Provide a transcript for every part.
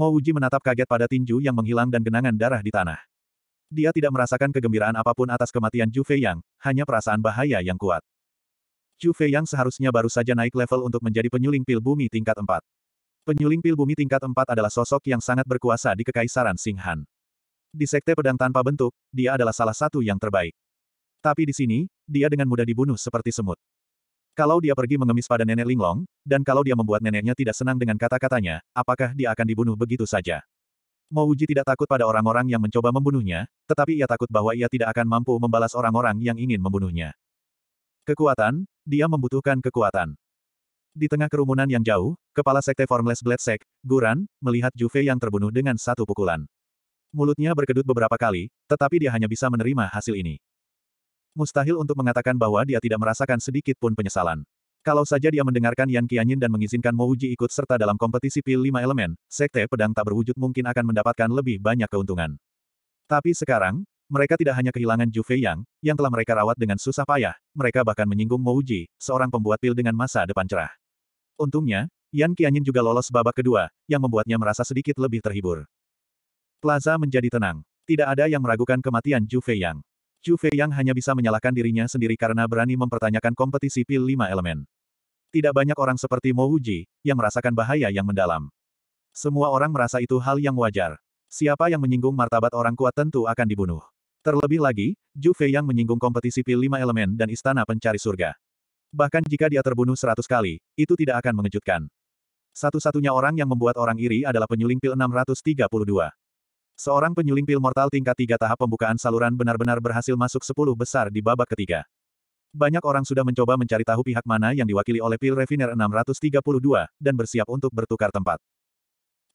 Mo Uji menatap kaget pada tinju yang menghilang dan genangan darah di tanah. Dia tidak merasakan kegembiraan apapun atas kematian Zhu Yang, hanya perasaan bahaya yang kuat. Zhu Yang seharusnya baru saja naik level untuk menjadi penyuling pil bumi tingkat 4. Penyuling pil bumi tingkat 4 adalah sosok yang sangat berkuasa di Kekaisaran Singhan. Di Sekte Pedang Tanpa Bentuk, dia adalah salah satu yang terbaik. Tapi di sini, dia dengan mudah dibunuh seperti semut. Kalau dia pergi mengemis pada nenek Linglong, dan kalau dia membuat neneknya tidak senang dengan kata-katanya, apakah dia akan dibunuh begitu saja? Mouji tidak takut pada orang-orang yang mencoba membunuhnya, tetapi ia takut bahwa ia tidak akan mampu membalas orang-orang yang ingin membunuhnya. Kekuatan, dia membutuhkan kekuatan. Di tengah kerumunan yang jauh, kepala sekte Formless Blade Sect, Guran, melihat Juve yang terbunuh dengan satu pukulan. Mulutnya berkedut beberapa kali, tetapi dia hanya bisa menerima hasil ini. Mustahil untuk mengatakan bahwa dia tidak merasakan sedikit pun penyesalan. Kalau saja dia mendengarkan Yan Qianyin dan mengizinkan Mo Uji ikut serta dalam kompetisi pil lima elemen, sekte pedang tak berwujud mungkin akan mendapatkan lebih banyak keuntungan. Tapi sekarang, mereka tidak hanya kehilangan Ju Fei Yang, yang telah mereka rawat dengan susah payah, mereka bahkan menyinggung Mo Uji, seorang pembuat pil dengan masa depan cerah. Untungnya, Yan Qianyin juga lolos babak kedua, yang membuatnya merasa sedikit lebih terhibur. Plaza menjadi tenang. Tidak ada yang meragukan kematian Ju Fei Yang. Chu Fei yang hanya bisa menyalahkan dirinya sendiri karena berani mempertanyakan kompetisi pil lima elemen. Tidak banyak orang seperti Mo Wuji, yang merasakan bahaya yang mendalam. Semua orang merasa itu hal yang wajar. Siapa yang menyinggung martabat orang kuat tentu akan dibunuh. Terlebih lagi, Ju Fei yang menyinggung kompetisi pil lima elemen dan istana pencari surga. Bahkan jika dia terbunuh seratus kali, itu tidak akan mengejutkan. Satu-satunya orang yang membuat orang iri adalah penyuling pil 632. Seorang penyuling pil mortal tingkat tiga tahap pembukaan saluran benar-benar berhasil masuk sepuluh besar di babak ketiga. Banyak orang sudah mencoba mencari tahu pihak mana yang diwakili oleh pil Refiner 632, dan bersiap untuk bertukar tempat.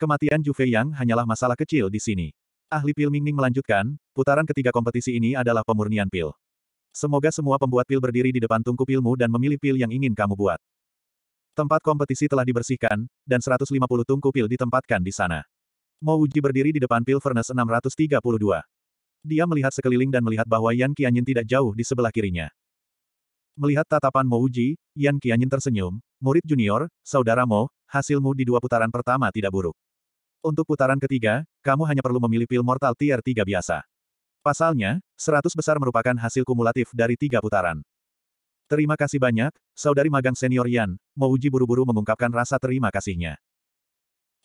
Kematian Juve Yang hanyalah masalah kecil di sini. Ahli pil Mingning melanjutkan, putaran ketiga kompetisi ini adalah pemurnian pil. Semoga semua pembuat pil berdiri di depan tungku pilmu dan memilih pil yang ingin kamu buat. Tempat kompetisi telah dibersihkan, dan 150 tungku pil ditempatkan di sana. Mo Uji berdiri di depan pil furnace 632. Dia melihat sekeliling dan melihat bahwa Yan Qianyin tidak jauh di sebelah kirinya. Melihat tatapan Mo Uji, Yan Qianyin tersenyum, murid junior, saudara Mo, hasilmu di dua putaran pertama tidak buruk. Untuk putaran ketiga, kamu hanya perlu memilih pil mortal tier 3 biasa. Pasalnya, 100 besar merupakan hasil kumulatif dari tiga putaran. Terima kasih banyak, saudari magang senior Yan, Mo Uji buru-buru mengungkapkan rasa terima kasihnya.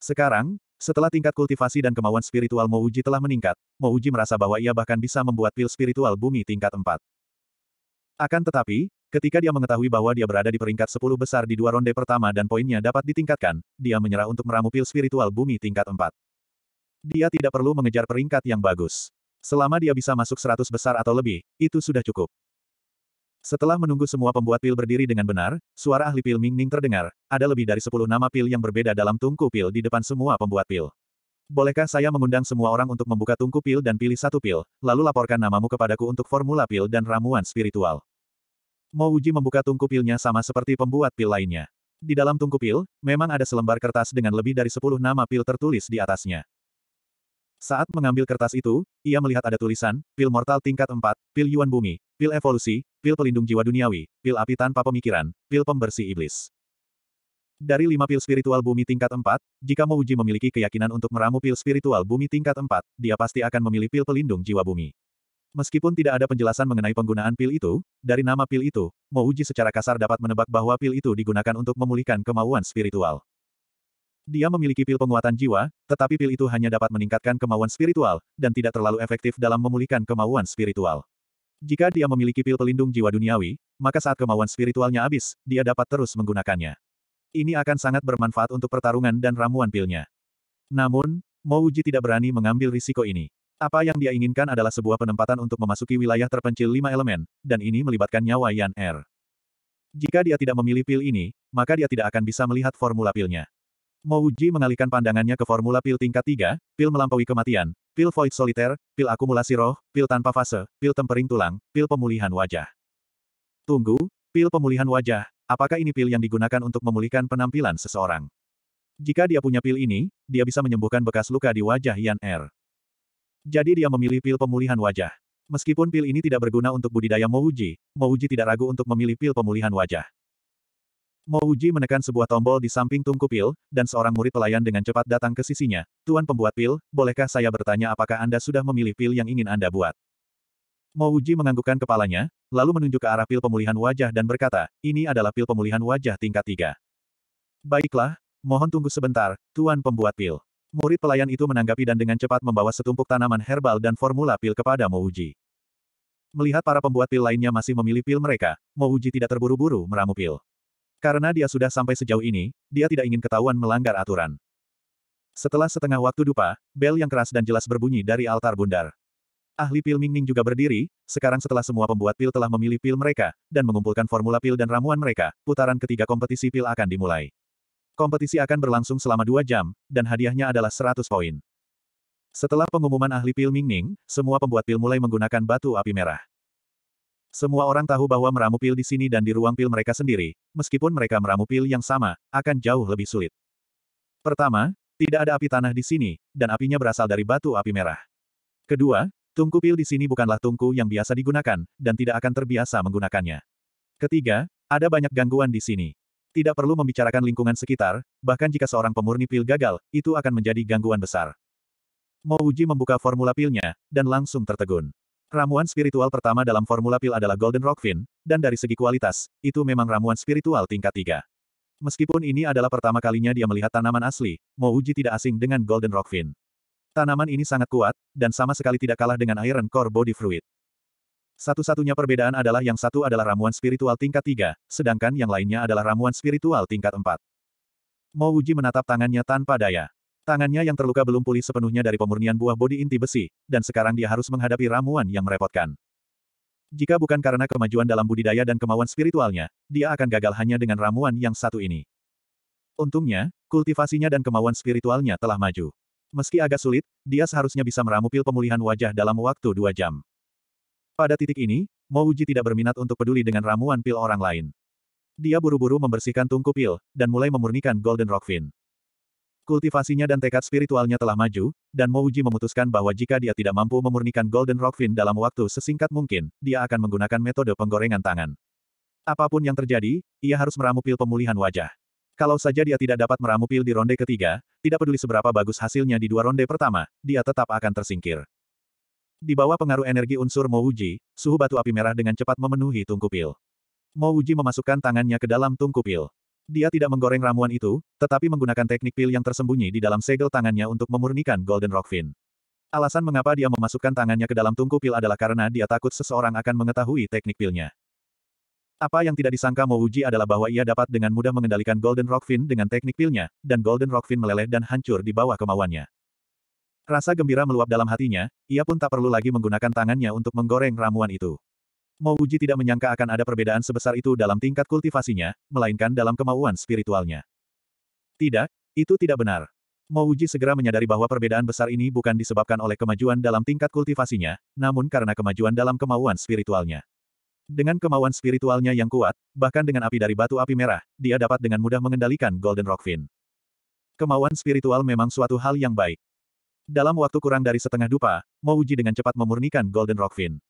Sekarang, setelah tingkat kultivasi dan kemauan spiritual Mouji telah meningkat, Mouji merasa bahwa ia bahkan bisa membuat pil spiritual bumi tingkat 4. Akan tetapi, ketika dia mengetahui bahwa dia berada di peringkat 10 besar di dua ronde pertama dan poinnya dapat ditingkatkan, dia menyerah untuk meramu pil spiritual bumi tingkat 4. Dia tidak perlu mengejar peringkat yang bagus. Selama dia bisa masuk 100 besar atau lebih, itu sudah cukup. Setelah menunggu semua pembuat pil berdiri dengan benar, suara ahli pil Ming Ning terdengar, ada lebih dari 10 nama pil yang berbeda dalam tungku pil di depan semua pembuat pil. Bolehkah saya mengundang semua orang untuk membuka tungku pil dan pilih satu pil, lalu laporkan namamu kepadaku untuk formula pil dan ramuan spiritual. Mo Uji membuka tungku pilnya sama seperti pembuat pil lainnya. Di dalam tungku pil, memang ada selembar kertas dengan lebih dari 10 nama pil tertulis di atasnya. Saat mengambil kertas itu, ia melihat ada tulisan, pil mortal tingkat 4, pil Yuan Bumi, Pil evolusi, pil pelindung jiwa duniawi, pil api tanpa pemikiran, pil pembersih iblis. Dari lima pil spiritual bumi tingkat 4, jika Mouji memiliki keyakinan untuk meramu pil spiritual bumi tingkat 4, dia pasti akan memilih pil pelindung jiwa bumi. Meskipun tidak ada penjelasan mengenai penggunaan pil itu, dari nama pil itu, Mouji secara kasar dapat menebak bahwa pil itu digunakan untuk memulihkan kemauan spiritual. Dia memiliki pil penguatan jiwa, tetapi pil itu hanya dapat meningkatkan kemauan spiritual, dan tidak terlalu efektif dalam memulihkan kemauan spiritual. Jika dia memiliki pil pelindung jiwa duniawi, maka saat kemauan spiritualnya habis, dia dapat terus menggunakannya. Ini akan sangat bermanfaat untuk pertarungan dan ramuan pilnya. Namun, Mouji tidak berani mengambil risiko ini. Apa yang dia inginkan adalah sebuah penempatan untuk memasuki wilayah terpencil lima elemen, dan ini melibatkan nyawa Yan Er. Jika dia tidak memilih pil ini, maka dia tidak akan bisa melihat formula pilnya. Mouji mengalihkan pandangannya ke formula pil tingkat tiga, pil melampaui kematian, Pil Void Soliter, Pil Akumulasi Roh, Pil Tanpa Fase, Pil Tempering Tulang, Pil Pemulihan Wajah. Tunggu, Pil Pemulihan Wajah, apakah ini pil yang digunakan untuk memulihkan penampilan seseorang? Jika dia punya pil ini, dia bisa menyembuhkan bekas luka di wajah Yan Er. Jadi dia memilih pil pemulihan wajah. Meskipun pil ini tidak berguna untuk budidaya Mouji, Mouji tidak ragu untuk memilih pil pemulihan wajah. Mo Uji menekan sebuah tombol di samping tungku pil, dan seorang murid pelayan dengan cepat datang ke sisinya. Tuan pembuat pil, bolehkah saya bertanya apakah Anda sudah memilih pil yang ingin Anda buat? Mo Uji menganggukkan kepalanya, lalu menunjuk ke arah pil pemulihan wajah dan berkata, ini adalah pil pemulihan wajah tingkat tiga. Baiklah, mohon tunggu sebentar, Tuan pembuat pil. Murid pelayan itu menanggapi dan dengan cepat membawa setumpuk tanaman herbal dan formula pil kepada Mo Uji. Melihat para pembuat pil lainnya masih memilih pil mereka, Mo Uji tidak terburu-buru meramu pil. Karena dia sudah sampai sejauh ini, dia tidak ingin ketahuan melanggar aturan. Setelah setengah waktu dupa, bel yang keras dan jelas berbunyi dari altar bundar. Ahli pil Mingning juga berdiri, sekarang setelah semua pembuat pil telah memilih pil mereka, dan mengumpulkan formula pil dan ramuan mereka, putaran ketiga kompetisi pil akan dimulai. Kompetisi akan berlangsung selama dua jam, dan hadiahnya adalah 100 poin. Setelah pengumuman ahli pil Mingning, semua pembuat pil mulai menggunakan batu api merah. Semua orang tahu bahwa meramu pil di sini dan di ruang pil mereka sendiri, meskipun mereka meramu pil yang sama, akan jauh lebih sulit. Pertama, tidak ada api tanah di sini, dan apinya berasal dari batu api merah. Kedua, tungku pil di sini bukanlah tungku yang biasa digunakan, dan tidak akan terbiasa menggunakannya. Ketiga, ada banyak gangguan di sini. Tidak perlu membicarakan lingkungan sekitar, bahkan jika seorang pemurni pil gagal, itu akan menjadi gangguan besar. Mouji membuka formula pilnya, dan langsung tertegun. Ramuan spiritual pertama dalam formula pil adalah Golden Rockfin, dan dari segi kualitas, itu memang ramuan spiritual tingkat 3. Meskipun ini adalah pertama kalinya dia melihat tanaman asli, Mo Uji tidak asing dengan Golden Rockfin. Tanaman ini sangat kuat, dan sama sekali tidak kalah dengan Iron Core Body Fruit. Satu-satunya perbedaan adalah yang satu adalah ramuan spiritual tingkat 3, sedangkan yang lainnya adalah ramuan spiritual tingkat 4. Uji menatap tangannya tanpa daya. Tangannya yang terluka belum pulih sepenuhnya dari pemurnian buah bodi inti besi, dan sekarang dia harus menghadapi ramuan yang merepotkan. Jika bukan karena kemajuan dalam budidaya dan kemauan spiritualnya, dia akan gagal hanya dengan ramuan yang satu ini. Untungnya, kultivasinya dan kemauan spiritualnya telah maju. Meski agak sulit, dia seharusnya bisa meramu pil pemulihan wajah dalam waktu dua jam. Pada titik ini, Mouji tidak berminat untuk peduli dengan ramuan pil orang lain. Dia buru-buru membersihkan tungku pil, dan mulai memurnikan Golden Rockfin. Kultivasinya dan tekad spiritualnya telah maju, dan Mouji memutuskan bahwa jika dia tidak mampu memurnikan Golden Rockfin dalam waktu sesingkat mungkin, dia akan menggunakan metode penggorengan tangan. Apapun yang terjadi, ia harus meramu pil pemulihan wajah. Kalau saja dia tidak dapat meramu pil di ronde ketiga, tidak peduli seberapa bagus hasilnya di dua ronde pertama, dia tetap akan tersingkir. Di bawah pengaruh energi unsur Mouji, suhu batu api merah dengan cepat memenuhi tungku pil. Mouji memasukkan tangannya ke dalam tungku pil. Dia tidak menggoreng ramuan itu, tetapi menggunakan teknik pil yang tersembunyi di dalam segel tangannya untuk memurnikan Golden Rockfin. Alasan mengapa dia memasukkan tangannya ke dalam tungku pil adalah karena dia takut seseorang akan mengetahui teknik pilnya. Apa yang tidak disangka Uji adalah bahwa ia dapat dengan mudah mengendalikan Golden Rockfin dengan teknik pilnya, dan Golden Rockfin meleleh dan hancur di bawah kemauannya. Rasa gembira meluap dalam hatinya, ia pun tak perlu lagi menggunakan tangannya untuk menggoreng ramuan itu. Mo Uji tidak menyangka akan ada perbedaan sebesar itu dalam tingkat kultivasinya, melainkan dalam kemauan spiritualnya. Tidak, itu tidak benar. Mo Uji segera menyadari bahwa perbedaan besar ini bukan disebabkan oleh kemajuan dalam tingkat kultivasinya, namun karena kemajuan dalam kemauan spiritualnya. Dengan kemauan spiritualnya yang kuat, bahkan dengan api dari batu api merah, dia dapat dengan mudah mengendalikan Golden Rockfin. Kemauan spiritual memang suatu hal yang baik. Dalam waktu kurang dari setengah dupa, Mo Uji dengan cepat memurnikan Golden Rockfin.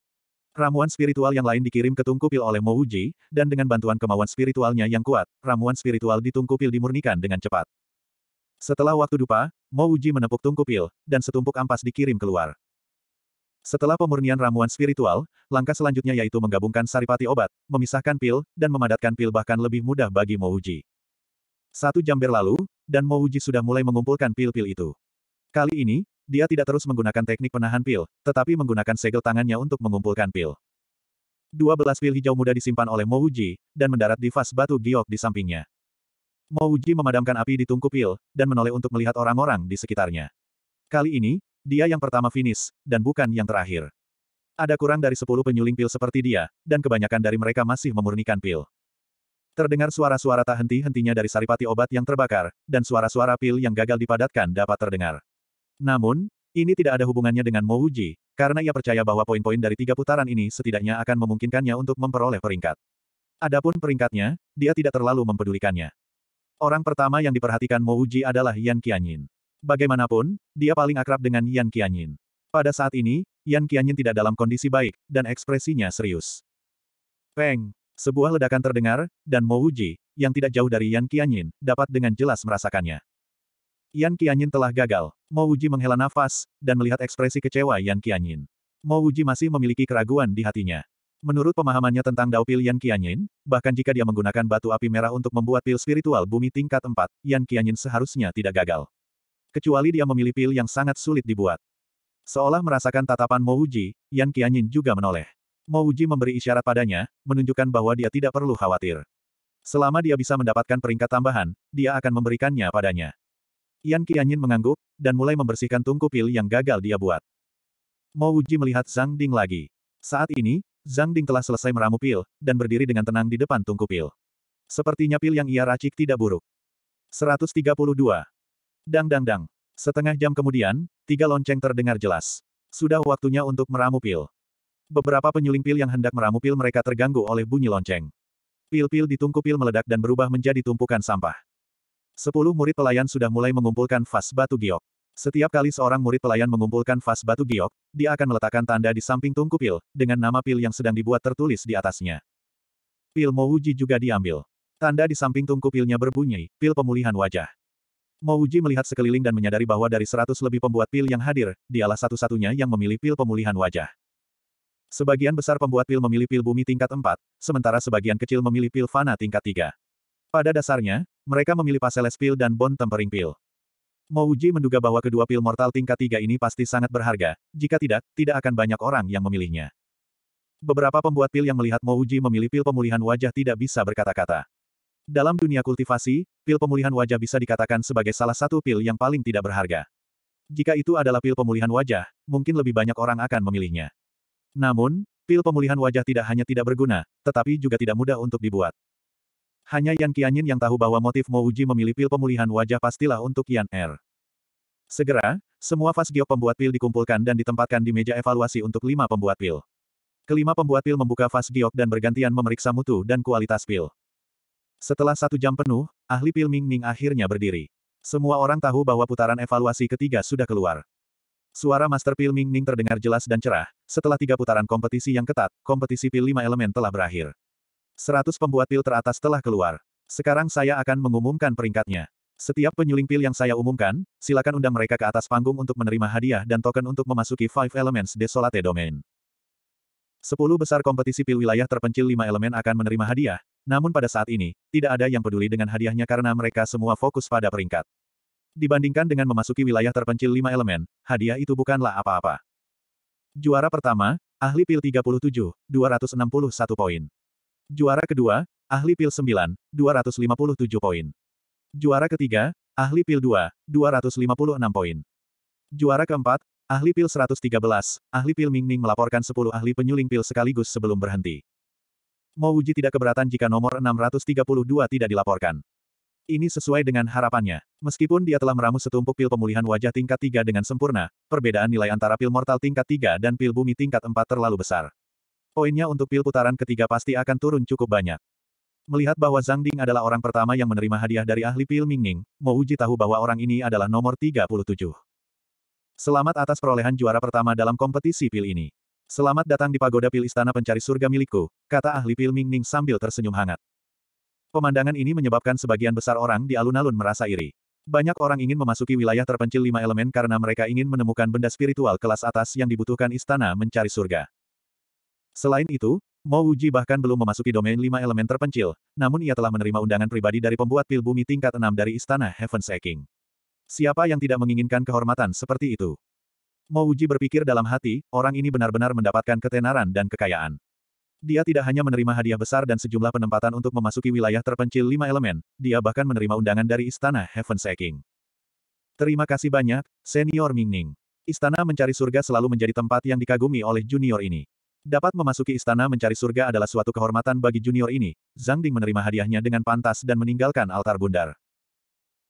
Ramuan spiritual yang lain dikirim ke tungku pil oleh Mouji, dan dengan bantuan kemauan spiritualnya yang kuat, ramuan spiritual di tungku pil dimurnikan dengan cepat. Setelah waktu dupa, Mouji menepuk tungku pil, dan setumpuk ampas dikirim keluar. Setelah pemurnian ramuan spiritual, langkah selanjutnya yaitu menggabungkan saripati obat, memisahkan pil, dan memadatkan pil bahkan lebih mudah bagi Mouji. Satu jam berlalu, dan Mouji sudah mulai mengumpulkan pil-pil itu. Kali ini, dia tidak terus menggunakan teknik penahan pil, tetapi menggunakan segel tangannya untuk mengumpulkan pil. 12 pil hijau muda disimpan oleh Mouji, dan mendarat di vas batu giok di sampingnya. Mouji memadamkan api di tungku pil, dan menoleh untuk melihat orang-orang di sekitarnya. Kali ini, dia yang pertama finish, dan bukan yang terakhir. Ada kurang dari sepuluh penyuling pil seperti dia, dan kebanyakan dari mereka masih memurnikan pil. Terdengar suara-suara tak henti-hentinya dari saripati obat yang terbakar, dan suara-suara pil yang gagal dipadatkan dapat terdengar. Namun, ini tidak ada hubungannya dengan Mo Wuji, karena ia percaya bahwa poin-poin dari tiga putaran ini setidaknya akan memungkinkannya untuk memperoleh peringkat. Adapun peringkatnya, dia tidak terlalu mempedulikannya. Orang pertama yang diperhatikan Mo Wuji adalah Yan Qianyin. Bagaimanapun, dia paling akrab dengan Yan Qianyin. Pada saat ini, Yan Qianyin tidak dalam kondisi baik, dan ekspresinya serius. Peng! Sebuah ledakan terdengar, dan Mo Wuji, yang tidak jauh dari Yan Qianyin, dapat dengan jelas merasakannya. Yan Qianyin telah gagal. Mo Wuji menghela nafas, dan melihat ekspresi kecewa Yan Qianyin. Mo Wuji masih memiliki keraguan di hatinya. Menurut pemahamannya tentang Dao Pil Yan Qianyin, bahkan jika dia menggunakan batu api merah untuk membuat pil spiritual bumi tingkat 4, Yan Qianyin seharusnya tidak gagal. Kecuali dia memilih pil yang sangat sulit dibuat. Seolah merasakan tatapan Mo Wuji, Yan Qianyin juga menoleh. Mo Wuji memberi isyarat padanya, menunjukkan bahwa dia tidak perlu khawatir. Selama dia bisa mendapatkan peringkat tambahan, dia akan memberikannya padanya. Yan Qianyin mengangguk, dan mulai membersihkan tungku pil yang gagal dia buat. Mo Wuji melihat Zhang Ding lagi. Saat ini, Zhang Ding telah selesai meramu pil, dan berdiri dengan tenang di depan tungku pil. Sepertinya pil yang ia racik tidak buruk. 132. Dang dang dang. Setengah jam kemudian, tiga lonceng terdengar jelas. Sudah waktunya untuk meramu pil. Beberapa penyuling pil yang hendak meramu pil mereka terganggu oleh bunyi lonceng. Pil-pil di tungku pil meledak dan berubah menjadi tumpukan sampah. Sepuluh murid pelayan sudah mulai mengumpulkan vas batu giok. Setiap kali seorang murid pelayan mengumpulkan vas batu giok, dia akan meletakkan tanda di samping tungku pil, dengan nama pil yang sedang dibuat tertulis di atasnya. Pil Mouji juga diambil. Tanda di samping tungku pilnya berbunyi, pil pemulihan wajah. Mouji melihat sekeliling dan menyadari bahwa dari seratus lebih pembuat pil yang hadir, dialah satu-satunya yang memilih pil pemulihan wajah. Sebagian besar pembuat pil memilih pil bumi tingkat 4, sementara sebagian kecil memilih pil fana tingkat 3. Pada dasarnya, mereka memilih Paseles Pil dan Bon Tempering Pil. Mouji menduga bahwa kedua pil mortal tingkat tiga ini pasti sangat berharga, jika tidak, tidak akan banyak orang yang memilihnya. Beberapa pembuat pil yang melihat Mouji memilih pil pemulihan wajah tidak bisa berkata-kata. Dalam dunia kultivasi, pil pemulihan wajah bisa dikatakan sebagai salah satu pil yang paling tidak berharga. Jika itu adalah pil pemulihan wajah, mungkin lebih banyak orang akan memilihnya. Namun, pil pemulihan wajah tidak hanya tidak berguna, tetapi juga tidak mudah untuk dibuat. Hanya Yan Qianyin yang tahu bahwa motif Mo Uji memilih pil pemulihan wajah pastilah untuk Yan Er. Segera, semua fas giok pembuat pil dikumpulkan dan ditempatkan di meja evaluasi untuk lima pembuat pil. Kelima pembuat pil membuka fas giok dan bergantian memeriksa mutu dan kualitas pil. Setelah satu jam penuh, ahli pil Ming Ning akhirnya berdiri. Semua orang tahu bahwa putaran evaluasi ketiga sudah keluar. Suara Master Pil Ming Ning terdengar jelas dan cerah, setelah tiga putaran kompetisi yang ketat, kompetisi pil lima elemen telah berakhir. Seratus pembuat pil teratas telah keluar. Sekarang saya akan mengumumkan peringkatnya. Setiap penyuling pil yang saya umumkan, silakan undang mereka ke atas panggung untuk menerima hadiah dan token untuk memasuki Five Elements Desolate Domain. Sepuluh besar kompetisi pil wilayah terpencil lima elemen akan menerima hadiah, namun pada saat ini, tidak ada yang peduli dengan hadiahnya karena mereka semua fokus pada peringkat. Dibandingkan dengan memasuki wilayah terpencil lima elemen, hadiah itu bukanlah apa-apa. Juara pertama, ahli pil 37, 261 poin. Juara kedua, Ahli Pil 9, 257 poin. Juara ketiga, Ahli Pil 2, 256 poin. Juara keempat, Ahli Pil 113, Ahli Pil Mingning melaporkan 10 ahli penyuling pil sekaligus sebelum berhenti. Mo Uji tidak keberatan jika nomor 632 tidak dilaporkan. Ini sesuai dengan harapannya. Meskipun dia telah meramu setumpuk pil pemulihan wajah tingkat 3 dengan sempurna, perbedaan nilai antara pil mortal tingkat 3 dan pil bumi tingkat 4 terlalu besar. Poinnya untuk pil putaran ketiga pasti akan turun cukup banyak. Melihat bahwa Zhang Ding adalah orang pertama yang menerima hadiah dari ahli pil Mingning, Mo Uji tahu bahwa orang ini adalah nomor 37. Selamat atas perolehan juara pertama dalam kompetisi pil ini. Selamat datang di pagoda pil istana pencari surga milikku, kata ahli pil Mingning sambil tersenyum hangat. Pemandangan ini menyebabkan sebagian besar orang di alun-alun merasa iri. Banyak orang ingin memasuki wilayah terpencil lima elemen karena mereka ingin menemukan benda spiritual kelas atas yang dibutuhkan istana mencari surga. Selain itu, Mo Uji bahkan belum memasuki domain lima elemen terpencil, namun ia telah menerima undangan pribadi dari pembuat pil bumi tingkat enam dari Istana Heaven Seeking. Siapa yang tidak menginginkan kehormatan seperti itu? Mo Uji berpikir dalam hati, orang ini benar-benar mendapatkan ketenaran dan kekayaan. Dia tidak hanya menerima hadiah besar dan sejumlah penempatan untuk memasuki wilayah terpencil lima elemen, dia bahkan menerima undangan dari Istana Heaven Seeking. Terima kasih banyak, Senior Mingning. Istana mencari surga selalu menjadi tempat yang dikagumi oleh junior ini. Dapat memasuki istana mencari surga adalah suatu kehormatan bagi junior ini. Zhang Ding menerima hadiahnya dengan pantas dan meninggalkan altar bundar.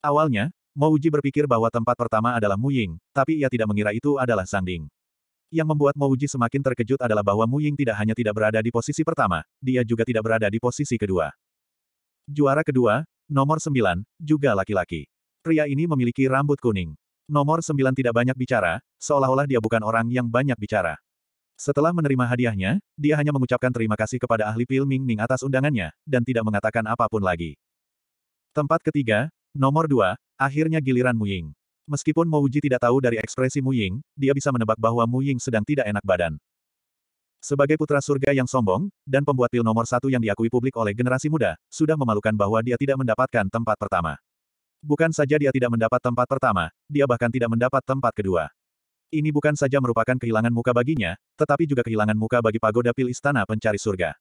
Awalnya, Mo Wuji berpikir bahwa tempat pertama adalah Mu Ying, tapi ia tidak mengira itu adalah Zhang Ding. Yang membuat Mo Wuji semakin terkejut adalah bahwa Mu Ying tidak hanya tidak berada di posisi pertama, dia juga tidak berada di posisi kedua. Juara kedua, nomor sembilan, juga laki-laki. Pria ini memiliki rambut kuning. Nomor sembilan tidak banyak bicara, seolah-olah dia bukan orang yang banyak bicara. Setelah menerima hadiahnya, dia hanya mengucapkan terima kasih kepada ahli Pil Ming Ning atas undangannya, dan tidak mengatakan apapun lagi. Tempat ketiga, nomor dua, akhirnya giliran Mu Ying. Meskipun Mo Uji tidak tahu dari ekspresi Mu Ying, dia bisa menebak bahwa Mu Ying sedang tidak enak badan. Sebagai putra surga yang sombong, dan pembuat pil nomor satu yang diakui publik oleh generasi muda, sudah memalukan bahwa dia tidak mendapatkan tempat pertama. Bukan saja dia tidak mendapat tempat pertama, dia bahkan tidak mendapat tempat kedua. Ini bukan saja merupakan kehilangan muka baginya, tetapi juga kehilangan muka bagi pagoda pil istana pencari surga.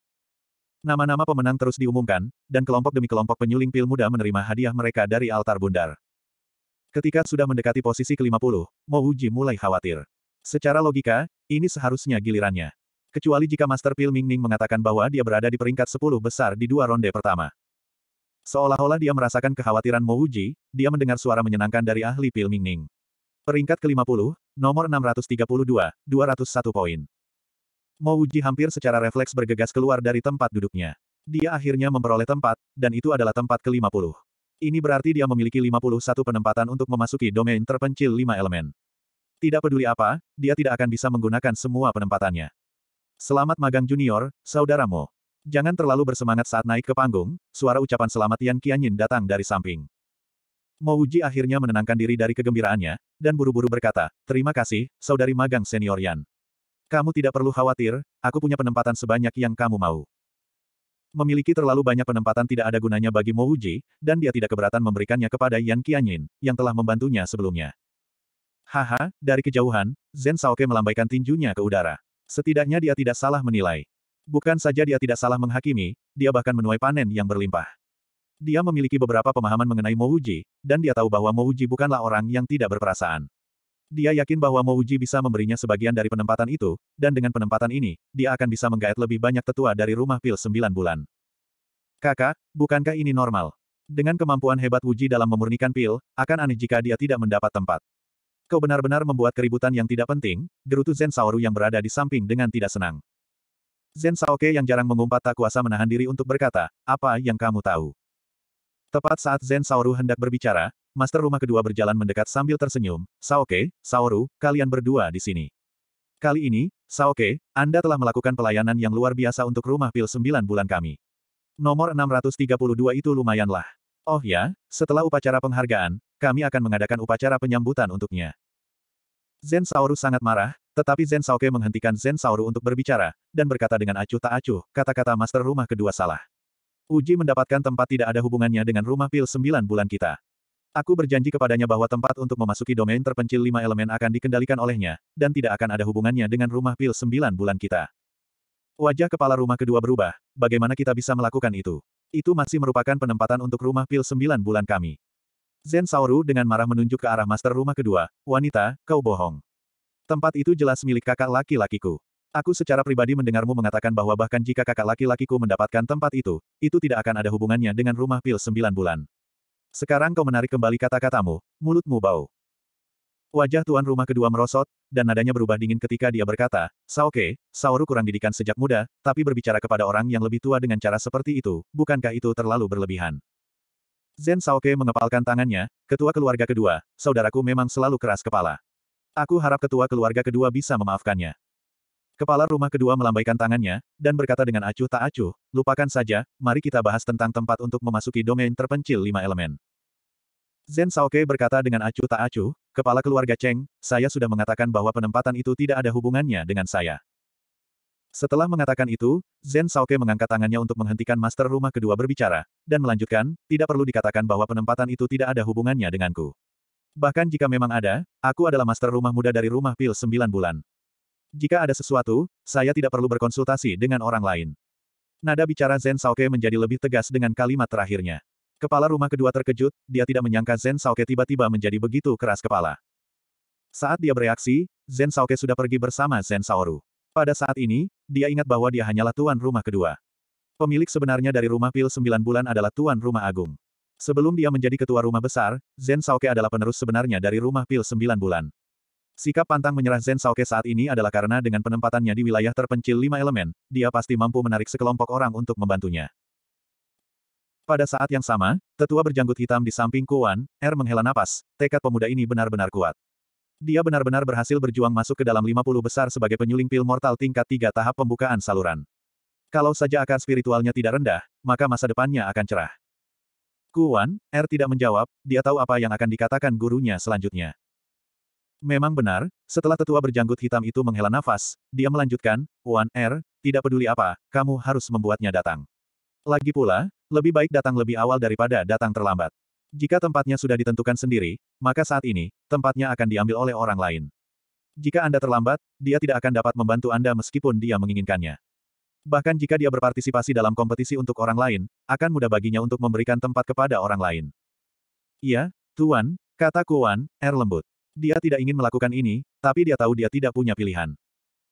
Nama-nama pemenang terus diumumkan, dan kelompok demi kelompok penyuling pil muda menerima hadiah mereka dari altar bundar. Ketika sudah mendekati posisi ke-50, Mo Wuji mulai khawatir. Secara logika, ini seharusnya gilirannya. Kecuali jika Master Pil Mingning mengatakan bahwa dia berada di peringkat 10 besar di dua ronde pertama. Seolah-olah dia merasakan kekhawatiran Mo Wuji, dia mendengar suara menyenangkan dari ahli Pil Mingning. Peringkat ke-50, Nomor 632, 201 poin. Mo Wuji hampir secara refleks bergegas keluar dari tempat duduknya. Dia akhirnya memperoleh tempat, dan itu adalah tempat ke-50. Ini berarti dia memiliki 51 penempatan untuk memasuki domain terpencil 5 elemen. Tidak peduli apa, dia tidak akan bisa menggunakan semua penempatannya. Selamat magang junior, saudaramu. Jangan terlalu bersemangat saat naik ke panggung, suara ucapan selamat Yan Qianyin datang dari samping. Mo akhirnya menenangkan diri dari kegembiraannya, dan buru-buru berkata, Terima kasih, Saudari Magang Senior Yan. Kamu tidak perlu khawatir, aku punya penempatan sebanyak yang kamu mau. Memiliki terlalu banyak penempatan tidak ada gunanya bagi Mo dan dia tidak keberatan memberikannya kepada Yan Qianyin, yang telah membantunya sebelumnya. Haha, dari kejauhan, Zen Saoke melambaikan tinjunya ke udara. Setidaknya dia tidak salah menilai. Bukan saja dia tidak salah menghakimi, dia bahkan menuai panen yang berlimpah. Dia memiliki beberapa pemahaman mengenai Mouji, dan dia tahu bahwa Mouji bukanlah orang yang tidak berperasaan. Dia yakin bahwa Mouji bisa memberinya sebagian dari penempatan itu, dan dengan penempatan ini, dia akan bisa menggaet lebih banyak tetua dari rumah pil sembilan bulan. Kakak, bukankah ini normal? Dengan kemampuan hebat Wuji dalam memurnikan pil, akan aneh jika dia tidak mendapat tempat. Kau benar-benar membuat keributan yang tidak penting, gerutu Zen Saoru yang berada di samping dengan tidak senang. Zen Saoke yang jarang mengumpat tak kuasa menahan diri untuk berkata, apa yang kamu tahu? Tepat saat Zen Saoru hendak berbicara, Master Rumah Kedua berjalan mendekat sambil tersenyum, Saoke, Saoru, kalian berdua di sini. Kali ini, Saoke, Anda telah melakukan pelayanan yang luar biasa untuk rumah pil 9 bulan kami. Nomor 632 itu lumayanlah. Oh ya, setelah upacara penghargaan, kami akan mengadakan upacara penyambutan untuknya. Zen Saoru sangat marah, tetapi Zen Saoke menghentikan Zen Saoru untuk berbicara, dan berkata dengan acuh tak acuh, kata-kata Master Rumah Kedua salah. Uji mendapatkan tempat tidak ada hubungannya dengan rumah pil sembilan bulan kita. Aku berjanji kepadanya bahwa tempat untuk memasuki domain terpencil lima elemen akan dikendalikan olehnya, dan tidak akan ada hubungannya dengan rumah pil sembilan bulan kita. Wajah kepala rumah kedua berubah, bagaimana kita bisa melakukan itu? Itu masih merupakan penempatan untuk rumah pil sembilan bulan kami. Zen Sauru dengan marah menunjuk ke arah master rumah kedua, wanita, kau bohong. Tempat itu jelas milik kakak laki-lakiku. Aku secara pribadi mendengarmu mengatakan bahwa bahkan jika kakak laki-lakiku mendapatkan tempat itu, itu tidak akan ada hubungannya dengan rumah pil sembilan bulan. Sekarang kau menarik kembali kata-katamu, mulutmu bau. Wajah tuan rumah kedua merosot, dan nadanya berubah dingin ketika dia berkata, Saoke, Saoru kurang didikan sejak muda, tapi berbicara kepada orang yang lebih tua dengan cara seperti itu, bukankah itu terlalu berlebihan? Zen Saoke mengepalkan tangannya, ketua keluarga kedua, saudaraku memang selalu keras kepala. Aku harap ketua keluarga kedua bisa memaafkannya. Kepala rumah kedua melambaikan tangannya, dan berkata dengan acuh tak acuh, lupakan saja, mari kita bahas tentang tempat untuk memasuki domain terpencil lima elemen. Zen Saoke berkata dengan acuh tak acuh, kepala keluarga Cheng, saya sudah mengatakan bahwa penempatan itu tidak ada hubungannya dengan saya. Setelah mengatakan itu, Zen Saoke mengangkat tangannya untuk menghentikan master rumah kedua berbicara, dan melanjutkan, tidak perlu dikatakan bahwa penempatan itu tidak ada hubungannya denganku. Bahkan jika memang ada, aku adalah master rumah muda dari rumah pil sembilan bulan. Jika ada sesuatu, saya tidak perlu berkonsultasi dengan orang lain. Nada bicara Zen Saoke menjadi lebih tegas dengan kalimat terakhirnya. Kepala rumah kedua terkejut, dia tidak menyangka Zen Saoke tiba-tiba menjadi begitu keras kepala. Saat dia bereaksi, Zen Saoke sudah pergi bersama Zen Saoru. Pada saat ini, dia ingat bahwa dia hanyalah tuan rumah kedua. Pemilik sebenarnya dari rumah pil sembilan bulan adalah tuan rumah agung. Sebelum dia menjadi ketua rumah besar, Zen Saoke adalah penerus sebenarnya dari rumah pil sembilan bulan. Sikap pantang menyerah Zen Sauke saat ini adalah karena dengan penempatannya di wilayah terpencil lima elemen, dia pasti mampu menarik sekelompok orang untuk membantunya. Pada saat yang sama, tetua berjanggut hitam di samping Kuan, Er menghela napas, tekad pemuda ini benar-benar kuat. Dia benar-benar berhasil berjuang masuk ke dalam 50 besar sebagai penyuling pil mortal tingkat 3 tahap pembukaan saluran. Kalau saja akar spiritualnya tidak rendah, maka masa depannya akan cerah. Kuan, Er tidak menjawab, dia tahu apa yang akan dikatakan gurunya selanjutnya. Memang benar, setelah tetua berjanggut hitam itu menghela nafas, dia melanjutkan, Wan Er, tidak peduli apa, kamu harus membuatnya datang. Lagi pula, lebih baik datang lebih awal daripada datang terlambat. Jika tempatnya sudah ditentukan sendiri, maka saat ini, tempatnya akan diambil oleh orang lain. Jika Anda terlambat, dia tidak akan dapat membantu Anda meskipun dia menginginkannya. Bahkan jika dia berpartisipasi dalam kompetisi untuk orang lain, akan mudah baginya untuk memberikan tempat kepada orang lain. Iya, Tuan, kata Kuan, Er lembut. Dia tidak ingin melakukan ini, tapi dia tahu dia tidak punya pilihan.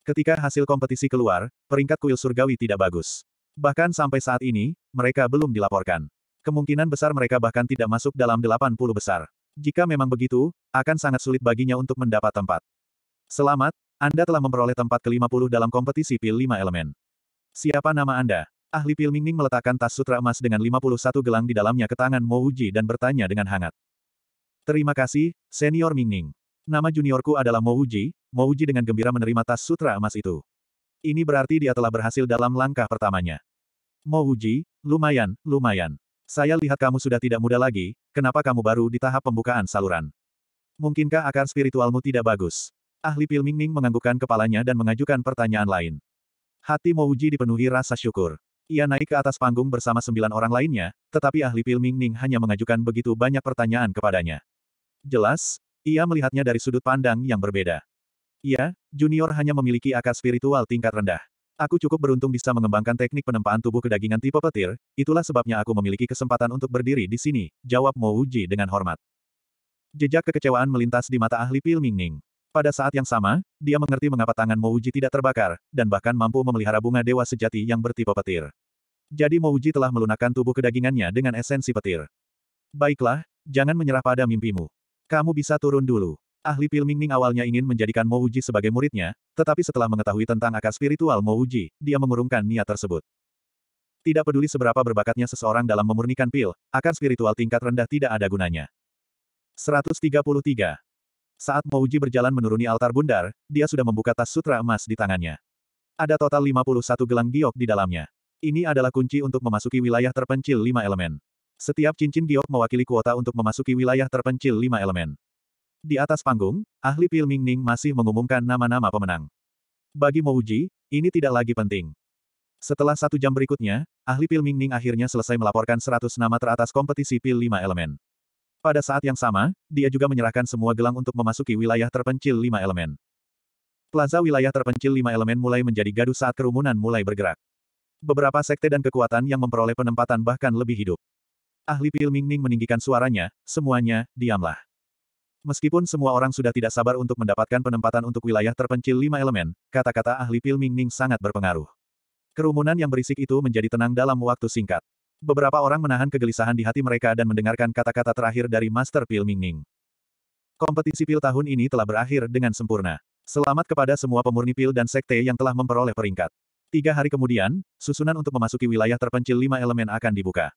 Ketika hasil kompetisi keluar, peringkat kuil surgawi tidak bagus. Bahkan sampai saat ini, mereka belum dilaporkan. Kemungkinan besar mereka bahkan tidak masuk dalam 80 besar. Jika memang begitu, akan sangat sulit baginya untuk mendapat tempat. Selamat, Anda telah memperoleh tempat ke-50 dalam kompetisi PIL 5 elemen. Siapa nama Anda? Ahli Pil Mingning meletakkan tas sutra emas dengan 51 gelang di dalamnya ke tangan Mo dan bertanya dengan hangat. Terima kasih, Senior Mingning. Nama juniorku adalah Mo Uji, Mo Uji dengan gembira menerima tas sutra emas itu. Ini berarti dia telah berhasil dalam langkah pertamanya. Mo Uji, lumayan, lumayan. Saya lihat kamu sudah tidak muda lagi, kenapa kamu baru di tahap pembukaan saluran? Mungkinkah akar spiritualmu tidak bagus? Ahli Pil Mingning menganggukkan kepalanya dan mengajukan pertanyaan lain. Hati Mo Uji dipenuhi rasa syukur. Ia naik ke atas panggung bersama sembilan orang lainnya, tetapi ahli Pil Mingning hanya mengajukan begitu banyak pertanyaan kepadanya. Jelas, ia melihatnya dari sudut pandang yang berbeda. Ia, junior hanya memiliki akar spiritual tingkat rendah. Aku cukup beruntung bisa mengembangkan teknik penempaan tubuh kedagingan tipe petir, itulah sebabnya aku memiliki kesempatan untuk berdiri di sini, jawab Mo Uji dengan hormat. Jejak kekecewaan melintas di mata ahli Pil Mingning. Pada saat yang sama, dia mengerti mengapa tangan Mo Uji tidak terbakar, dan bahkan mampu memelihara bunga dewa sejati yang bertipe petir. Jadi Mo Uji telah melunakkan tubuh kedagingannya dengan esensi petir. Baiklah, jangan menyerah pada mimpimu. Kamu bisa turun dulu. Ahli Pil Mingming awalnya ingin menjadikan Mo sebagai muridnya, tetapi setelah mengetahui tentang akar spiritual Mo dia mengurungkan niat tersebut. Tidak peduli seberapa berbakatnya seseorang dalam memurnikan pil, akar spiritual tingkat rendah tidak ada gunanya. 133. Saat Mo berjalan menuruni altar bundar, dia sudah membuka tas sutra emas di tangannya. Ada total 51 gelang giok di dalamnya. Ini adalah kunci untuk memasuki wilayah terpencil lima elemen. Setiap cincin giok mewakili kuota untuk memasuki wilayah terpencil lima elemen. Di atas panggung, ahli Pil Mingning masih mengumumkan nama-nama pemenang. Bagi Mouji, ini tidak lagi penting. Setelah satu jam berikutnya, ahli Pil Mingning akhirnya selesai melaporkan 100 nama teratas kompetisi Pil lima elemen. Pada saat yang sama, dia juga menyerahkan semua gelang untuk memasuki wilayah terpencil lima elemen. Plaza wilayah terpencil lima elemen mulai menjadi gaduh saat kerumunan mulai bergerak. Beberapa sekte dan kekuatan yang memperoleh penempatan bahkan lebih hidup. Ahli Pil Mingning meninggikan suaranya, semuanya, diamlah. Meskipun semua orang sudah tidak sabar untuk mendapatkan penempatan untuk wilayah terpencil lima elemen, kata-kata ahli Pil Mingning sangat berpengaruh. Kerumunan yang berisik itu menjadi tenang dalam waktu singkat. Beberapa orang menahan kegelisahan di hati mereka dan mendengarkan kata-kata terakhir dari Master Pil Mingning. Kompetisi pil tahun ini telah berakhir dengan sempurna. Selamat kepada semua pemurni pil dan sekte yang telah memperoleh peringkat. Tiga hari kemudian, susunan untuk memasuki wilayah terpencil lima elemen akan dibuka.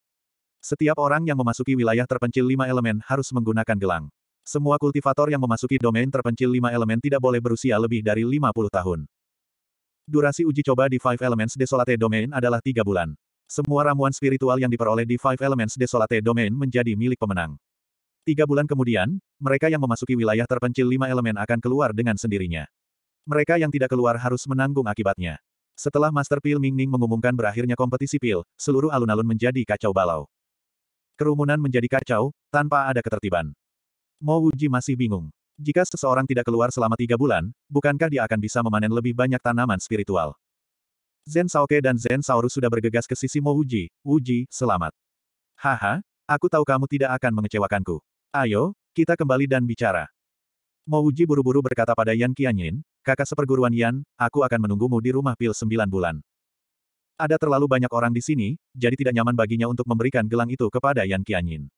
Setiap orang yang memasuki wilayah terpencil lima elemen harus menggunakan gelang. Semua kultivator yang memasuki domain terpencil lima elemen tidak boleh berusia lebih dari 50 tahun. Durasi uji coba di Five Elements Desolate Domain adalah tiga bulan. Semua ramuan spiritual yang diperoleh di Five Elements Desolate Domain menjadi milik pemenang. Tiga bulan kemudian, mereka yang memasuki wilayah terpencil lima elemen akan keluar dengan sendirinya. Mereka yang tidak keluar harus menanggung akibatnya. Setelah Master Pil Mingning mengumumkan berakhirnya kompetisi pil, seluruh alun-alun menjadi kacau balau. Kerumunan menjadi kacau, tanpa ada ketertiban. Mo Wuji masih bingung. Jika seseorang tidak keluar selama tiga bulan, bukankah dia akan bisa memanen lebih banyak tanaman spiritual? Zen Saoke dan Zen Saurus sudah bergegas ke sisi Mo Wuji. Wuji, selamat. Haha, aku tahu kamu tidak akan mengecewakanku. Ayo, kita kembali dan bicara. Mo Wuji buru-buru berkata pada Yan Qianyin, kakak seperguruan Yan, aku akan menunggumu di rumah pil sembilan bulan. Ada terlalu banyak orang di sini, jadi tidak nyaman baginya untuk memberikan gelang itu kepada Yan Qianyin.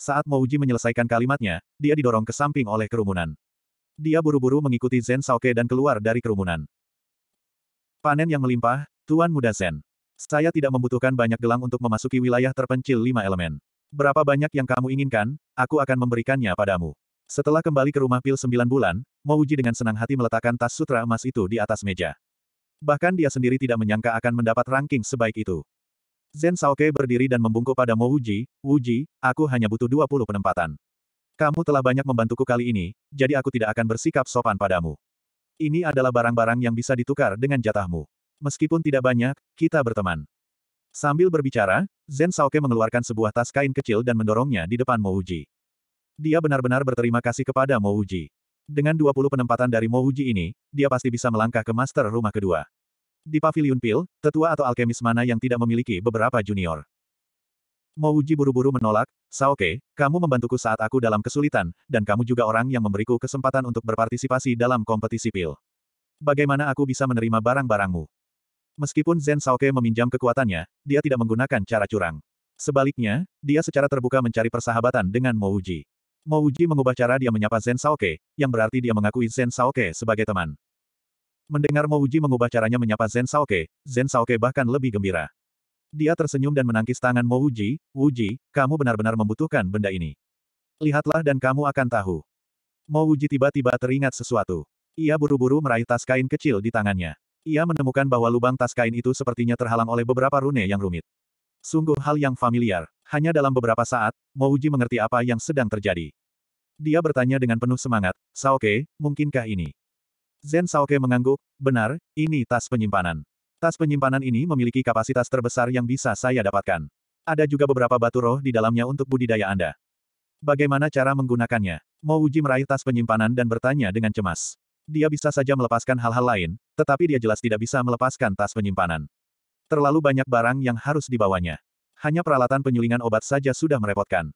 Saat Mouji menyelesaikan kalimatnya, dia didorong ke samping oleh kerumunan. Dia buru-buru mengikuti Zen Saoke dan keluar dari kerumunan. Panen yang melimpah, Tuan Muda Zen. Saya tidak membutuhkan banyak gelang untuk memasuki wilayah terpencil lima elemen. Berapa banyak yang kamu inginkan, aku akan memberikannya padamu. Setelah kembali ke rumah pil sembilan bulan, Mouji dengan senang hati meletakkan tas sutra emas itu di atas meja. Bahkan dia sendiri tidak menyangka akan mendapat ranking sebaik itu. Zen Saoke berdiri dan membungkuk pada Mo Wuji, Wuji, aku hanya butuh 20 penempatan. Kamu telah banyak membantuku kali ini, jadi aku tidak akan bersikap sopan padamu. Ini adalah barang-barang yang bisa ditukar dengan jatahmu. Meskipun tidak banyak, kita berteman. Sambil berbicara, Zen Saoke mengeluarkan sebuah tas kain kecil dan mendorongnya di depan Mo Uji. Dia benar-benar berterima kasih kepada Mo Uji. Dengan 20 penempatan dari Mo Uji ini, dia pasti bisa melangkah ke master rumah kedua. Di pavilion pil, tetua atau alkemis mana yang tidak memiliki beberapa junior? Mo Uji buru-buru menolak, Saoke, kamu membantuku saat aku dalam kesulitan, dan kamu juga orang yang memberiku kesempatan untuk berpartisipasi dalam kompetisi pil. Bagaimana aku bisa menerima barang-barangmu? Meskipun Zen Saoke meminjam kekuatannya, dia tidak menggunakan cara curang. Sebaliknya, dia secara terbuka mencari persahabatan dengan Mouji. Mo Uji mengubah cara dia menyapa Zen Saoke, yang berarti dia mengakui Zen Saoke sebagai teman. Mendengar Mo Uji mengubah caranya menyapa Zen Saoke, Zen Saoke bahkan lebih gembira. Dia tersenyum dan menangkis tangan Mo Uji, Uji, kamu benar-benar membutuhkan benda ini. Lihatlah dan kamu akan tahu. Mo Uji tiba-tiba teringat sesuatu. Ia buru-buru meraih tas kain kecil di tangannya. Ia menemukan bahwa lubang tas kain itu sepertinya terhalang oleh beberapa rune yang rumit. Sungguh hal yang familiar. Hanya dalam beberapa saat, Mo mengerti apa yang sedang terjadi. Dia bertanya dengan penuh semangat, Saoke, mungkinkah ini? Zen Saoke mengangguk, benar, ini tas penyimpanan. Tas penyimpanan ini memiliki kapasitas terbesar yang bisa saya dapatkan. Ada juga beberapa batu roh di dalamnya untuk budidaya Anda. Bagaimana cara menggunakannya? Mau uji meraih tas penyimpanan dan bertanya dengan cemas. Dia bisa saja melepaskan hal-hal lain, tetapi dia jelas tidak bisa melepaskan tas penyimpanan. Terlalu banyak barang yang harus dibawanya. Hanya peralatan penyulingan obat saja sudah merepotkan.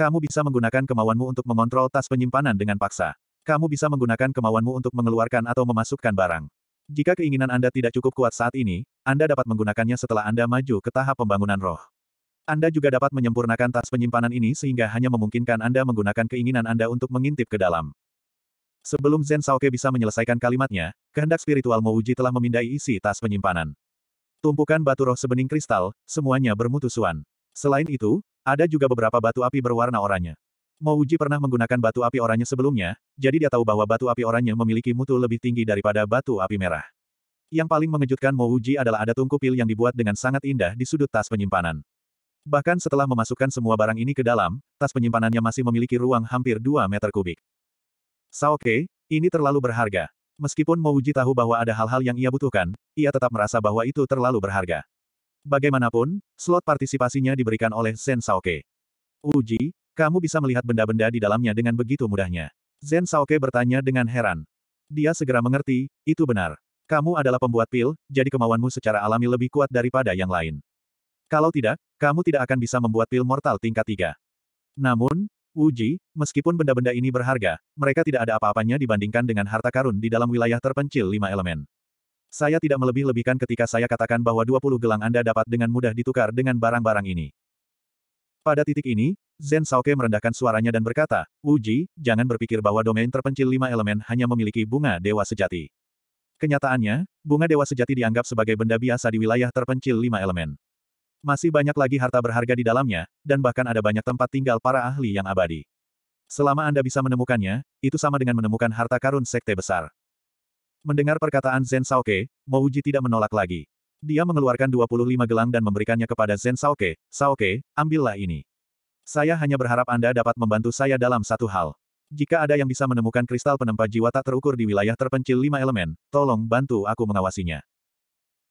Kamu bisa menggunakan kemauanmu untuk mengontrol tas penyimpanan dengan paksa. Kamu bisa menggunakan kemauanmu untuk mengeluarkan atau memasukkan barang. Jika keinginan Anda tidak cukup kuat saat ini, Anda dapat menggunakannya setelah Anda maju ke tahap pembangunan roh. Anda juga dapat menyempurnakan tas penyimpanan ini sehingga hanya memungkinkan Anda menggunakan keinginan Anda untuk mengintip ke dalam. Sebelum Zen Saoke bisa menyelesaikan kalimatnya, kehendak spiritual Mouji telah memindai isi tas penyimpanan. Tumpukan batu roh sebening kristal, semuanya bermutusuan. Selain itu, ada juga beberapa batu api berwarna oranye. Uji pernah menggunakan batu api oranye sebelumnya, jadi dia tahu bahwa batu api oranye memiliki mutu lebih tinggi daripada batu api merah. Yang paling mengejutkan Uji adalah ada tungku pil yang dibuat dengan sangat indah di sudut tas penyimpanan. Bahkan setelah memasukkan semua barang ini ke dalam, tas penyimpanannya masih memiliki ruang hampir 2 meter kubik. Saoke, ini terlalu berharga. Meskipun Mouji tahu bahwa ada hal-hal yang ia butuhkan, ia tetap merasa bahwa itu terlalu berharga. Bagaimanapun, slot partisipasinya diberikan oleh Zen Saoke. Uji, kamu bisa melihat benda-benda di dalamnya dengan begitu mudahnya. Zen Saoke bertanya dengan heran. Dia segera mengerti, itu benar. Kamu adalah pembuat pil, jadi kemauanmu secara alami lebih kuat daripada yang lain. Kalau tidak, kamu tidak akan bisa membuat pil mortal tingkat 3. Namun, Uji, meskipun benda-benda ini berharga, mereka tidak ada apa-apanya dibandingkan dengan harta karun di dalam wilayah terpencil lima elemen. Saya tidak melebih-lebihkan ketika saya katakan bahwa 20 gelang Anda dapat dengan mudah ditukar dengan barang-barang ini. Pada titik ini, Zen Saoke merendahkan suaranya dan berkata, Uji, jangan berpikir bahwa domain terpencil lima elemen hanya memiliki bunga dewa sejati. Kenyataannya, bunga dewa sejati dianggap sebagai benda biasa di wilayah terpencil lima elemen. Masih banyak lagi harta berharga di dalamnya, dan bahkan ada banyak tempat tinggal para ahli yang abadi. Selama Anda bisa menemukannya, itu sama dengan menemukan harta karun sekte besar. Mendengar perkataan Zen Saoke, Mouji tidak menolak lagi. Dia mengeluarkan 25 gelang dan memberikannya kepada Zen Saoke, Saoke, ambillah ini. Saya hanya berharap Anda dapat membantu saya dalam satu hal. Jika ada yang bisa menemukan kristal penempa jiwa tak terukur di wilayah terpencil lima elemen, tolong bantu aku mengawasinya.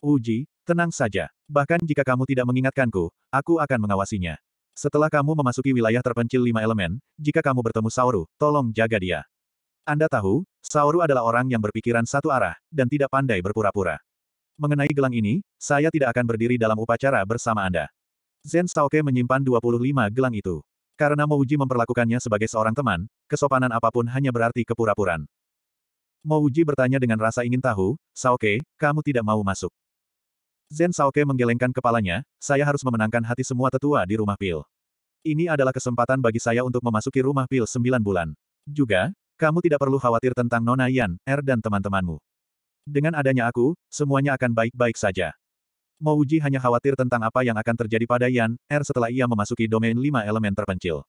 Uji, tenang saja. Bahkan jika kamu tidak mengingatkanku, aku akan mengawasinya. Setelah kamu memasuki wilayah terpencil lima elemen, jika kamu bertemu Sauru, tolong jaga dia. Anda tahu, Saoru adalah orang yang berpikiran satu arah, dan tidak pandai berpura-pura. Mengenai gelang ini, saya tidak akan berdiri dalam upacara bersama Anda. Zen Saoke menyimpan 25 gelang itu. Karena Mouji memperlakukannya sebagai seorang teman, kesopanan apapun hanya berarti kepura-puraan. Mouji bertanya dengan rasa ingin tahu, Saoke, kamu tidak mau masuk. Zen Saoke menggelengkan kepalanya, saya harus memenangkan hati semua tetua di rumah pil. Ini adalah kesempatan bagi saya untuk memasuki rumah pil sembilan bulan. Juga, kamu tidak perlu khawatir tentang Nona Yan, Er dan teman-temanmu. Dengan adanya aku, semuanya akan baik-baik saja. Mouji hanya khawatir tentang apa yang akan terjadi pada Yan, Er setelah ia memasuki domain lima elemen terpencil.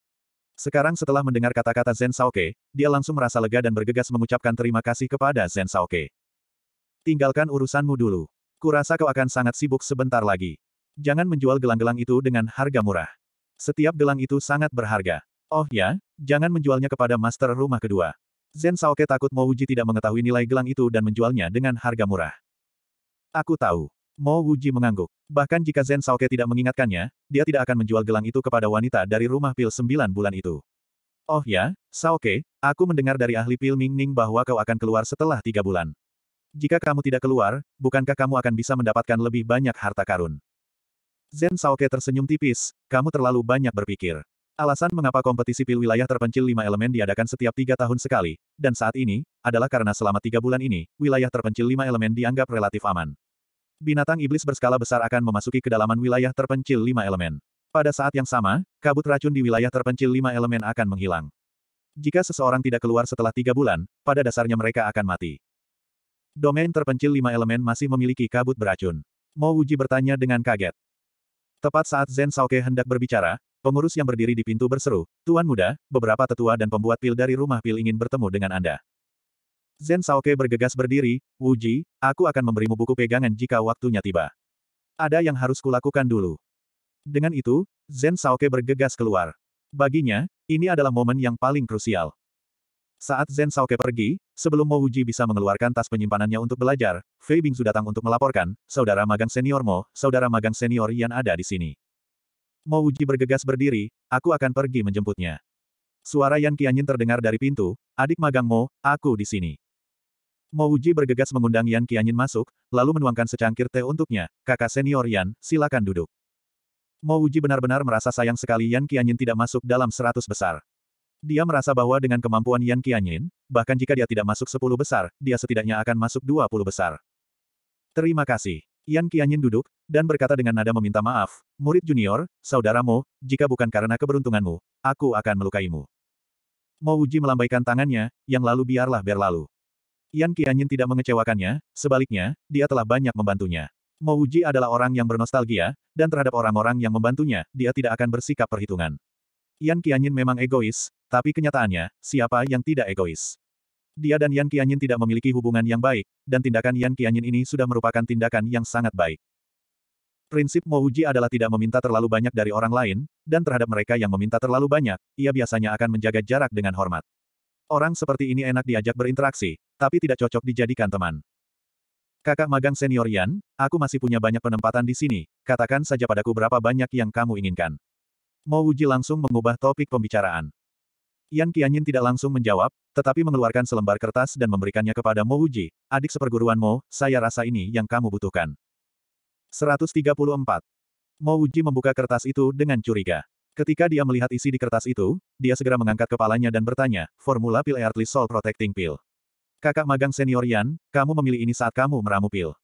Sekarang setelah mendengar kata-kata Zen Saoke, dia langsung merasa lega dan bergegas mengucapkan terima kasih kepada Zen Saoke. Tinggalkan urusanmu dulu. Kurasa kau akan sangat sibuk sebentar lagi. Jangan menjual gelang-gelang itu dengan harga murah. Setiap gelang itu sangat berharga. Oh ya, jangan menjualnya kepada master rumah kedua. Zen Saoke takut Mo Wuji tidak mengetahui nilai gelang itu dan menjualnya dengan harga murah. Aku tahu. Mo Wuji mengangguk. Bahkan jika Zen Saoke tidak mengingatkannya, dia tidak akan menjual gelang itu kepada wanita dari rumah pil sembilan bulan itu. Oh ya, Saoke, aku mendengar dari ahli pil Ming Ning bahwa kau akan keluar setelah tiga bulan. Jika kamu tidak keluar, bukankah kamu akan bisa mendapatkan lebih banyak harta karun? Zen Saoke tersenyum tipis, kamu terlalu banyak berpikir. Alasan mengapa kompetisi pil wilayah terpencil lima elemen diadakan setiap tiga tahun sekali, dan saat ini, adalah karena selama tiga bulan ini, wilayah terpencil lima elemen dianggap relatif aman. Binatang iblis berskala besar akan memasuki kedalaman wilayah terpencil lima elemen. Pada saat yang sama, kabut racun di wilayah terpencil lima elemen akan menghilang. Jika seseorang tidak keluar setelah tiga bulan, pada dasarnya mereka akan mati. Domain terpencil lima elemen masih memiliki kabut beracun. Mo Uji bertanya dengan kaget. Tepat saat Zen Saoke hendak berbicara, Pengurus yang berdiri di pintu berseru, Tuan Muda, beberapa tetua dan pembuat pil dari rumah pil ingin bertemu dengan Anda. Zen Saoke bergegas berdiri, Wuji, aku akan memberimu buku pegangan jika waktunya tiba. Ada yang harus kulakukan dulu. Dengan itu, Zen Saoke bergegas keluar. Baginya, ini adalah momen yang paling krusial. Saat Zen Saoke pergi, sebelum Mo Wuji bisa mengeluarkan tas penyimpanannya untuk belajar, Fei sudah datang untuk melaporkan, saudara magang senior Mo, saudara magang senior yang ada di sini. Mo Uji bergegas berdiri, aku akan pergi menjemputnya. Suara Yan Qianyin terdengar dari pintu, adik magang Mo, aku di sini. Mo Uji bergegas mengundang Yan Qianyin masuk, lalu menuangkan secangkir teh untuknya, kakak senior Yan, silakan duduk. Mo Uji benar-benar merasa sayang sekali Yan Qianyin tidak masuk dalam seratus besar. Dia merasa bahwa dengan kemampuan Yan Qianyin, bahkan jika dia tidak masuk sepuluh besar, dia setidaknya akan masuk dua puluh besar. Terima kasih. Yan Qianyin duduk, dan berkata dengan nada meminta maaf, murid junior, saudaramu, jika bukan karena keberuntunganmu, aku akan melukaimu. Mo Uji melambaikan tangannya, yang lalu biarlah berlalu. Yan Qianyin tidak mengecewakannya, sebaliknya, dia telah banyak membantunya. Mo Uji adalah orang yang bernostalgia, dan terhadap orang-orang yang membantunya, dia tidak akan bersikap perhitungan. Yan Qianyin memang egois, tapi kenyataannya, siapa yang tidak egois? dia dan Yan Qianyin tidak memiliki hubungan yang baik, dan tindakan Yan Qianyin ini sudah merupakan tindakan yang sangat baik. Prinsip Mo Uji adalah tidak meminta terlalu banyak dari orang lain, dan terhadap mereka yang meminta terlalu banyak, ia biasanya akan menjaga jarak dengan hormat. Orang seperti ini enak diajak berinteraksi, tapi tidak cocok dijadikan teman. Kakak magang senior Yan, aku masih punya banyak penempatan di sini, katakan saja padaku berapa banyak yang kamu inginkan. Mo Uji langsung mengubah topik pembicaraan. Yan Qianyin tidak langsung menjawab, tetapi mengeluarkan selembar kertas dan memberikannya kepada Mo Wuji, adik seperguruan Mo, saya rasa ini yang kamu butuhkan. 134. Mo Wuji membuka kertas itu dengan curiga. Ketika dia melihat isi di kertas itu, dia segera mengangkat kepalanya dan bertanya, formula pil Earthly Soul Protecting Pill. Kakak magang senior Yan, kamu memilih ini saat kamu meramu pil.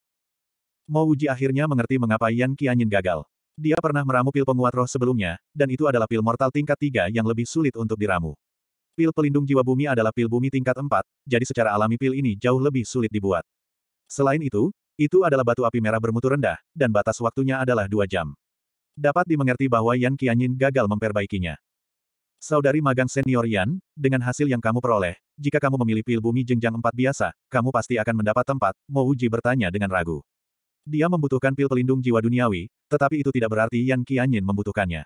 Mo Wuji akhirnya mengerti mengapa Yan Qianyin gagal. Dia pernah meramu pil penguat roh sebelumnya, dan itu adalah pil mortal tingkat 3 yang lebih sulit untuk diramu. Pil pelindung jiwa bumi adalah pil bumi tingkat 4, jadi secara alami pil ini jauh lebih sulit dibuat. Selain itu, itu adalah batu api merah bermutu rendah, dan batas waktunya adalah dua jam. Dapat dimengerti bahwa Yan Qianyin gagal memperbaikinya. Saudari magang senior Yan, dengan hasil yang kamu peroleh, jika kamu memilih pil bumi jenjang empat biasa, kamu pasti akan mendapat tempat, Mo Uji bertanya dengan ragu. Dia membutuhkan pil pelindung jiwa duniawi, tetapi itu tidak berarti Yan Qianyin membutuhkannya.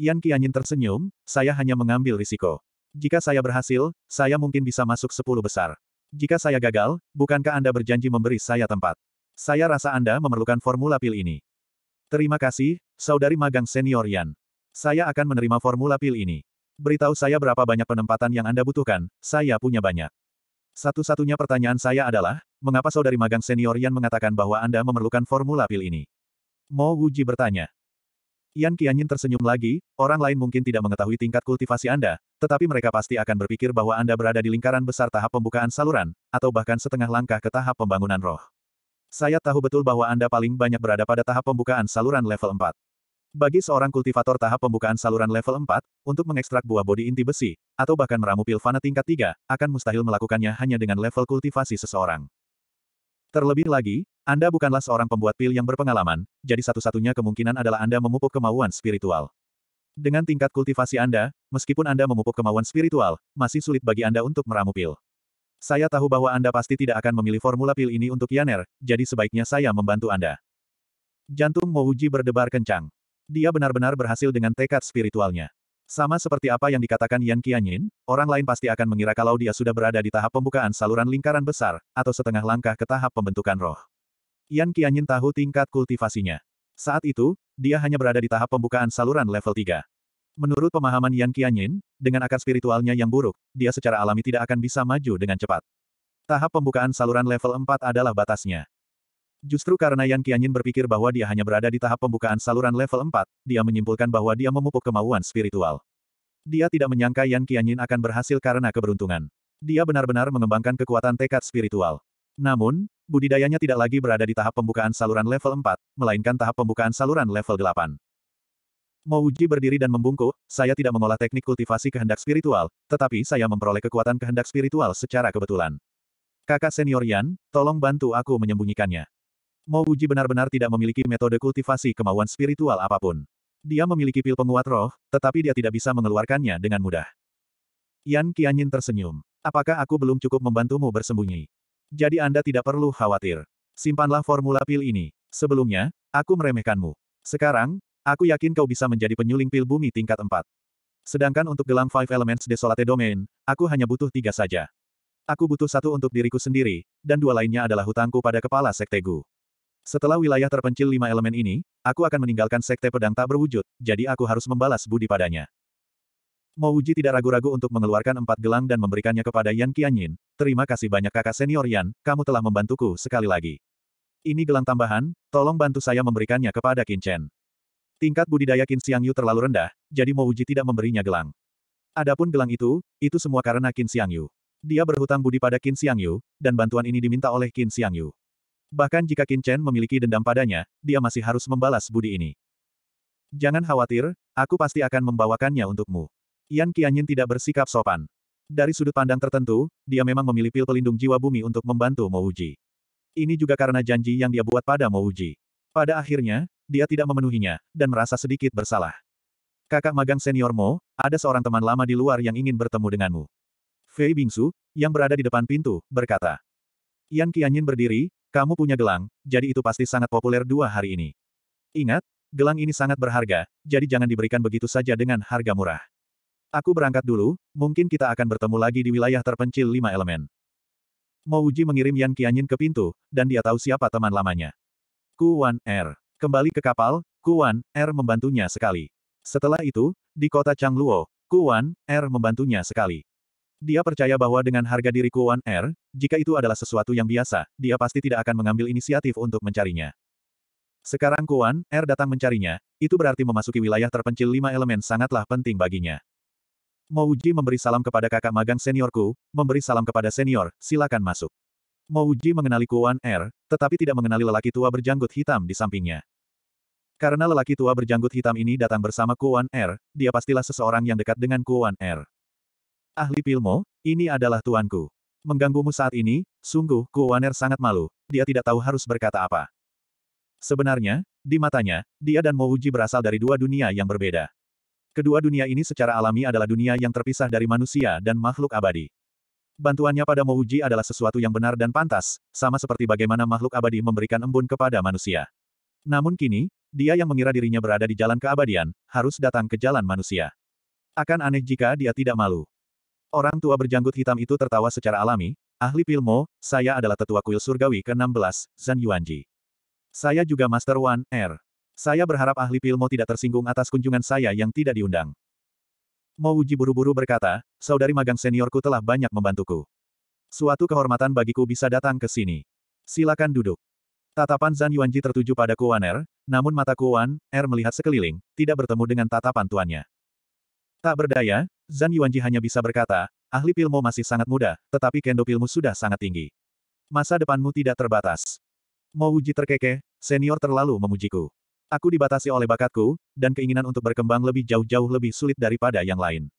Yan Qianyin tersenyum, saya hanya mengambil risiko. Jika saya berhasil, saya mungkin bisa masuk sepuluh besar. Jika saya gagal, bukankah Anda berjanji memberi saya tempat? Saya rasa Anda memerlukan formula pil ini. Terima kasih, Saudari Magang Senior Yan. Saya akan menerima formula pil ini. Beritahu saya berapa banyak penempatan yang Anda butuhkan, saya punya banyak. Satu-satunya pertanyaan saya adalah, mengapa Saudari Magang Senior Yan mengatakan bahwa Anda memerlukan formula pil ini? Mo Wuji bertanya. Yan Qianyin tersenyum lagi, orang lain mungkin tidak mengetahui tingkat kultivasi Anda, tetapi mereka pasti akan berpikir bahwa Anda berada di lingkaran besar tahap pembukaan saluran, atau bahkan setengah langkah ke tahap pembangunan roh. Saya tahu betul bahwa Anda paling banyak berada pada tahap pembukaan saluran level 4. Bagi seorang kultivator tahap pembukaan saluran level 4, untuk mengekstrak buah bodi inti besi, atau bahkan meramu pil fana tingkat 3, akan mustahil melakukannya hanya dengan level kultivasi seseorang. Terlebih lagi, anda bukanlah seorang pembuat pil yang berpengalaman, jadi satu-satunya kemungkinan adalah Anda memupuk kemauan spiritual. Dengan tingkat kultivasi Anda, meskipun Anda memupuk kemauan spiritual, masih sulit bagi Anda untuk meramu pil. Saya tahu bahwa Anda pasti tidak akan memilih formula pil ini untuk Yaner, jadi sebaiknya saya membantu Anda. Jantung Mouji berdebar kencang. Dia benar-benar berhasil dengan tekad spiritualnya. Sama seperti apa yang dikatakan Yan Qianyin, orang lain pasti akan mengira kalau dia sudah berada di tahap pembukaan saluran lingkaran besar, atau setengah langkah ke tahap pembentukan roh. Yan Qianyin tahu tingkat kultivasinya. Saat itu, dia hanya berada di tahap pembukaan saluran level 3. Menurut pemahaman Yan Qianyin, dengan akar spiritualnya yang buruk, dia secara alami tidak akan bisa maju dengan cepat. Tahap pembukaan saluran level 4 adalah batasnya. Justru karena Yan Qianyin berpikir bahwa dia hanya berada di tahap pembukaan saluran level 4, dia menyimpulkan bahwa dia memupuk kemauan spiritual. Dia tidak menyangka Yan Qianyin akan berhasil karena keberuntungan. Dia benar-benar mengembangkan kekuatan tekad spiritual. Namun, budidayanya tidak lagi berada di tahap pembukaan saluran level 4, melainkan tahap pembukaan saluran level 8. Mouji berdiri dan membungkuk, saya tidak mengolah teknik kultivasi kehendak spiritual, tetapi saya memperoleh kekuatan kehendak spiritual secara kebetulan. Kakak senior Yan, tolong bantu aku menyembunyikannya. Mouji benar-benar tidak memiliki metode kultivasi kemauan spiritual apapun. Dia memiliki pil penguat roh, tetapi dia tidak bisa mengeluarkannya dengan mudah. Yan Qianyin tersenyum. Apakah aku belum cukup membantumu bersembunyi? Jadi Anda tidak perlu khawatir. Simpanlah formula pil ini. Sebelumnya, aku meremehkanmu. Sekarang, aku yakin kau bisa menjadi penyuling pil bumi tingkat 4. Sedangkan untuk gelang Five Elements Desolate Domain, aku hanya butuh tiga saja. Aku butuh satu untuk diriku sendiri, dan dua lainnya adalah hutangku pada kepala sekte Gu. Setelah wilayah terpencil lima elemen ini, aku akan meninggalkan sekte pedang tak berwujud, jadi aku harus membalas budi padanya. Mo Uji tidak ragu-ragu untuk mengeluarkan empat gelang dan memberikannya kepada Yan Qianyin. Terima kasih banyak kakak senior Yan, kamu telah membantuku sekali lagi. Ini gelang tambahan, tolong bantu saya memberikannya kepada Qin Chen. Tingkat budidaya Qin Xiang Yu terlalu rendah, jadi Mo Uji tidak memberinya gelang. Adapun gelang itu, itu semua karena Qin Xiang Yu. Dia berhutang budi pada Qin Xiang Yu, dan bantuan ini diminta oleh Qin Xiang Yu. Bahkan jika Qin Chen memiliki dendam padanya, dia masih harus membalas budi ini. Jangan khawatir, aku pasti akan membawakannya untukmu. Yan Qianyin tidak bersikap sopan. Dari sudut pandang tertentu, dia memang memilih pil pelindung jiwa bumi untuk membantu Mouji. Ini juga karena janji yang dia buat pada Mouji. Pada akhirnya, dia tidak memenuhinya, dan merasa sedikit bersalah. Kakak magang senior Mo, ada seorang teman lama di luar yang ingin bertemu denganmu. Fei Bingsu, yang berada di depan pintu, berkata. Yan Qianyin berdiri, kamu punya gelang, jadi itu pasti sangat populer dua hari ini. Ingat, gelang ini sangat berharga, jadi jangan diberikan begitu saja dengan harga murah. Aku berangkat dulu, mungkin kita akan bertemu lagi di wilayah terpencil lima elemen. Uji mengirim Yan Qianyin ke pintu, dan dia tahu siapa teman lamanya. Kuan Er. Kembali ke kapal, Kuan Er membantunya sekali. Setelah itu, di kota Changluo, Kuan Er membantunya sekali. Dia percaya bahwa dengan harga diri Kuan Er, jika itu adalah sesuatu yang biasa, dia pasti tidak akan mengambil inisiatif untuk mencarinya. Sekarang Kuan Er datang mencarinya, itu berarti memasuki wilayah terpencil lima elemen sangatlah penting baginya. Mouji memberi salam kepada kakak magang seniorku, memberi salam kepada senior, silakan masuk. Mouji mengenali Kuan Er, tetapi tidak mengenali lelaki tua berjanggut hitam di sampingnya. Karena lelaki tua berjanggut hitam ini datang bersama Kuan Er, dia pastilah seseorang yang dekat dengan Kuan Er. Ahli Pilmo, ini adalah tuanku. Mengganggumu saat ini, sungguh Kuan Er sangat malu, dia tidak tahu harus berkata apa. Sebenarnya, di matanya, dia dan Mouji berasal dari dua dunia yang berbeda. Kedua dunia ini secara alami adalah dunia yang terpisah dari manusia dan makhluk abadi. Bantuannya pada Mouji adalah sesuatu yang benar dan pantas, sama seperti bagaimana makhluk abadi memberikan embun kepada manusia. Namun kini, dia yang mengira dirinya berada di jalan keabadian, harus datang ke jalan manusia. Akan aneh jika dia tidak malu. Orang tua berjanggut hitam itu tertawa secara alami, ahli pilmo, saya adalah tetua kuil surgawi ke-16, Zan Yuanji. Saya juga Master Wan, R. Saya berharap ahli Pilmo tidak tersinggung atas kunjungan saya yang tidak diundang. Mouji buru-buru berkata, saudari magang seniorku telah banyak membantuku. Suatu kehormatan bagiku bisa datang ke sini. Silakan duduk. Tatapan Zan Yuanji tertuju pada Kuan Er, namun mata Kuan Er melihat sekeliling, tidak bertemu dengan tatapan tuannya. Tak berdaya, Zan Yuanji hanya bisa berkata, ahli Pilmo masih sangat muda, tetapi kendo Pilmu sudah sangat tinggi. Masa depanmu tidak terbatas. Mouji terkekeh, senior terlalu memujiku. Aku dibatasi oleh bakatku, dan keinginan untuk berkembang lebih jauh-jauh lebih sulit daripada yang lain.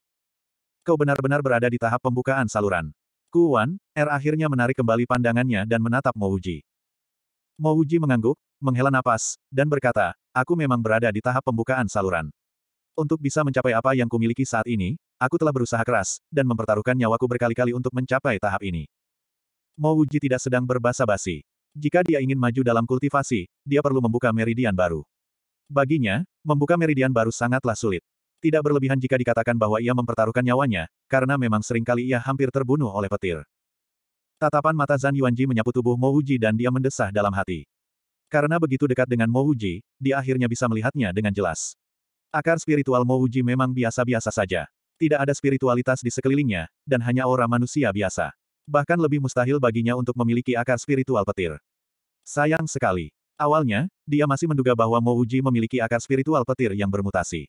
Kau benar-benar berada di tahap pembukaan saluran. Kuan, Er akhirnya menarik kembali pandangannya dan menatap Mouji. Mouji mengangguk, menghela napas, dan berkata, aku memang berada di tahap pembukaan saluran. Untuk bisa mencapai apa yang kumiliki saat ini, aku telah berusaha keras, dan mempertaruhkan nyawaku berkali-kali untuk mencapai tahap ini. Mouji tidak sedang berbasa-basi. Jika dia ingin maju dalam kultivasi, dia perlu membuka meridian baru. Baginya, membuka meridian baru sangatlah sulit. Tidak berlebihan jika dikatakan bahwa ia mempertaruhkan nyawanya, karena memang seringkali ia hampir terbunuh oleh petir. Tatapan mata Zan Yuanji menyapu tubuh Mo Wuji dan dia mendesah dalam hati. Karena begitu dekat dengan Mo Wuji, dia akhirnya bisa melihatnya dengan jelas. Akar spiritual Mo Wuji memang biasa-biasa saja. Tidak ada spiritualitas di sekelilingnya, dan hanya aura manusia biasa. Bahkan lebih mustahil baginya untuk memiliki akar spiritual petir. Sayang sekali. Awalnya, dia masih menduga bahwa Mouji memiliki akar spiritual petir yang bermutasi.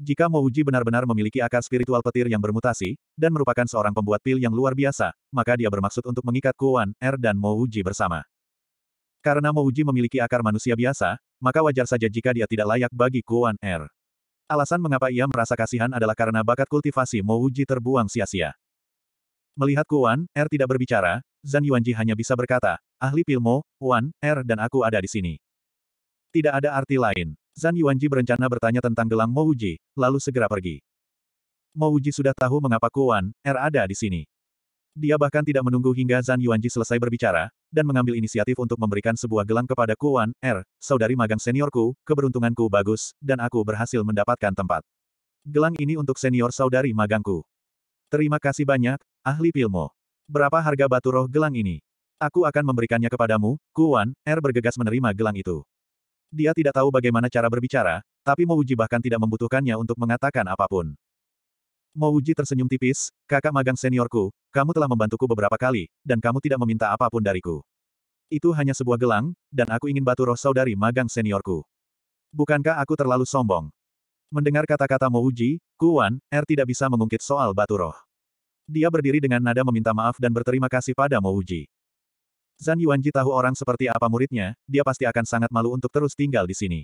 Jika Mouji benar-benar memiliki akar spiritual petir yang bermutasi, dan merupakan seorang pembuat pil yang luar biasa, maka dia bermaksud untuk mengikat Kuan, Er dan Mouji bersama. Karena Mouji memiliki akar manusia biasa, maka wajar saja jika dia tidak layak bagi Kuan Er. Alasan mengapa ia merasa kasihan adalah karena bakat kultivasi Mouji terbuang sia-sia. Melihat Kuan Er tidak berbicara, Zhan Yuanji hanya bisa berkata, ahli pilmo, Wan, Er dan aku ada di sini. Tidak ada arti lain. Zhan Yuanji berencana bertanya tentang gelang Mo Uji lalu segera pergi. Mo Uji sudah tahu mengapa Kuan Er ada di sini. Dia bahkan tidak menunggu hingga Zhan Yuanji selesai berbicara, dan mengambil inisiatif untuk memberikan sebuah gelang kepada Kuan, Er, saudari magang seniorku, keberuntunganku bagus, dan aku berhasil mendapatkan tempat. Gelang ini untuk senior saudari magangku. Terima kasih banyak, Ahli Pilmo. Berapa harga batu roh gelang ini? Aku akan memberikannya kepadamu, Kuan, Er. bergegas menerima gelang itu. Dia tidak tahu bagaimana cara berbicara, tapi Mouji bahkan tidak membutuhkannya untuk mengatakan apapun. Mouji tersenyum tipis, kakak magang seniorku, kamu telah membantuku beberapa kali, dan kamu tidak meminta apapun dariku. Itu hanya sebuah gelang, dan aku ingin batu roh saudari magang seniorku. Bukankah aku terlalu sombong? Mendengar kata-kata Mouji, Kuan, Er tidak bisa mengungkit soal batu roh. Dia berdiri dengan nada meminta maaf dan berterima kasih pada Mouji. Zan Yuanji tahu orang seperti apa muridnya, dia pasti akan sangat malu untuk terus tinggal di sini.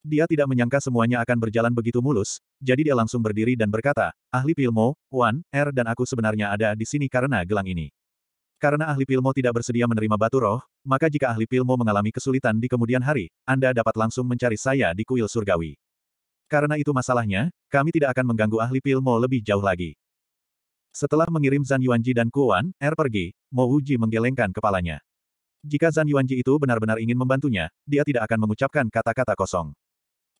Dia tidak menyangka semuanya akan berjalan begitu mulus, jadi dia langsung berdiri dan berkata, ahli Pilmo, Wan, Er dan aku sebenarnya ada di sini karena gelang ini. Karena ahli Pilmo tidak bersedia menerima batu roh, maka jika ahli Pilmo mengalami kesulitan di kemudian hari, Anda dapat langsung mencari saya di kuil surgawi. Karena itu masalahnya, kami tidak akan mengganggu ahli Pilmo lebih jauh lagi. Setelah mengirim Zan Yuanji dan Kuan, Er pergi, Mo Uji menggelengkan kepalanya. Jika Zan Yuanji itu benar-benar ingin membantunya, dia tidak akan mengucapkan kata-kata kosong.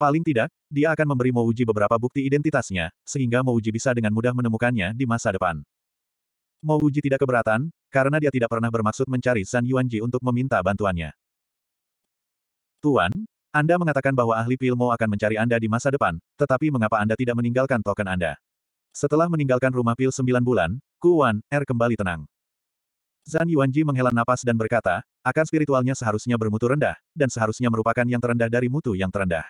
Paling tidak, dia akan memberi Mo Wuji beberapa bukti identitasnya, sehingga Mo Uji bisa dengan mudah menemukannya di masa depan. Mo Uji tidak keberatan, karena dia tidak pernah bermaksud mencari Zan Yuanji untuk meminta bantuannya. Tuan, Anda mengatakan bahwa ahli Pilmo akan mencari Anda di masa depan, tetapi mengapa Anda tidak meninggalkan token Anda? Setelah meninggalkan rumah pil sembilan bulan, Kuan Er kembali tenang. Zan Yuanji menghela napas dan berkata, akan spiritualnya seharusnya bermutu rendah, dan seharusnya merupakan yang terendah dari mutu yang terendah.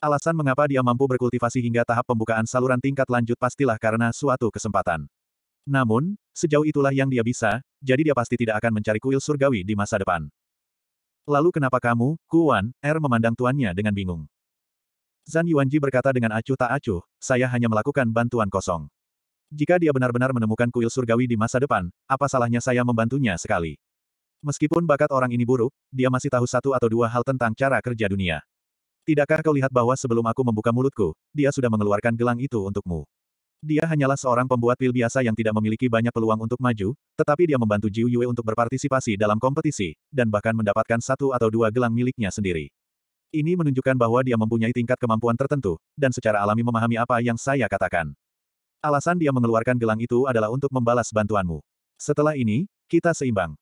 Alasan mengapa dia mampu berkultivasi hingga tahap pembukaan saluran tingkat lanjut pastilah karena suatu kesempatan. Namun, sejauh itulah yang dia bisa, jadi dia pasti tidak akan mencari kuil surgawi di masa depan. Lalu kenapa kamu, Kuan, Er memandang tuannya dengan bingung. Zan Yuanji berkata dengan acuh tak acuh, saya hanya melakukan bantuan kosong. Jika dia benar-benar menemukan kuil surgawi di masa depan, apa salahnya saya membantunya sekali? Meskipun bakat orang ini buruk, dia masih tahu satu atau dua hal tentang cara kerja dunia. Tidakkah kau lihat bahwa sebelum aku membuka mulutku, dia sudah mengeluarkan gelang itu untukmu? Dia hanyalah seorang pembuat pil biasa yang tidak memiliki banyak peluang untuk maju, tetapi dia membantu Jiu Yue untuk berpartisipasi dalam kompetisi, dan bahkan mendapatkan satu atau dua gelang miliknya sendiri. Ini menunjukkan bahwa dia mempunyai tingkat kemampuan tertentu, dan secara alami memahami apa yang saya katakan. Alasan dia mengeluarkan gelang itu adalah untuk membalas bantuanmu. Setelah ini, kita seimbang.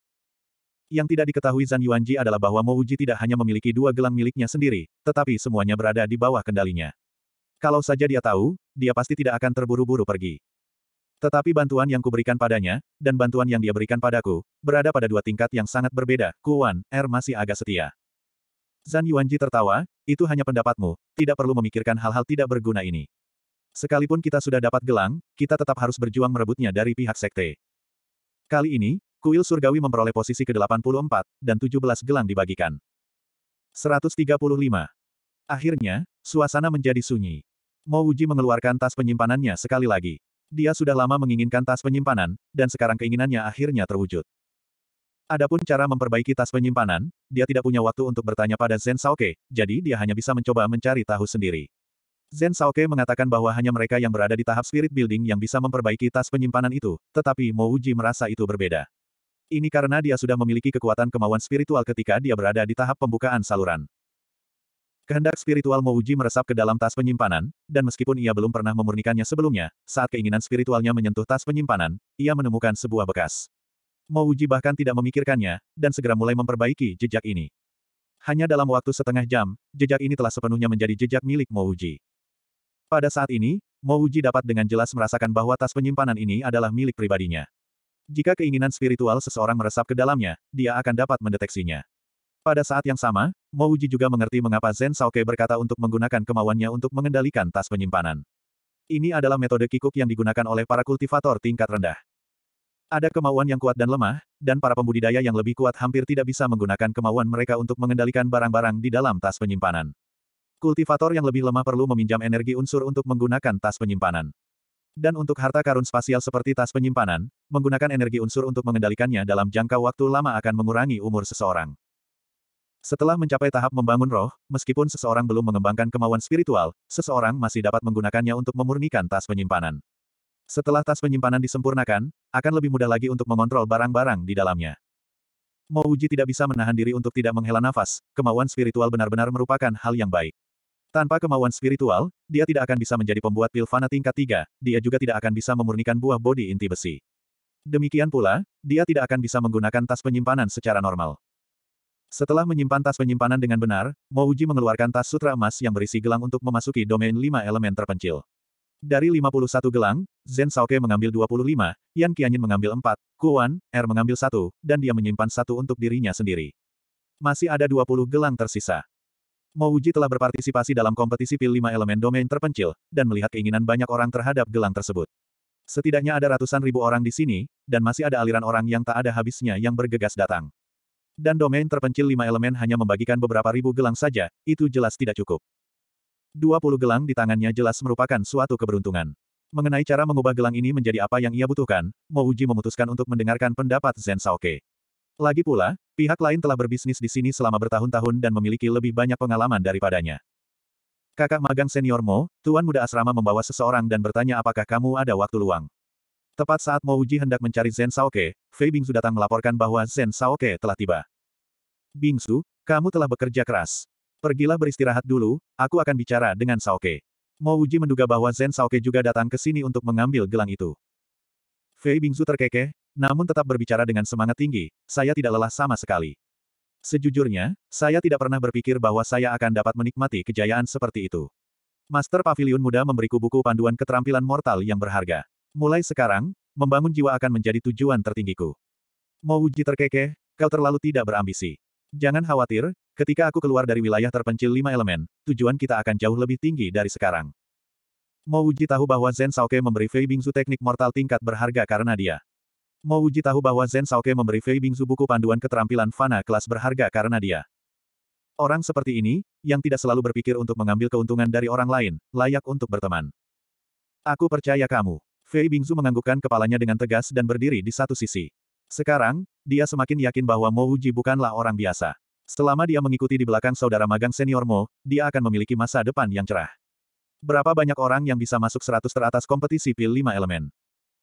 Yang tidak diketahui Zan Yuanji adalah bahwa Mo Uji tidak hanya memiliki dua gelang miliknya sendiri, tetapi semuanya berada di bawah kendalinya. Kalau saja dia tahu, dia pasti tidak akan terburu-buru pergi. Tetapi bantuan yang kuberikan padanya, dan bantuan yang dia berikan padaku, berada pada dua tingkat yang sangat berbeda, Kuan, Er masih agak setia. Zan Yuanji tertawa, itu hanya pendapatmu, tidak perlu memikirkan hal-hal tidak berguna ini. Sekalipun kita sudah dapat gelang, kita tetap harus berjuang merebutnya dari pihak sekte. Kali ini, kuil surgawi memperoleh posisi ke-84, dan 17 gelang dibagikan. 135. Akhirnya, suasana menjadi sunyi. Mouji mengeluarkan tas penyimpanannya sekali lagi. Dia sudah lama menginginkan tas penyimpanan, dan sekarang keinginannya akhirnya terwujud. Adapun cara memperbaiki tas penyimpanan, dia tidak punya waktu untuk bertanya pada Zen Saoke, jadi dia hanya bisa mencoba mencari tahu sendiri. Zen Saoke mengatakan bahwa hanya mereka yang berada di tahap spirit building yang bisa memperbaiki tas penyimpanan itu, tetapi Mo Uji merasa itu berbeda. Ini karena dia sudah memiliki kekuatan kemauan spiritual ketika dia berada di tahap pembukaan saluran. Kehendak spiritual Mo Uji meresap ke dalam tas penyimpanan, dan meskipun ia belum pernah memurnikannya sebelumnya, saat keinginan spiritualnya menyentuh tas penyimpanan, ia menemukan sebuah bekas. Mouji bahkan tidak memikirkannya, dan segera mulai memperbaiki jejak ini. Hanya dalam waktu setengah jam, jejak ini telah sepenuhnya menjadi jejak milik Mouji. Pada saat ini, Mouji dapat dengan jelas merasakan bahwa tas penyimpanan ini adalah milik pribadinya. Jika keinginan spiritual seseorang meresap ke dalamnya, dia akan dapat mendeteksinya. Pada saat yang sama, Mouji juga mengerti mengapa Zen Saoke berkata untuk menggunakan kemauannya untuk mengendalikan tas penyimpanan. Ini adalah metode kikuk yang digunakan oleh para kultivator tingkat rendah. Ada kemauan yang kuat dan lemah, dan para pembudidaya yang lebih kuat hampir tidak bisa menggunakan kemauan mereka untuk mengendalikan barang-barang di dalam tas penyimpanan. Kultivator yang lebih lemah perlu meminjam energi unsur untuk menggunakan tas penyimpanan. Dan untuk harta karun spasial seperti tas penyimpanan, menggunakan energi unsur untuk mengendalikannya dalam jangka waktu lama akan mengurangi umur seseorang. Setelah mencapai tahap membangun roh, meskipun seseorang belum mengembangkan kemauan spiritual, seseorang masih dapat menggunakannya untuk memurnikan tas penyimpanan. Setelah tas penyimpanan disempurnakan, akan lebih mudah lagi untuk mengontrol barang-barang di dalamnya. Mo Uji tidak bisa menahan diri untuk tidak menghela nafas, kemauan spiritual benar-benar merupakan hal yang baik. Tanpa kemauan spiritual, dia tidak akan bisa menjadi pembuat pil fana tingkat 3, dia juga tidak akan bisa memurnikan buah bodi inti besi. Demikian pula, dia tidak akan bisa menggunakan tas penyimpanan secara normal. Setelah menyimpan tas penyimpanan dengan benar, Mo mengeluarkan tas sutra emas yang berisi gelang untuk memasuki domain lima elemen terpencil. Dari 51 gelang, Zen Saoke mengambil 25, Yan Qianyin mengambil 4, Kuan, Er mengambil 1, dan dia menyimpan satu untuk dirinya sendiri. Masih ada 20 gelang tersisa. Mouji telah berpartisipasi dalam kompetisi pil 5 elemen domain terpencil, dan melihat keinginan banyak orang terhadap gelang tersebut. Setidaknya ada ratusan ribu orang di sini, dan masih ada aliran orang yang tak ada habisnya yang bergegas datang. Dan domain terpencil lima elemen hanya membagikan beberapa ribu gelang saja, itu jelas tidak cukup. 20 gelang di tangannya jelas merupakan suatu keberuntungan. Mengenai cara mengubah gelang ini menjadi apa yang ia butuhkan, Mo Uji memutuskan untuk mendengarkan pendapat Zen Saoke. Lagi pula, pihak lain telah berbisnis di sini selama bertahun-tahun dan memiliki lebih banyak pengalaman daripadanya. Kakak magang senior Mo, tuan muda asrama membawa seseorang dan bertanya apakah kamu ada waktu luang. Tepat saat Mo Uji hendak mencari Zen Saoke, Fei Bingsu datang melaporkan bahwa Zen Saoke telah tiba. Bingsu, kamu telah bekerja keras. Pergilah beristirahat dulu, aku akan bicara dengan Saoke. Mo Wuji menduga bahwa Zen Saoke juga datang ke sini untuk mengambil gelang itu. Fei Bingzu terkekeh, namun tetap berbicara dengan semangat tinggi, saya tidak lelah sama sekali. Sejujurnya, saya tidak pernah berpikir bahwa saya akan dapat menikmati kejayaan seperti itu. Master Pavilion Muda memberiku buku panduan keterampilan mortal yang berharga. Mulai sekarang, membangun jiwa akan menjadi tujuan tertinggiku. Mo Wuji terkekeh, kau terlalu tidak berambisi. Jangan khawatir, Ketika aku keluar dari wilayah terpencil lima elemen, tujuan kita akan jauh lebih tinggi dari sekarang. Mo Uji tahu bahwa Zen Sauke memberi Fei Bingzu teknik mortal tingkat berharga karena dia. Mo Uji tahu bahwa Zen Sauke memberi Fei Bingzu buku panduan keterampilan Fana kelas berharga karena dia. Orang seperti ini, yang tidak selalu berpikir untuk mengambil keuntungan dari orang lain, layak untuk berteman. Aku percaya kamu. Fei Bingzu menganggukkan kepalanya dengan tegas dan berdiri di satu sisi. Sekarang, dia semakin yakin bahwa Mo Uji bukanlah orang biasa. Selama dia mengikuti di belakang saudara magang senior Mo, dia akan memiliki masa depan yang cerah. Berapa banyak orang yang bisa masuk 100 teratas kompetisi PIL 5 elemen?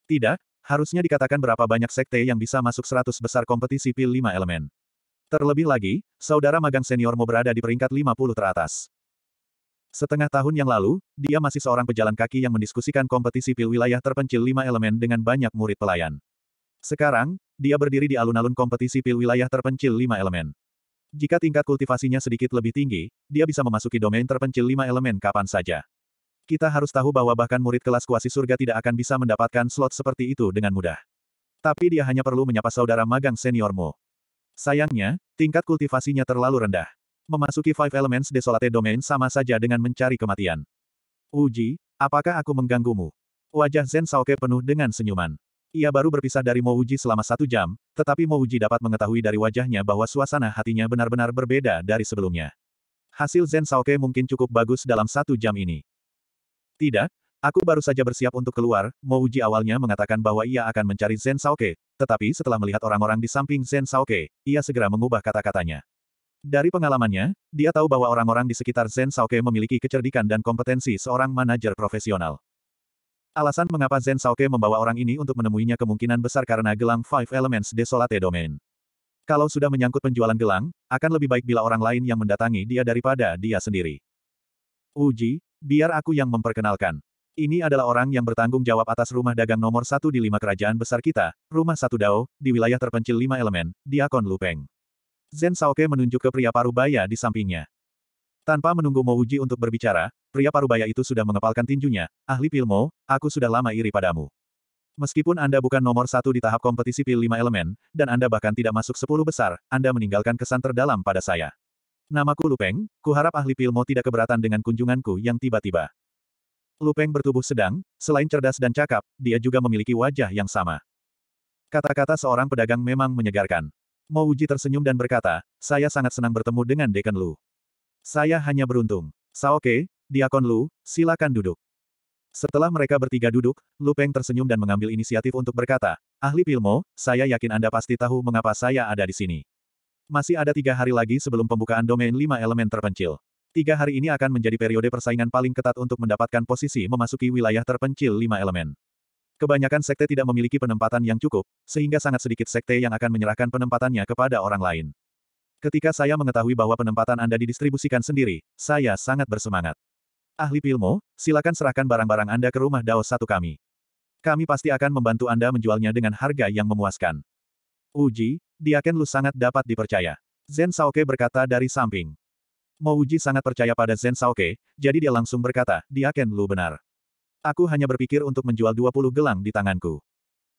Tidak, harusnya dikatakan berapa banyak sekte yang bisa masuk 100 besar kompetisi PIL 5 elemen. Terlebih lagi, saudara magang senior Mo berada di peringkat 50 teratas. Setengah tahun yang lalu, dia masih seorang pejalan kaki yang mendiskusikan kompetisi PIL wilayah terpencil 5 elemen dengan banyak murid pelayan. Sekarang, dia berdiri di alun-alun kompetisi PIL wilayah terpencil 5 elemen. Jika tingkat kultivasinya sedikit lebih tinggi, dia bisa memasuki domain terpencil lima elemen kapan saja. Kita harus tahu bahwa bahkan murid kelas kuasi surga tidak akan bisa mendapatkan slot seperti itu dengan mudah. Tapi dia hanya perlu menyapa saudara magang seniormu. Sayangnya, tingkat kultivasinya terlalu rendah. Memasuki Five Elements Desolate Domain sama saja dengan mencari kematian. Uji, apakah aku mengganggumu? Wajah Zen Saoke penuh dengan senyuman. Ia baru berpisah dari Mouji selama satu jam, tetapi Mouji dapat mengetahui dari wajahnya bahwa suasana hatinya benar-benar berbeda dari sebelumnya. Hasil Zen Saoke mungkin cukup bagus dalam satu jam ini. Tidak, aku baru saja bersiap untuk keluar, Mouji awalnya mengatakan bahwa ia akan mencari Zen Saoke, tetapi setelah melihat orang-orang di samping Zen Saoke, ia segera mengubah kata-katanya. Dari pengalamannya, dia tahu bahwa orang-orang di sekitar Zen Saoke memiliki kecerdikan dan kompetensi seorang manajer profesional. Alasan mengapa Zen Saoke membawa orang ini untuk menemuinya kemungkinan besar karena gelang Five Elements Desolate Domain. Kalau sudah menyangkut penjualan gelang, akan lebih baik bila orang lain yang mendatangi dia daripada dia sendiri. Uji, biar aku yang memperkenalkan. Ini adalah orang yang bertanggung jawab atas rumah dagang nomor satu di lima kerajaan besar kita, rumah satu dao, di wilayah terpencil lima elemen, Diakon Lupeng. Zen Saoke menunjuk ke pria parubaya di sampingnya. Tanpa menunggu Mo Uji untuk berbicara, pria parubaya itu sudah mengepalkan tinjunya, ahli pilmo, aku sudah lama iri padamu. Meskipun Anda bukan nomor satu di tahap kompetisi pil lima elemen, dan Anda bahkan tidak masuk sepuluh besar, Anda meninggalkan kesan terdalam pada saya. Namaku Lupeng, kuharap ahli pilmo tidak keberatan dengan kunjunganku yang tiba-tiba. Lupeng bertubuh sedang, selain cerdas dan cakap, dia juga memiliki wajah yang sama. Kata-kata seorang pedagang memang menyegarkan. Mouji tersenyum dan berkata, saya sangat senang bertemu dengan Dekan Lu. Saya hanya beruntung. Saoke, Diakon Lu, silakan duduk. Setelah mereka bertiga duduk, Lu Peng tersenyum dan mengambil inisiatif untuk berkata, Ahli Pilmo, saya yakin Anda pasti tahu mengapa saya ada di sini. Masih ada tiga hari lagi sebelum pembukaan domain lima elemen terpencil. Tiga hari ini akan menjadi periode persaingan paling ketat untuk mendapatkan posisi memasuki wilayah terpencil lima elemen. Kebanyakan sekte tidak memiliki penempatan yang cukup, sehingga sangat sedikit sekte yang akan menyerahkan penempatannya kepada orang lain. Ketika saya mengetahui bahwa penempatan Anda didistribusikan sendiri, saya sangat bersemangat. Ahli Pilmo, silakan serahkan barang-barang Anda ke rumah Dao satu kami. Kami pasti akan membantu Anda menjualnya dengan harga yang memuaskan. Uji, Diaken Lu sangat dapat dipercaya. Zen Saoke berkata dari samping. Mo Uji sangat percaya pada Zen Saoke, jadi dia langsung berkata, Diaken Lu benar. Aku hanya berpikir untuk menjual 20 gelang di tanganku.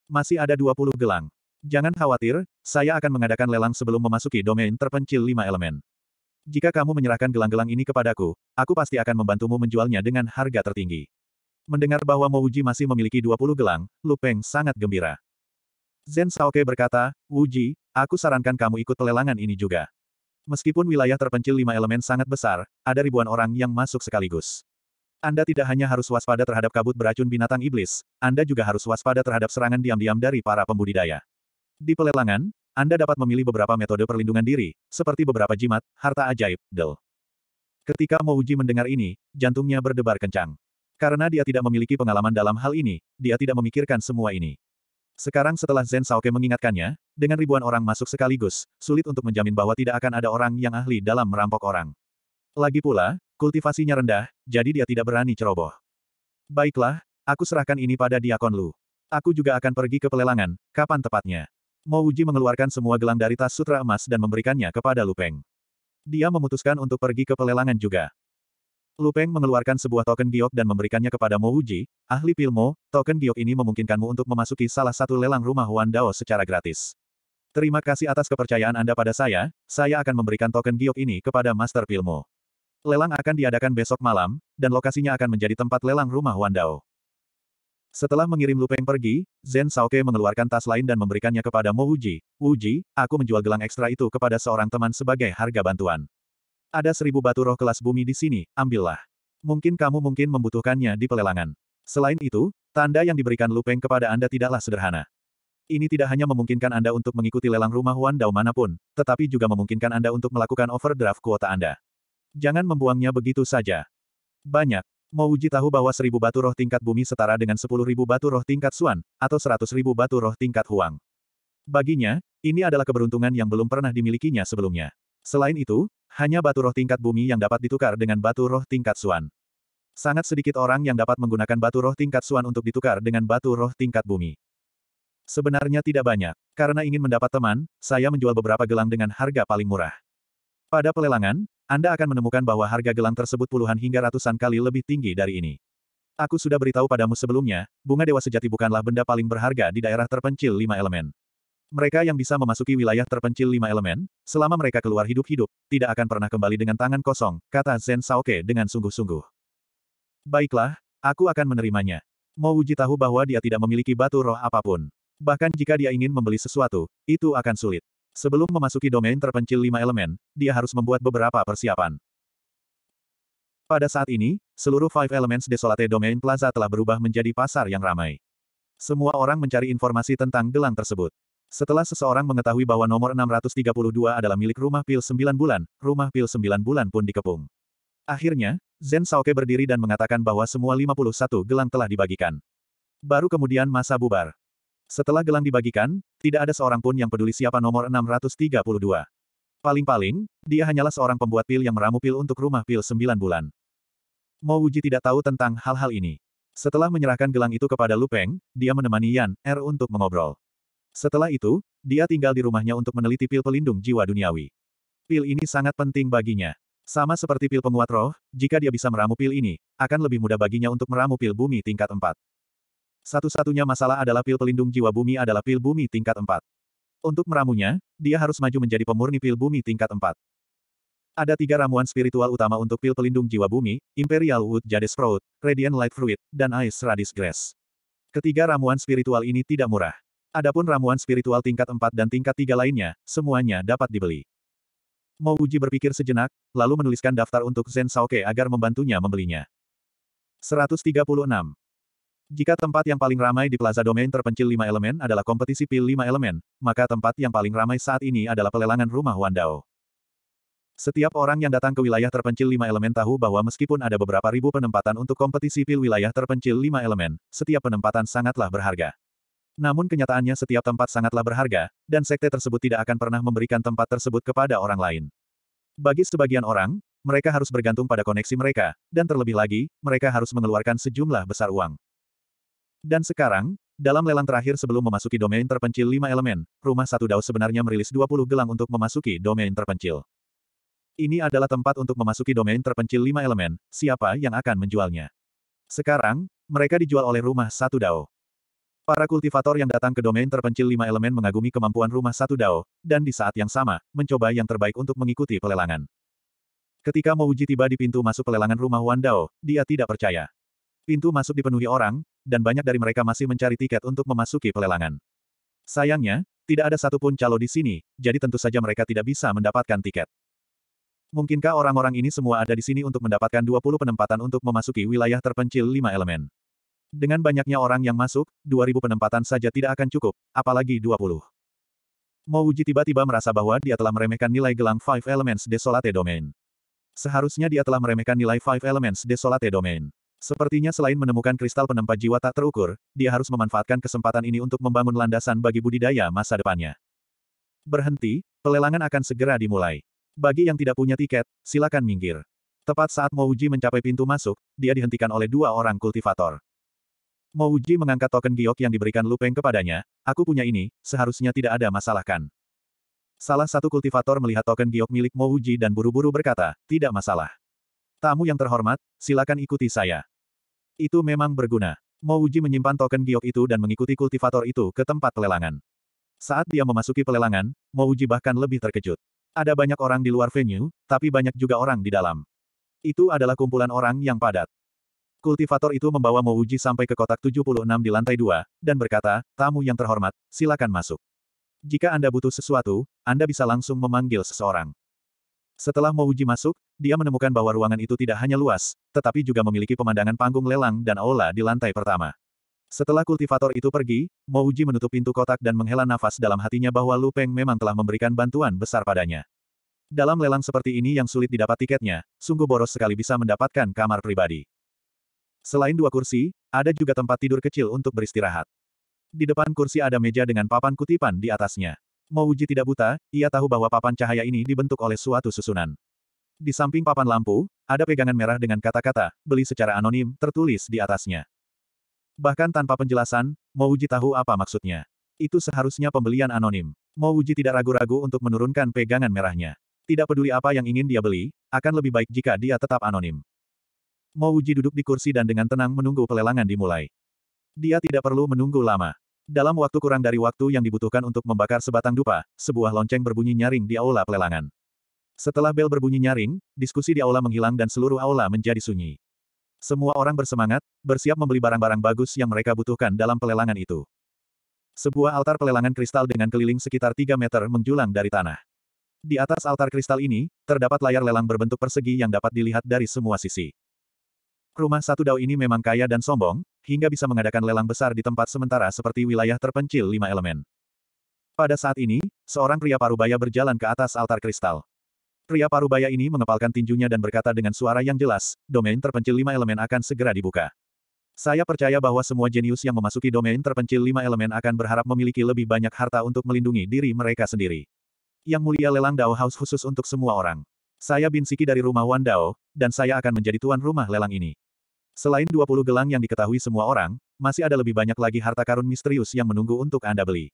Masih ada 20 gelang. Jangan khawatir, saya akan mengadakan lelang sebelum memasuki domain terpencil lima elemen. Jika kamu menyerahkan gelang-gelang ini kepadaku, aku pasti akan membantumu menjualnya dengan harga tertinggi. Mendengar bahwa Mouji masih memiliki 20 gelang, Lu Peng sangat gembira. Zen Saoke berkata, Wuji, aku sarankan kamu ikut pelelangan ini juga. Meskipun wilayah terpencil lima elemen sangat besar, ada ribuan orang yang masuk sekaligus. Anda tidak hanya harus waspada terhadap kabut beracun binatang iblis, Anda juga harus waspada terhadap serangan diam-diam dari para pembudidaya. Di pelelangan, Anda dapat memilih beberapa metode perlindungan diri, seperti beberapa jimat, harta ajaib, del. Ketika Mouji mendengar ini, jantungnya berdebar kencang. Karena dia tidak memiliki pengalaman dalam hal ini, dia tidak memikirkan semua ini. Sekarang setelah Zen Saoke mengingatkannya, dengan ribuan orang masuk sekaligus, sulit untuk menjamin bahwa tidak akan ada orang yang ahli dalam merampok orang. Lagi pula, kultivasinya rendah, jadi dia tidak berani ceroboh. Baiklah, aku serahkan ini pada Diakon Lu. Aku juga akan pergi ke pelelangan, kapan tepatnya? Mo Uji mengeluarkan semua gelang dari tas sutra emas dan memberikannya kepada Lupeng. Dia memutuskan untuk pergi ke pelelangan juga. Lupeng mengeluarkan sebuah token giok dan memberikannya kepada Mo Uji, ahli pilmo, token giok ini memungkinkanmu untuk memasuki salah satu lelang rumah Huan Dao secara gratis. Terima kasih atas kepercayaan Anda pada saya, saya akan memberikan token giok ini kepada Master Pilmo. Lelang akan diadakan besok malam, dan lokasinya akan menjadi tempat lelang rumah Huan Dao. Setelah mengirim Lupeng pergi, Zen Saoke mengeluarkan tas lain dan memberikannya kepada Mo Uji. Uji, aku menjual gelang ekstra itu kepada seorang teman sebagai harga bantuan. Ada seribu batu roh kelas bumi di sini, ambillah. Mungkin kamu mungkin membutuhkannya di pelelangan. Selain itu, tanda yang diberikan Lupeng kepada Anda tidaklah sederhana. Ini tidak hanya memungkinkan Anda untuk mengikuti lelang rumah Wan Dao manapun, tetapi juga memungkinkan Anda untuk melakukan overdraft kuota Anda. Jangan membuangnya begitu saja. Banyak, Mouji tahu bahwa seribu batu roh tingkat bumi setara dengan sepuluh ribu batu roh tingkat Suan, atau seratus ribu batu roh tingkat Huang. Baginya, ini adalah keberuntungan yang belum pernah dimilikinya sebelumnya. Selain itu, hanya batu roh tingkat bumi yang dapat ditukar dengan batu roh tingkat Suan. Sangat sedikit orang yang dapat menggunakan batu roh tingkat Suan untuk ditukar dengan batu roh tingkat bumi. Sebenarnya tidak banyak. Karena ingin mendapat teman, saya menjual beberapa gelang dengan harga paling murah. Pada pelelangan, anda akan menemukan bahwa harga gelang tersebut puluhan hingga ratusan kali lebih tinggi dari ini. Aku sudah beritahu padamu sebelumnya, bunga dewa sejati bukanlah benda paling berharga di daerah terpencil lima elemen. Mereka yang bisa memasuki wilayah terpencil lima elemen, selama mereka keluar hidup-hidup, tidak akan pernah kembali dengan tangan kosong, kata Zen Saoke dengan sungguh-sungguh. Baiklah, aku akan menerimanya. Mouji tahu bahwa dia tidak memiliki batu roh apapun. Bahkan jika dia ingin membeli sesuatu, itu akan sulit. Sebelum memasuki domain terpencil lima elemen, dia harus membuat beberapa persiapan. Pada saat ini, seluruh Five Elements Desolate Domain Plaza telah berubah menjadi pasar yang ramai. Semua orang mencari informasi tentang gelang tersebut. Setelah seseorang mengetahui bahwa nomor 632 adalah milik rumah pil 9 bulan, rumah pil 9 bulan pun dikepung. Akhirnya, Zen Saoke berdiri dan mengatakan bahwa semua 51 gelang telah dibagikan. Baru kemudian masa bubar. Setelah gelang dibagikan, tidak ada seorang pun yang peduli siapa nomor 632. Paling-paling, dia hanyalah seorang pembuat pil yang meramu pil untuk rumah pil 9 bulan. Mo Wuji tidak tahu tentang hal-hal ini. Setelah menyerahkan gelang itu kepada Lu Peng, dia menemani Yan Er untuk mengobrol. Setelah itu, dia tinggal di rumahnya untuk meneliti pil pelindung jiwa duniawi. Pil ini sangat penting baginya. Sama seperti pil penguat roh, jika dia bisa meramu pil ini, akan lebih mudah baginya untuk meramu pil bumi tingkat 4. Satu-satunya masalah adalah pil pelindung jiwa bumi adalah pil bumi tingkat 4. Untuk meramunya, dia harus maju menjadi pemurni pil bumi tingkat 4. Ada tiga ramuan spiritual utama untuk pil pelindung jiwa bumi, Imperial Wood Jade Sprout, Radiant Light Fruit, dan Ice Radish Grass. Ketiga ramuan spiritual ini tidak murah. Adapun ramuan spiritual tingkat 4 dan tingkat 3 lainnya, semuanya dapat dibeli. Uji berpikir sejenak, lalu menuliskan daftar untuk Zen Saoke agar membantunya membelinya. 136. Jika tempat yang paling ramai di Plaza Domain terpencil lima elemen adalah kompetisi pil lima elemen, maka tempat yang paling ramai saat ini adalah pelelangan rumah Wandao. Setiap orang yang datang ke wilayah terpencil lima elemen tahu bahwa meskipun ada beberapa ribu penempatan untuk kompetisi pil wilayah terpencil lima elemen, setiap penempatan sangatlah berharga. Namun kenyataannya setiap tempat sangatlah berharga, dan sekte tersebut tidak akan pernah memberikan tempat tersebut kepada orang lain. Bagi sebagian orang, mereka harus bergantung pada koneksi mereka, dan terlebih lagi, mereka harus mengeluarkan sejumlah besar uang. Dan sekarang, dalam lelang terakhir sebelum memasuki domain terpencil lima elemen, rumah satu Dao sebenarnya merilis 20 gelang untuk memasuki domain terpencil. Ini adalah tempat untuk memasuki domain terpencil lima elemen, siapa yang akan menjualnya. Sekarang, mereka dijual oleh rumah satu Dao. Para kultivator yang datang ke domain terpencil lima elemen mengagumi kemampuan rumah satu Dao, dan di saat yang sama, mencoba yang terbaik untuk mengikuti pelelangan. Ketika Mouji tiba di pintu masuk pelelangan rumah Wan Dao, dia tidak percaya. Pintu masuk dipenuhi orang, dan banyak dari mereka masih mencari tiket untuk memasuki pelelangan. Sayangnya, tidak ada satupun calo di sini, jadi tentu saja mereka tidak bisa mendapatkan tiket. Mungkinkah orang-orang ini semua ada di sini untuk mendapatkan 20 penempatan untuk memasuki wilayah terpencil 5 elemen? Dengan banyaknya orang yang masuk, 2000 penempatan saja tidak akan cukup, apalagi 20. Mouji tiba-tiba merasa bahwa dia telah meremehkan nilai gelang Five Elements Desolate Domain. Seharusnya dia telah meremehkan nilai Five Elements Desolate Domain. Sepertinya selain menemukan kristal penempa jiwa tak terukur, dia harus memanfaatkan kesempatan ini untuk membangun landasan bagi budidaya masa depannya. Berhenti, pelelangan akan segera dimulai. Bagi yang tidak punya tiket, silakan minggir. Tepat saat Mouji mencapai pintu masuk, dia dihentikan oleh dua orang kultivator. Mouji mengangkat token giok yang diberikan Lupeng kepadanya, aku punya ini, seharusnya tidak ada masalah kan. Salah satu kultivator melihat token giok milik Mouji dan buru-buru berkata, tidak masalah. Tamu yang terhormat, silakan ikuti saya. Itu memang berguna. Mouji menyimpan token giok itu dan mengikuti kultivator itu ke tempat pelelangan. Saat dia memasuki pelelangan, Mouji bahkan lebih terkejut. Ada banyak orang di luar venue, tapi banyak juga orang di dalam. Itu adalah kumpulan orang yang padat. Kultivator itu membawa Mouji sampai ke kotak 76 di lantai 2, dan berkata, tamu yang terhormat, silakan masuk. Jika Anda butuh sesuatu, Anda bisa langsung memanggil seseorang. Setelah Mouji masuk, dia menemukan bahwa ruangan itu tidak hanya luas, tetapi juga memiliki pemandangan panggung lelang dan aula di lantai pertama. Setelah kultivator itu pergi, Mouji menutup pintu kotak dan menghela nafas dalam hatinya bahwa Lu Peng memang telah memberikan bantuan besar padanya. Dalam lelang seperti ini yang sulit didapat tiketnya, sungguh boros sekali bisa mendapatkan kamar pribadi. Selain dua kursi, ada juga tempat tidur kecil untuk beristirahat. Di depan kursi ada meja dengan papan kutipan di atasnya. Mouji tidak buta, ia tahu bahwa papan cahaya ini dibentuk oleh suatu susunan. Di samping papan lampu, ada pegangan merah dengan kata-kata, beli secara anonim, tertulis di atasnya. Bahkan tanpa penjelasan, Mouji tahu apa maksudnya. Itu seharusnya pembelian anonim. Mouji tidak ragu-ragu untuk menurunkan pegangan merahnya. Tidak peduli apa yang ingin dia beli, akan lebih baik jika dia tetap anonim. Mouji duduk di kursi dan dengan tenang menunggu pelelangan dimulai. Dia tidak perlu menunggu lama. Dalam waktu kurang dari waktu yang dibutuhkan untuk membakar sebatang dupa, sebuah lonceng berbunyi nyaring di aula pelelangan. Setelah bel berbunyi nyaring, diskusi di aula menghilang dan seluruh aula menjadi sunyi. Semua orang bersemangat, bersiap membeli barang-barang bagus yang mereka butuhkan dalam pelelangan itu. Sebuah altar pelelangan kristal dengan keliling sekitar 3 meter menjulang dari tanah. Di atas altar kristal ini, terdapat layar lelang berbentuk persegi yang dapat dilihat dari semua sisi. Rumah satu dao ini memang kaya dan sombong, hingga bisa mengadakan lelang besar di tempat sementara seperti wilayah terpencil lima elemen. Pada saat ini, seorang pria parubaya berjalan ke atas altar kristal. Pria parubaya ini mengepalkan tinjunya dan berkata dengan suara yang jelas, domain terpencil lima elemen akan segera dibuka. Saya percaya bahwa semua jenius yang memasuki domain terpencil lima elemen akan berharap memiliki lebih banyak harta untuk melindungi diri mereka sendiri. Yang mulia lelang Dao House khusus untuk semua orang. Saya Bin Siki dari rumah Wan Dao, dan saya akan menjadi tuan rumah lelang ini. Selain 20 gelang yang diketahui semua orang, masih ada lebih banyak lagi harta karun misterius yang menunggu untuk Anda beli.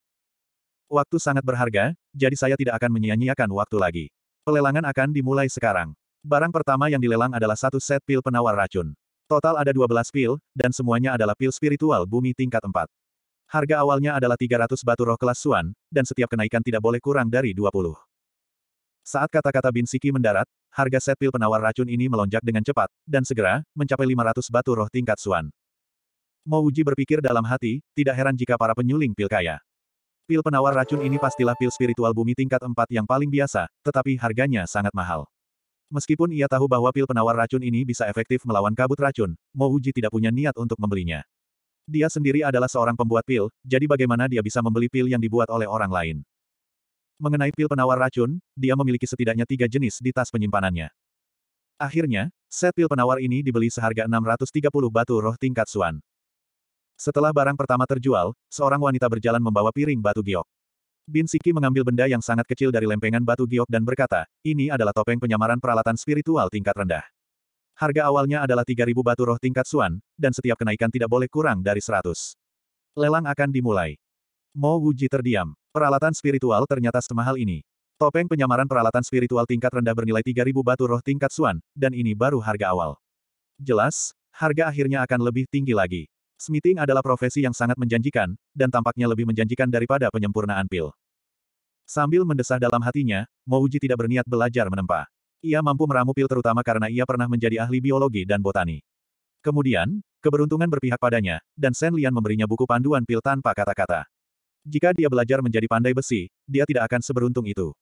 Waktu sangat berharga, jadi saya tidak akan menyia-nyiakan waktu lagi. Pelelangan akan dimulai sekarang. Barang pertama yang dilelang adalah satu set pil penawar racun. Total ada 12 pil, dan semuanya adalah pil spiritual bumi tingkat 4. Harga awalnya adalah 300 batu roh kelas Suan, dan setiap kenaikan tidak boleh kurang dari 20. Saat kata-kata Bin Siki mendarat, harga set pil penawar racun ini melonjak dengan cepat, dan segera, mencapai 500 batu roh tingkat Suan. Mo Uji berpikir dalam hati, tidak heran jika para penyuling pil kaya. Pil penawar racun ini pastilah pil spiritual bumi tingkat 4 yang paling biasa, tetapi harganya sangat mahal. Meskipun ia tahu bahwa pil penawar racun ini bisa efektif melawan kabut racun, Mo Uji tidak punya niat untuk membelinya. Dia sendiri adalah seorang pembuat pil, jadi bagaimana dia bisa membeli pil yang dibuat oleh orang lain? Mengenai pil penawar racun, dia memiliki setidaknya tiga jenis di tas penyimpanannya. Akhirnya, set pil penawar ini dibeli seharga 630 batu roh tingkat Suan. Setelah barang pertama terjual, seorang wanita berjalan membawa piring batu giok. Bin Siki mengambil benda yang sangat kecil dari lempengan batu giok dan berkata, ini adalah topeng penyamaran peralatan spiritual tingkat rendah. Harga awalnya adalah 3.000 batu roh tingkat suan, dan setiap kenaikan tidak boleh kurang dari 100. Lelang akan dimulai. Mo Wuji terdiam. Peralatan spiritual ternyata semahal ini. Topeng penyamaran peralatan spiritual tingkat rendah bernilai 3000 batu roh tingkat Suan, dan ini baru harga awal. Jelas, harga akhirnya akan lebih tinggi lagi. Smithing adalah profesi yang sangat menjanjikan, dan tampaknya lebih menjanjikan daripada penyempurnaan pil. Sambil mendesah dalam hatinya, Mouji tidak berniat belajar menempa. Ia mampu meramu pil terutama karena ia pernah menjadi ahli biologi dan botani. Kemudian, keberuntungan berpihak padanya, dan Sen Lian memberinya buku panduan pil tanpa kata-kata. Jika dia belajar menjadi pandai besi, dia tidak akan seberuntung itu.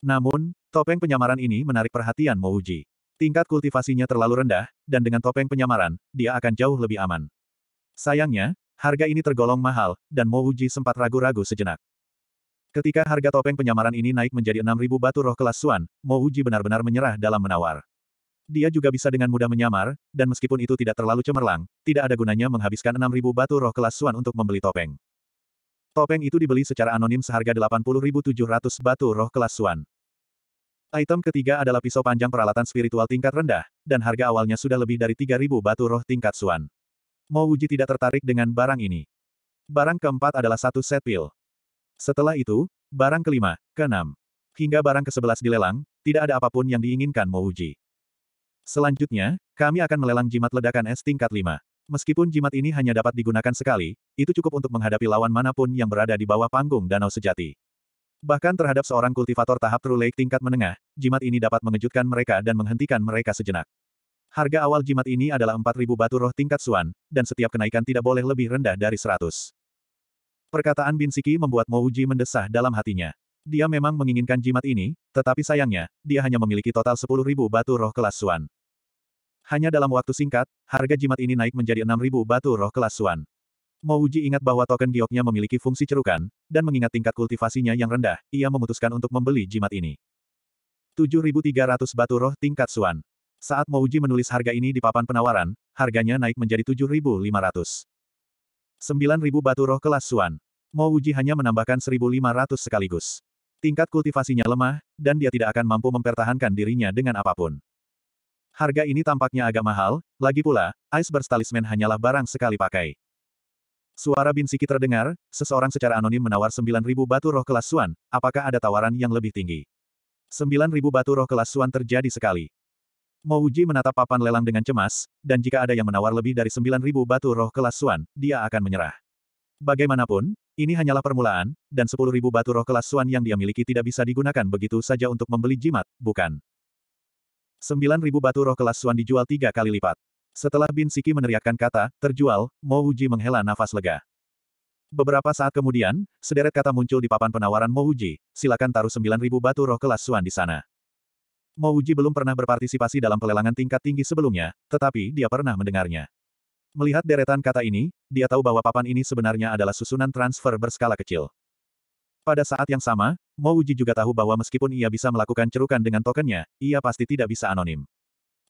Namun, topeng penyamaran ini menarik perhatian Mouji. Tingkat kultivasinya terlalu rendah, dan dengan topeng penyamaran, dia akan jauh lebih aman. Sayangnya, harga ini tergolong mahal, dan Mouji sempat ragu-ragu sejenak. Ketika harga topeng penyamaran ini naik menjadi 6.000 batu roh kelas Suan, Mouji benar-benar menyerah dalam menawar. Dia juga bisa dengan mudah menyamar, dan meskipun itu tidak terlalu cemerlang, tidak ada gunanya menghabiskan 6.000 batu roh kelas Suan untuk membeli topeng. Topeng itu dibeli secara anonim seharga 80.700 batu roh kelas Suan. Item ketiga adalah pisau panjang peralatan spiritual tingkat rendah, dan harga awalnya sudah lebih dari 3.000 batu roh tingkat Suan. Mo Wuji tidak tertarik dengan barang ini. Barang keempat adalah satu set pil. Setelah itu, barang kelima, keenam, hingga barang ke-11 dilelang, tidak ada apapun yang diinginkan Mo Wuji. Selanjutnya, kami akan melelang jimat ledakan es tingkat 5. Meskipun jimat ini hanya dapat digunakan sekali, itu cukup untuk menghadapi lawan manapun yang berada di bawah panggung danau sejati. Bahkan terhadap seorang kultivator tahap True Lake tingkat menengah, jimat ini dapat mengejutkan mereka dan menghentikan mereka sejenak. Harga awal jimat ini adalah 4.000 batu roh tingkat Suan, dan setiap kenaikan tidak boleh lebih rendah dari 100. Perkataan bin siki membuat Mouji mendesah dalam hatinya. Dia memang menginginkan jimat ini, tetapi sayangnya, dia hanya memiliki total 10.000 batu roh kelas Suan. Hanya dalam waktu singkat, harga jimat ini naik menjadi 6.000 batu roh kelas Suan. Mo ingat bahwa token gioknya memiliki fungsi cerukan, dan mengingat tingkat kultivasinya yang rendah, ia memutuskan untuk membeli jimat ini. 7.300 batu roh tingkat Suan. Saat Mo menulis harga ini di papan penawaran, harganya naik menjadi 7.500. 9.000 batu roh kelas Suan. Mo hanya menambahkan 1.500 sekaligus. Tingkat kultivasinya lemah, dan dia tidak akan mampu mempertahankan dirinya dengan apapun. Harga ini tampaknya agak mahal, lagi pula, Iceburst Talisman hanyalah barang sekali pakai. Suara Bin Siki terdengar, seseorang secara anonim menawar 9.000 batu roh kelas Suan, apakah ada tawaran yang lebih tinggi? 9.000 batu roh kelas Suan terjadi sekali. Mouji menatap papan lelang dengan cemas, dan jika ada yang menawar lebih dari 9.000 batu roh kelas Suan, dia akan menyerah. Bagaimanapun, ini hanyalah permulaan, dan 10.000 batu roh kelas Suan yang dia miliki tidak bisa digunakan begitu saja untuk membeli jimat, bukan? 9.000 batu roh kelas Suan dijual tiga kali lipat. Setelah Bin Siki meneriakkan kata, terjual, Mo Uji menghela nafas lega. Beberapa saat kemudian, sederet kata muncul di papan penawaran Mo Uji, silakan taruh 9.000 batu roh kelas Suan di sana. Mo Uji belum pernah berpartisipasi dalam pelelangan tingkat tinggi sebelumnya, tetapi dia pernah mendengarnya. Melihat deretan kata ini, dia tahu bahwa papan ini sebenarnya adalah susunan transfer berskala kecil. Pada saat yang sama, Mo Uji juga tahu bahwa meskipun ia bisa melakukan cerukan dengan tokennya, ia pasti tidak bisa anonim.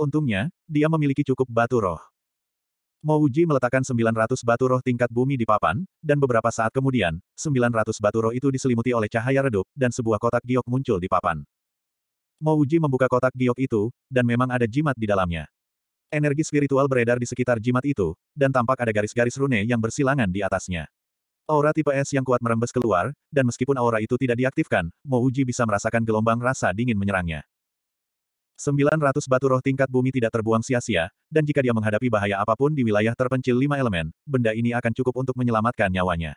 Untungnya, dia memiliki cukup batu roh. Mouji meletakkan 900 batu roh tingkat bumi di papan, dan beberapa saat kemudian, 900 batu roh itu diselimuti oleh cahaya redup, dan sebuah kotak giok muncul di papan. Mouji membuka kotak giok itu, dan memang ada jimat di dalamnya. Energi spiritual beredar di sekitar jimat itu, dan tampak ada garis-garis rune yang bersilangan di atasnya. Aura tipe S yang kuat merembes keluar, dan meskipun aura itu tidak diaktifkan, Mouji bisa merasakan gelombang rasa dingin menyerangnya. 900 batu roh tingkat bumi tidak terbuang sia-sia, dan jika dia menghadapi bahaya apapun di wilayah terpencil lima elemen, benda ini akan cukup untuk menyelamatkan nyawanya.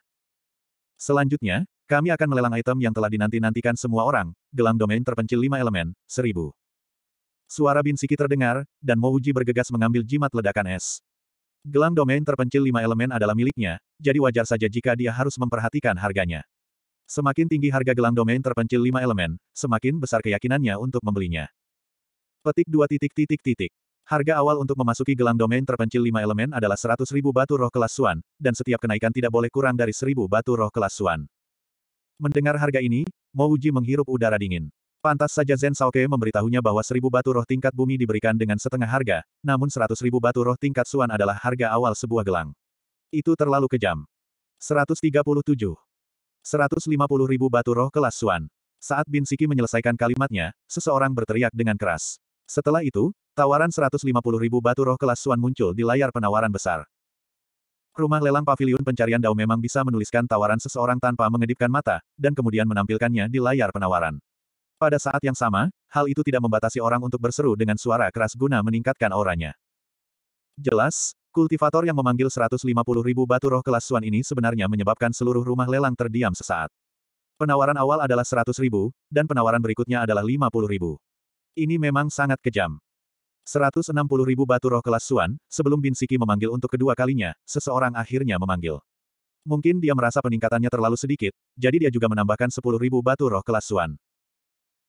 Selanjutnya, kami akan melelang item yang telah dinanti-nantikan semua orang, gelang domain terpencil lima elemen, seribu. Suara bin siki terdengar, dan Mouji bergegas mengambil jimat ledakan es. Gelang domain terpencil lima elemen adalah miliknya, jadi wajar saja jika dia harus memperhatikan harganya. Semakin tinggi harga gelang domain terpencil lima elemen, semakin besar keyakinannya untuk membelinya. Petik dua titik titik titik. Harga awal untuk memasuki gelang domain terpencil 5 elemen adalah 100.000 batu roh kelas Suan, dan setiap kenaikan tidak boleh kurang dari 1.000 batu roh kelas Suan. Mendengar harga ini, Mo Uji menghirup udara dingin. Pantas saja Zen Saoke memberitahunya bahwa 1.000 batu roh tingkat bumi diberikan dengan setengah harga, namun 100.000 batu roh tingkat Suan adalah harga awal sebuah gelang. Itu terlalu kejam. 137. 150.000 batu roh kelas Suan. Saat Bin Siki menyelesaikan kalimatnya, seseorang berteriak dengan keras. Setelah itu, tawaran 150 ribu batu roh kelas Suan muncul di layar penawaran besar. Rumah lelang pavilion pencarian Dao memang bisa menuliskan tawaran seseorang tanpa mengedipkan mata, dan kemudian menampilkannya di layar penawaran. Pada saat yang sama, hal itu tidak membatasi orang untuk berseru dengan suara keras guna meningkatkan auranya. Jelas, Kultivator yang memanggil 150 ribu batu roh kelas Suan ini sebenarnya menyebabkan seluruh rumah lelang terdiam sesaat. Penawaran awal adalah 100 ribu, dan penawaran berikutnya adalah 50 ribu. Ini memang sangat kejam. 160 ribu batu roh kelas Suan, sebelum Bin Siki memanggil untuk kedua kalinya, seseorang akhirnya memanggil. Mungkin dia merasa peningkatannya terlalu sedikit, jadi dia juga menambahkan 10 ribu batu roh kelas Suan.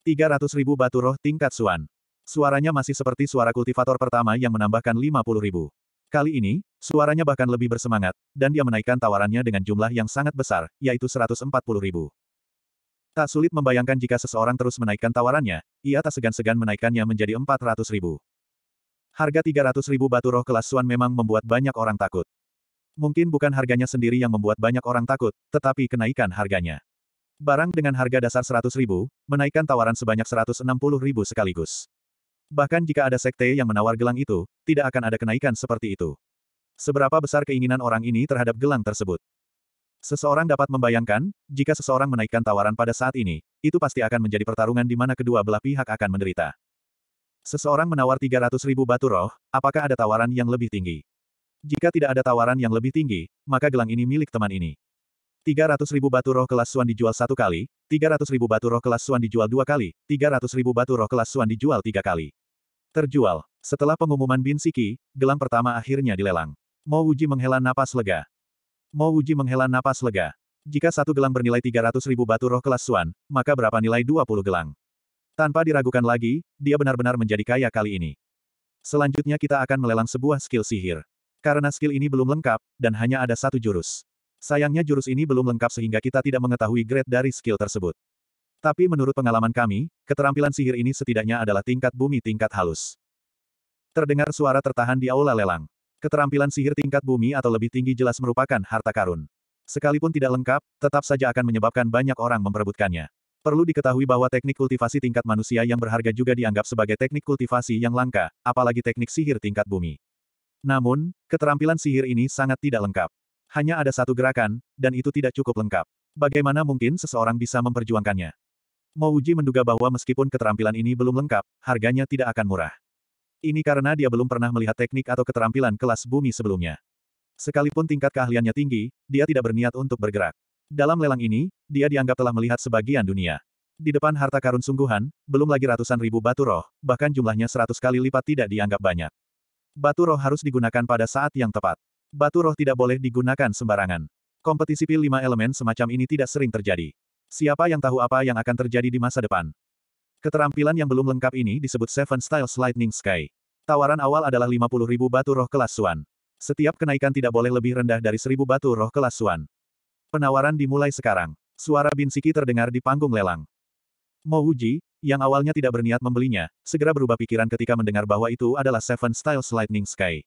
300 ribu batu roh tingkat Suan. Suaranya masih seperti suara kultivator pertama yang menambahkan 50 ribu. Kali ini, suaranya bahkan lebih bersemangat, dan dia menaikkan tawarannya dengan jumlah yang sangat besar, yaitu 140 ribu. Tak sulit membayangkan jika seseorang terus menaikkan tawarannya, ia tak segan-segan menaikkannya menjadi 400 ribu. Harga 300 ribu batu roh kelas Suan memang membuat banyak orang takut. Mungkin bukan harganya sendiri yang membuat banyak orang takut, tetapi kenaikan harganya. Barang dengan harga dasar 100 ribu, menaikkan tawaran sebanyak 160 ribu sekaligus. Bahkan jika ada sekte yang menawar gelang itu, tidak akan ada kenaikan seperti itu. Seberapa besar keinginan orang ini terhadap gelang tersebut? Seseorang dapat membayangkan, jika seseorang menaikkan tawaran pada saat ini, itu pasti akan menjadi pertarungan di mana kedua belah pihak akan menderita. Seseorang menawar 300 ribu batu roh, apakah ada tawaran yang lebih tinggi? Jika tidak ada tawaran yang lebih tinggi, maka gelang ini milik teman ini. 300 ribu batu roh kelas Suan dijual satu kali, 300 ribu batu roh kelas Suan dijual dua kali, 300 ribu batu roh kelas Suan dijual tiga kali. Terjual. Setelah pengumuman Bin Siki, gelang pertama akhirnya dilelang. Mo Uji menghela napas lega. Mo Wuji menghela napas lega. Jika satu gelang bernilai 300 ribu batu roh kelas Suan, maka berapa nilai 20 gelang? Tanpa diragukan lagi, dia benar-benar menjadi kaya kali ini. Selanjutnya kita akan melelang sebuah skill sihir. Karena skill ini belum lengkap, dan hanya ada satu jurus. Sayangnya jurus ini belum lengkap sehingga kita tidak mengetahui grade dari skill tersebut. Tapi menurut pengalaman kami, keterampilan sihir ini setidaknya adalah tingkat bumi tingkat halus. Terdengar suara tertahan di aula lelang. Keterampilan sihir tingkat bumi atau lebih tinggi jelas merupakan harta karun. Sekalipun tidak lengkap, tetap saja akan menyebabkan banyak orang memperebutkannya. Perlu diketahui bahwa teknik kultivasi tingkat manusia yang berharga juga dianggap sebagai teknik kultivasi yang langka, apalagi teknik sihir tingkat bumi. Namun, keterampilan sihir ini sangat tidak lengkap. Hanya ada satu gerakan, dan itu tidak cukup lengkap. Bagaimana mungkin seseorang bisa memperjuangkannya? Mouji menduga bahwa meskipun keterampilan ini belum lengkap, harganya tidak akan murah. Ini karena dia belum pernah melihat teknik atau keterampilan kelas bumi sebelumnya. Sekalipun tingkat keahliannya tinggi, dia tidak berniat untuk bergerak. Dalam lelang ini, dia dianggap telah melihat sebagian dunia. Di depan harta karun sungguhan, belum lagi ratusan ribu batu roh, bahkan jumlahnya seratus kali lipat tidak dianggap banyak. Batu roh harus digunakan pada saat yang tepat. Batu roh tidak boleh digunakan sembarangan. Kompetisi pil lima elemen semacam ini tidak sering terjadi. Siapa yang tahu apa yang akan terjadi di masa depan? Keterampilan yang belum lengkap ini disebut Seven Styles Lightning Sky. Tawaran awal adalah 50.000 batu roh kelas Suan. Setiap kenaikan tidak boleh lebih rendah dari 1.000 batu roh kelas Suan. Penawaran dimulai sekarang. Suara Binsiki terdengar di panggung lelang. Wuji, yang awalnya tidak berniat membelinya, segera berubah pikiran ketika mendengar bahwa itu adalah Seven Styles Lightning Sky.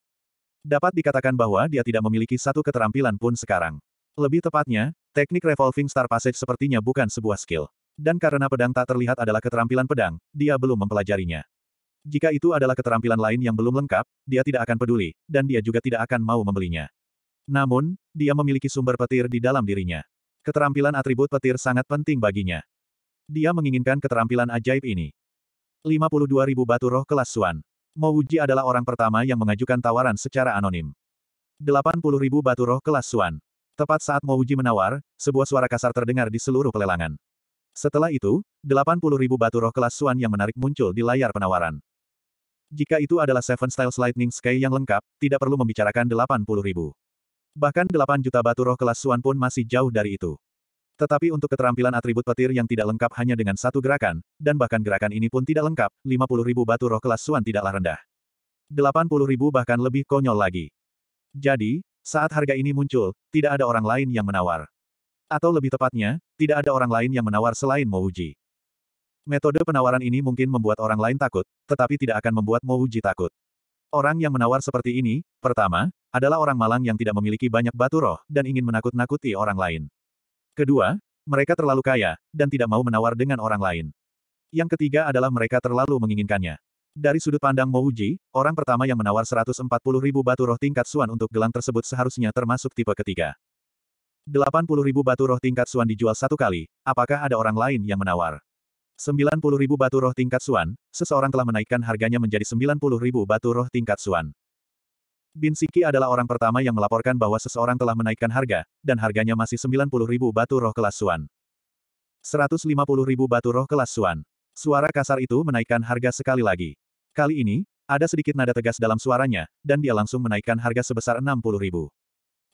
Dapat dikatakan bahwa dia tidak memiliki satu keterampilan pun sekarang. Lebih tepatnya, teknik Revolving Star Passage sepertinya bukan sebuah skill dan karena pedang tak terlihat adalah keterampilan pedang, dia belum mempelajarinya. Jika itu adalah keterampilan lain yang belum lengkap, dia tidak akan peduli, dan dia juga tidak akan mau membelinya. Namun, dia memiliki sumber petir di dalam dirinya. Keterampilan atribut petir sangat penting baginya. Dia menginginkan keterampilan ajaib ini. 52.000 batu roh kelas Suan. Mouji adalah orang pertama yang mengajukan tawaran secara anonim. 80.000 batu roh kelas Suan. Tepat saat Mouji menawar, sebuah suara kasar terdengar di seluruh pelelangan. Setelah itu, 80 ribu batu roh kelas Suan yang menarik muncul di layar penawaran. Jika itu adalah Seven Styles Lightning Sky yang lengkap, tidak perlu membicarakan 80 ribu. Bahkan 8 juta batu roh kelas Suan pun masih jauh dari itu. Tetapi untuk keterampilan atribut petir yang tidak lengkap hanya dengan satu gerakan, dan bahkan gerakan ini pun tidak lengkap, 50 ribu batu roh kelas Suan tidaklah rendah. 80 ribu bahkan lebih konyol lagi. Jadi, saat harga ini muncul, tidak ada orang lain yang menawar. Atau lebih tepatnya, tidak ada orang lain yang menawar selain Mouji. Metode penawaran ini mungkin membuat orang lain takut, tetapi tidak akan membuat Mouji takut. Orang yang menawar seperti ini, pertama, adalah orang malang yang tidak memiliki banyak batu roh dan ingin menakut-nakuti orang lain. Kedua, mereka terlalu kaya dan tidak mau menawar dengan orang lain. Yang ketiga adalah mereka terlalu menginginkannya. Dari sudut pandang Mouji, orang pertama yang menawar 140 ribu batu roh tingkat Suan untuk gelang tersebut seharusnya termasuk tipe ketiga ribu batu roh tingkat Suan dijual satu kali, apakah ada orang lain yang menawar? ribu batu roh tingkat Suan, seseorang telah menaikkan harganya menjadi ribu batu roh tingkat Suan. Bin Siki adalah orang pertama yang melaporkan bahwa seseorang telah menaikkan harga, dan harganya masih 90.000 batu roh kelas Suan. 150.000 batu roh kelas Suan. Suara kasar itu menaikkan harga sekali lagi. Kali ini, ada sedikit nada tegas dalam suaranya, dan dia langsung menaikkan harga sebesar ribu.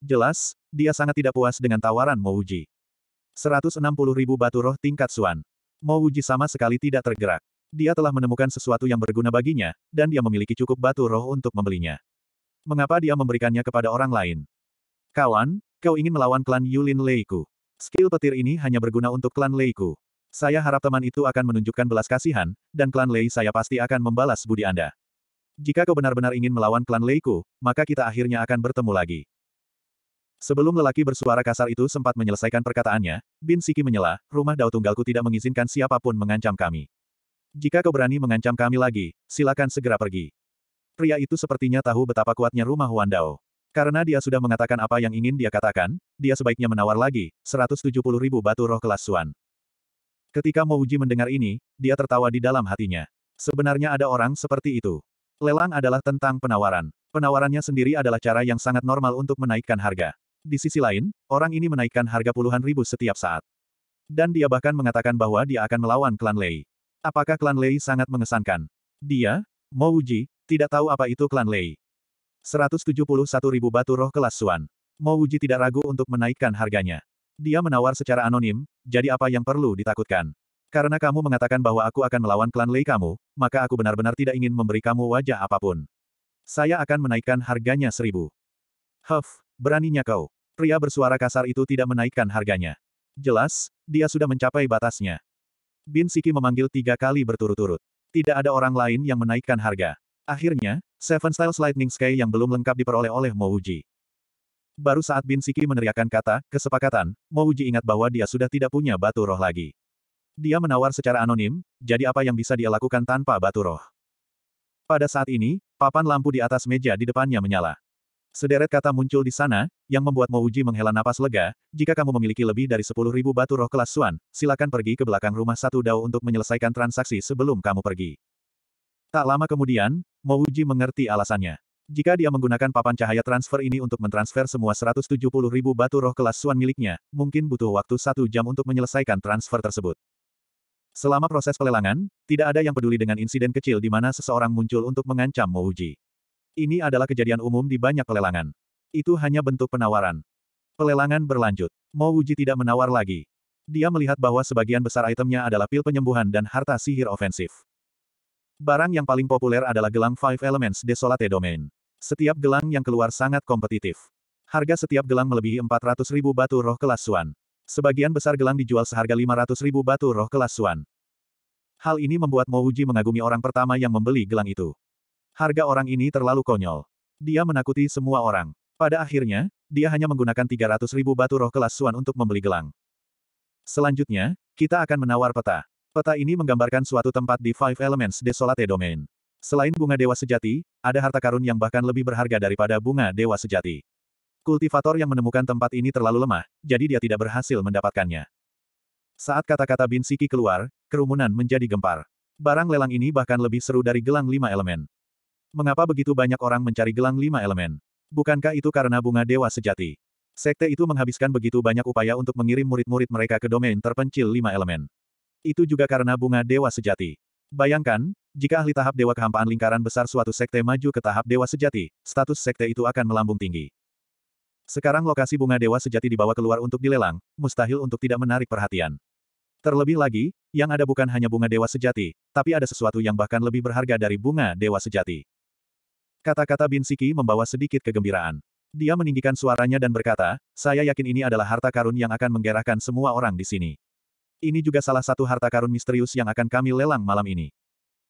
Jelas, dia sangat tidak puas dengan tawaran Mouji. 160 ribu batu roh tingkat Suan. Mouji sama sekali tidak tergerak. Dia telah menemukan sesuatu yang berguna baginya, dan dia memiliki cukup batu roh untuk membelinya. Mengapa dia memberikannya kepada orang lain? Kawan, kau ingin melawan klan Yulin Leiku. Skill petir ini hanya berguna untuk klan Leiku. Saya harap teman itu akan menunjukkan belas kasihan, dan klan Lei saya pasti akan membalas budi Anda. Jika kau benar-benar ingin melawan klan Leiku, maka kita akhirnya akan bertemu lagi. Sebelum lelaki bersuara kasar itu sempat menyelesaikan perkataannya, Bin Siki menyela, rumah dao tunggalku tidak mengizinkan siapapun mengancam kami. Jika kau berani mengancam kami lagi, silakan segera pergi. Pria itu sepertinya tahu betapa kuatnya rumah Huan Dao. Karena dia sudah mengatakan apa yang ingin dia katakan, dia sebaiknya menawar lagi, 170 ribu batu roh kelas Suan. Ketika Mo Uji mendengar ini, dia tertawa di dalam hatinya. Sebenarnya ada orang seperti itu. Lelang adalah tentang penawaran. Penawarannya sendiri adalah cara yang sangat normal untuk menaikkan harga. Di sisi lain, orang ini menaikkan harga puluhan ribu setiap saat. Dan dia bahkan mengatakan bahwa dia akan melawan klan Lei. Apakah klan Lei sangat mengesankan? Dia, Mo Wuji, tidak tahu apa itu klan Lei. 171 ribu batu roh kelas Suan. Mo Wuji tidak ragu untuk menaikkan harganya. Dia menawar secara anonim, jadi apa yang perlu ditakutkan? Karena kamu mengatakan bahwa aku akan melawan klan Lei kamu, maka aku benar-benar tidak ingin memberi kamu wajah apapun. Saya akan menaikkan harganya seribu. Huff, Beraninya kau. Pria bersuara kasar itu tidak menaikkan harganya. Jelas, dia sudah mencapai batasnya. Bin Siki memanggil tiga kali berturut-turut. Tidak ada orang lain yang menaikkan harga. Akhirnya, Seven Styles Lightning Sky yang belum lengkap diperoleh oleh Mouji. Baru saat Bin Siki meneriakkan kata, kesepakatan, Mouji ingat bahwa dia sudah tidak punya batu roh lagi. Dia menawar secara anonim, jadi apa yang bisa dia lakukan tanpa batu roh? Pada saat ini, papan lampu di atas meja di depannya menyala. Sederet kata muncul di sana, yang membuat Mouji menghela napas lega, jika kamu memiliki lebih dari 10.000 batu roh kelas Suan, silakan pergi ke belakang rumah satu dao untuk menyelesaikan transaksi sebelum kamu pergi. Tak lama kemudian, Mouji mengerti alasannya. Jika dia menggunakan papan cahaya transfer ini untuk mentransfer semua ribu batu roh kelas Suan miliknya, mungkin butuh waktu satu jam untuk menyelesaikan transfer tersebut. Selama proses pelelangan, tidak ada yang peduli dengan insiden kecil di mana seseorang muncul untuk mengancam Mouji. Ini adalah kejadian umum di banyak pelelangan. Itu hanya bentuk penawaran. Pelelangan berlanjut. Mo Wuji tidak menawar lagi. Dia melihat bahwa sebagian besar itemnya adalah pil penyembuhan dan harta sihir ofensif. Barang yang paling populer adalah gelang Five Elements Desolate Domain. Setiap gelang yang keluar sangat kompetitif. Harga setiap gelang melebihi 400 ribu batu roh kelas Suan. Sebagian besar gelang dijual seharga 500 ribu batu roh kelas Suan. Hal ini membuat Mo Wuji mengagumi orang pertama yang membeli gelang itu. Harga orang ini terlalu konyol. Dia menakuti semua orang. Pada akhirnya, dia hanya menggunakan 300 ribu batu roh kelas Suan untuk membeli gelang. Selanjutnya, kita akan menawar peta. Peta ini menggambarkan suatu tempat di Five Elements Desolate Domain. Selain bunga dewa sejati, ada harta karun yang bahkan lebih berharga daripada bunga dewa sejati. Kultivator yang menemukan tempat ini terlalu lemah, jadi dia tidak berhasil mendapatkannya. Saat kata-kata Bin Siki keluar, kerumunan menjadi gempar. Barang lelang ini bahkan lebih seru dari gelang lima elemen. Mengapa begitu banyak orang mencari gelang lima elemen? Bukankah itu karena bunga dewa sejati? Sekte itu menghabiskan begitu banyak upaya untuk mengirim murid-murid mereka ke domain terpencil lima elemen. Itu juga karena bunga dewa sejati. Bayangkan, jika ahli tahap dewa kehampaan lingkaran besar suatu sekte maju ke tahap dewa sejati, status sekte itu akan melambung tinggi. Sekarang lokasi bunga dewa sejati dibawa keluar untuk dilelang, mustahil untuk tidak menarik perhatian. Terlebih lagi, yang ada bukan hanya bunga dewa sejati, tapi ada sesuatu yang bahkan lebih berharga dari bunga dewa sejati. Kata-kata Bin Siki membawa sedikit kegembiraan. Dia meninggikan suaranya dan berkata, saya yakin ini adalah harta karun yang akan menggerakkan semua orang di sini. Ini juga salah satu harta karun misterius yang akan kami lelang malam ini.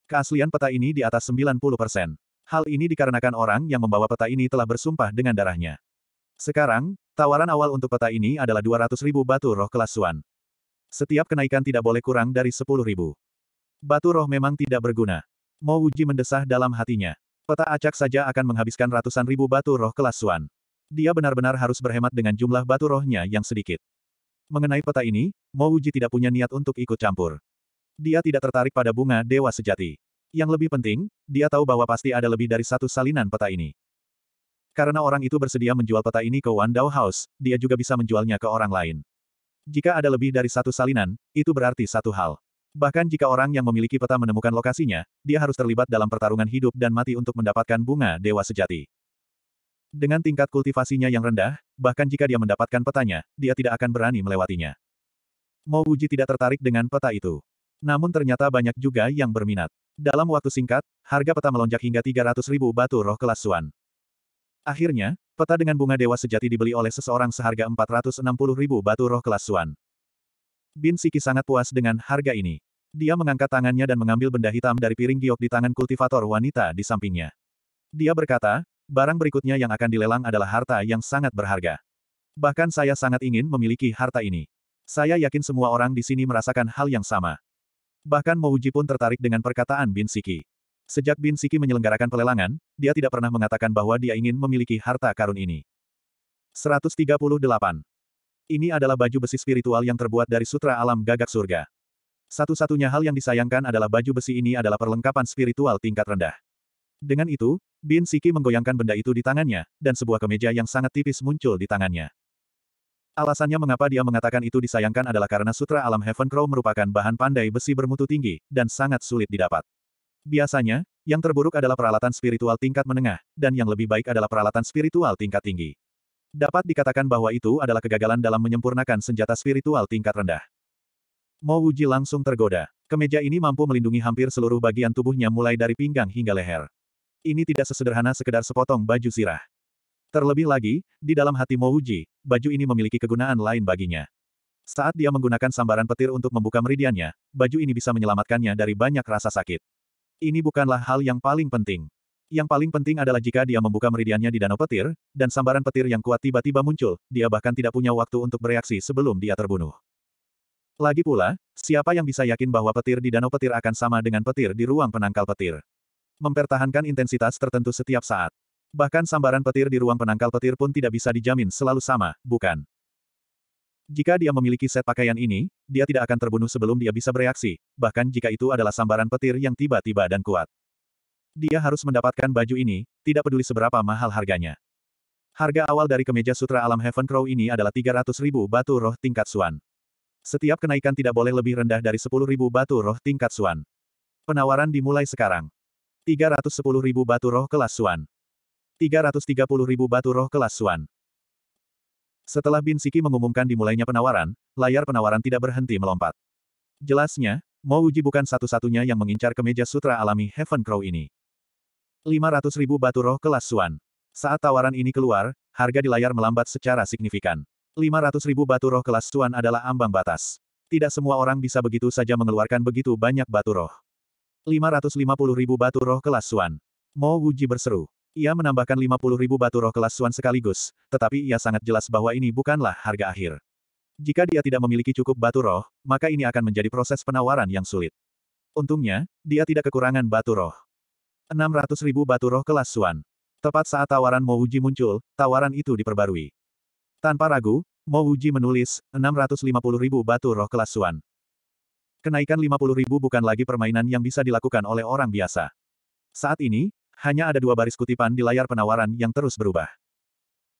Keaslian peta ini di atas 90 persen. Hal ini dikarenakan orang yang membawa peta ini telah bersumpah dengan darahnya. Sekarang, tawaran awal untuk peta ini adalah 200 ribu batu roh kelas Suan. Setiap kenaikan tidak boleh kurang dari 10 ribu. Batu roh memang tidak berguna. Mo Wuji mendesah dalam hatinya. Kota acak saja akan menghabiskan ratusan ribu batu roh kelas Suan. Dia benar-benar harus berhemat dengan jumlah batu rohnya yang sedikit. Mengenai peta ini, Mo Uji tidak punya niat untuk ikut campur. Dia tidak tertarik pada bunga dewa sejati. Yang lebih penting, dia tahu bahwa pasti ada lebih dari satu salinan peta ini. Karena orang itu bersedia menjual peta ini ke Wandao House, dia juga bisa menjualnya ke orang lain. Jika ada lebih dari satu salinan, itu berarti satu hal. Bahkan jika orang yang memiliki peta menemukan lokasinya, dia harus terlibat dalam pertarungan hidup dan mati untuk mendapatkan bunga dewa sejati. Dengan tingkat kultivasinya yang rendah, bahkan jika dia mendapatkan petanya, dia tidak akan berani melewatinya. Mo Wuji tidak tertarik dengan peta itu. Namun ternyata banyak juga yang berminat. Dalam waktu singkat, harga peta melonjak hingga 300 ribu batu roh kelas Suan. Akhirnya, peta dengan bunga dewa sejati dibeli oleh seseorang seharga 460 ribu batu roh kelas Suan. Bin Siki sangat puas dengan harga ini. Dia mengangkat tangannya dan mengambil benda hitam dari piring giok di tangan kultivator wanita di sampingnya. Dia berkata, barang berikutnya yang akan dilelang adalah harta yang sangat berharga. Bahkan saya sangat ingin memiliki harta ini. Saya yakin semua orang di sini merasakan hal yang sama. Bahkan Mouji pun tertarik dengan perkataan Bin Siki. Sejak Bin Siki menyelenggarakan pelelangan, dia tidak pernah mengatakan bahwa dia ingin memiliki harta karun ini. 138. Ini adalah baju besi spiritual yang terbuat dari sutra alam gagak surga. Satu-satunya hal yang disayangkan adalah baju besi ini adalah perlengkapan spiritual tingkat rendah. Dengan itu, Bin Siki menggoyangkan benda itu di tangannya, dan sebuah kemeja yang sangat tipis muncul di tangannya. Alasannya mengapa dia mengatakan itu disayangkan adalah karena sutra alam Heaven Crow merupakan bahan pandai besi bermutu tinggi, dan sangat sulit didapat. Biasanya, yang terburuk adalah peralatan spiritual tingkat menengah, dan yang lebih baik adalah peralatan spiritual tingkat tinggi. Dapat dikatakan bahwa itu adalah kegagalan dalam menyempurnakan senjata spiritual tingkat rendah. Mo Wuji langsung tergoda. Kemeja ini mampu melindungi hampir seluruh bagian tubuhnya mulai dari pinggang hingga leher. Ini tidak sesederhana sekedar sepotong baju sirah. Terlebih lagi, di dalam hati Mo Wuji, baju ini memiliki kegunaan lain baginya. Saat dia menggunakan sambaran petir untuk membuka meridiannya, baju ini bisa menyelamatkannya dari banyak rasa sakit. Ini bukanlah hal yang paling penting. Yang paling penting adalah jika dia membuka meridiannya di danau petir, dan sambaran petir yang kuat tiba-tiba muncul, dia bahkan tidak punya waktu untuk bereaksi sebelum dia terbunuh. Lagi pula, siapa yang bisa yakin bahwa petir di danau petir akan sama dengan petir di ruang penangkal petir? Mempertahankan intensitas tertentu setiap saat. Bahkan sambaran petir di ruang penangkal petir pun tidak bisa dijamin selalu sama, bukan? Jika dia memiliki set pakaian ini, dia tidak akan terbunuh sebelum dia bisa bereaksi, bahkan jika itu adalah sambaran petir yang tiba-tiba dan kuat. Dia harus mendapatkan baju ini, tidak peduli seberapa mahal harganya. Harga awal dari kemeja sutra alam Heaven Crow ini adalah 300 ribu batu roh tingkat suan. Setiap kenaikan tidak boleh lebih rendah dari 10 ribu batu roh tingkat suan. Penawaran dimulai sekarang. 310 ribu batu roh kelas suan. 330 ribu batu roh kelas suan. Setelah Bin Siki mengumumkan dimulainya penawaran, layar penawaran tidak berhenti melompat. Jelasnya, Mo Uji bukan satu-satunya yang mengincar kemeja sutra alami Heaven Crow ini. 500.000 batu roh kelas Suan. Saat tawaran ini keluar, harga di layar melambat secara signifikan. 500.000 batu roh kelas Suan adalah ambang batas. Tidak semua orang bisa begitu saja mengeluarkan begitu banyak batu roh. 550.000 batu roh kelas Suan. Mo Wuji berseru. Ia menambahkan 50.000 batu roh kelas Suan sekaligus, tetapi ia sangat jelas bahwa ini bukanlah harga akhir. Jika dia tidak memiliki cukup batu roh, maka ini akan menjadi proses penawaran yang sulit. Untungnya, dia tidak kekurangan batu roh. 600 ribu batu roh kelas Suan. Tepat saat tawaran Uji muncul, tawaran itu diperbarui. Tanpa ragu, Uji menulis, 650 ribu batu roh kelas Suan. Kenaikan 50 ribu bukan lagi permainan yang bisa dilakukan oleh orang biasa. Saat ini, hanya ada dua baris kutipan di layar penawaran yang terus berubah.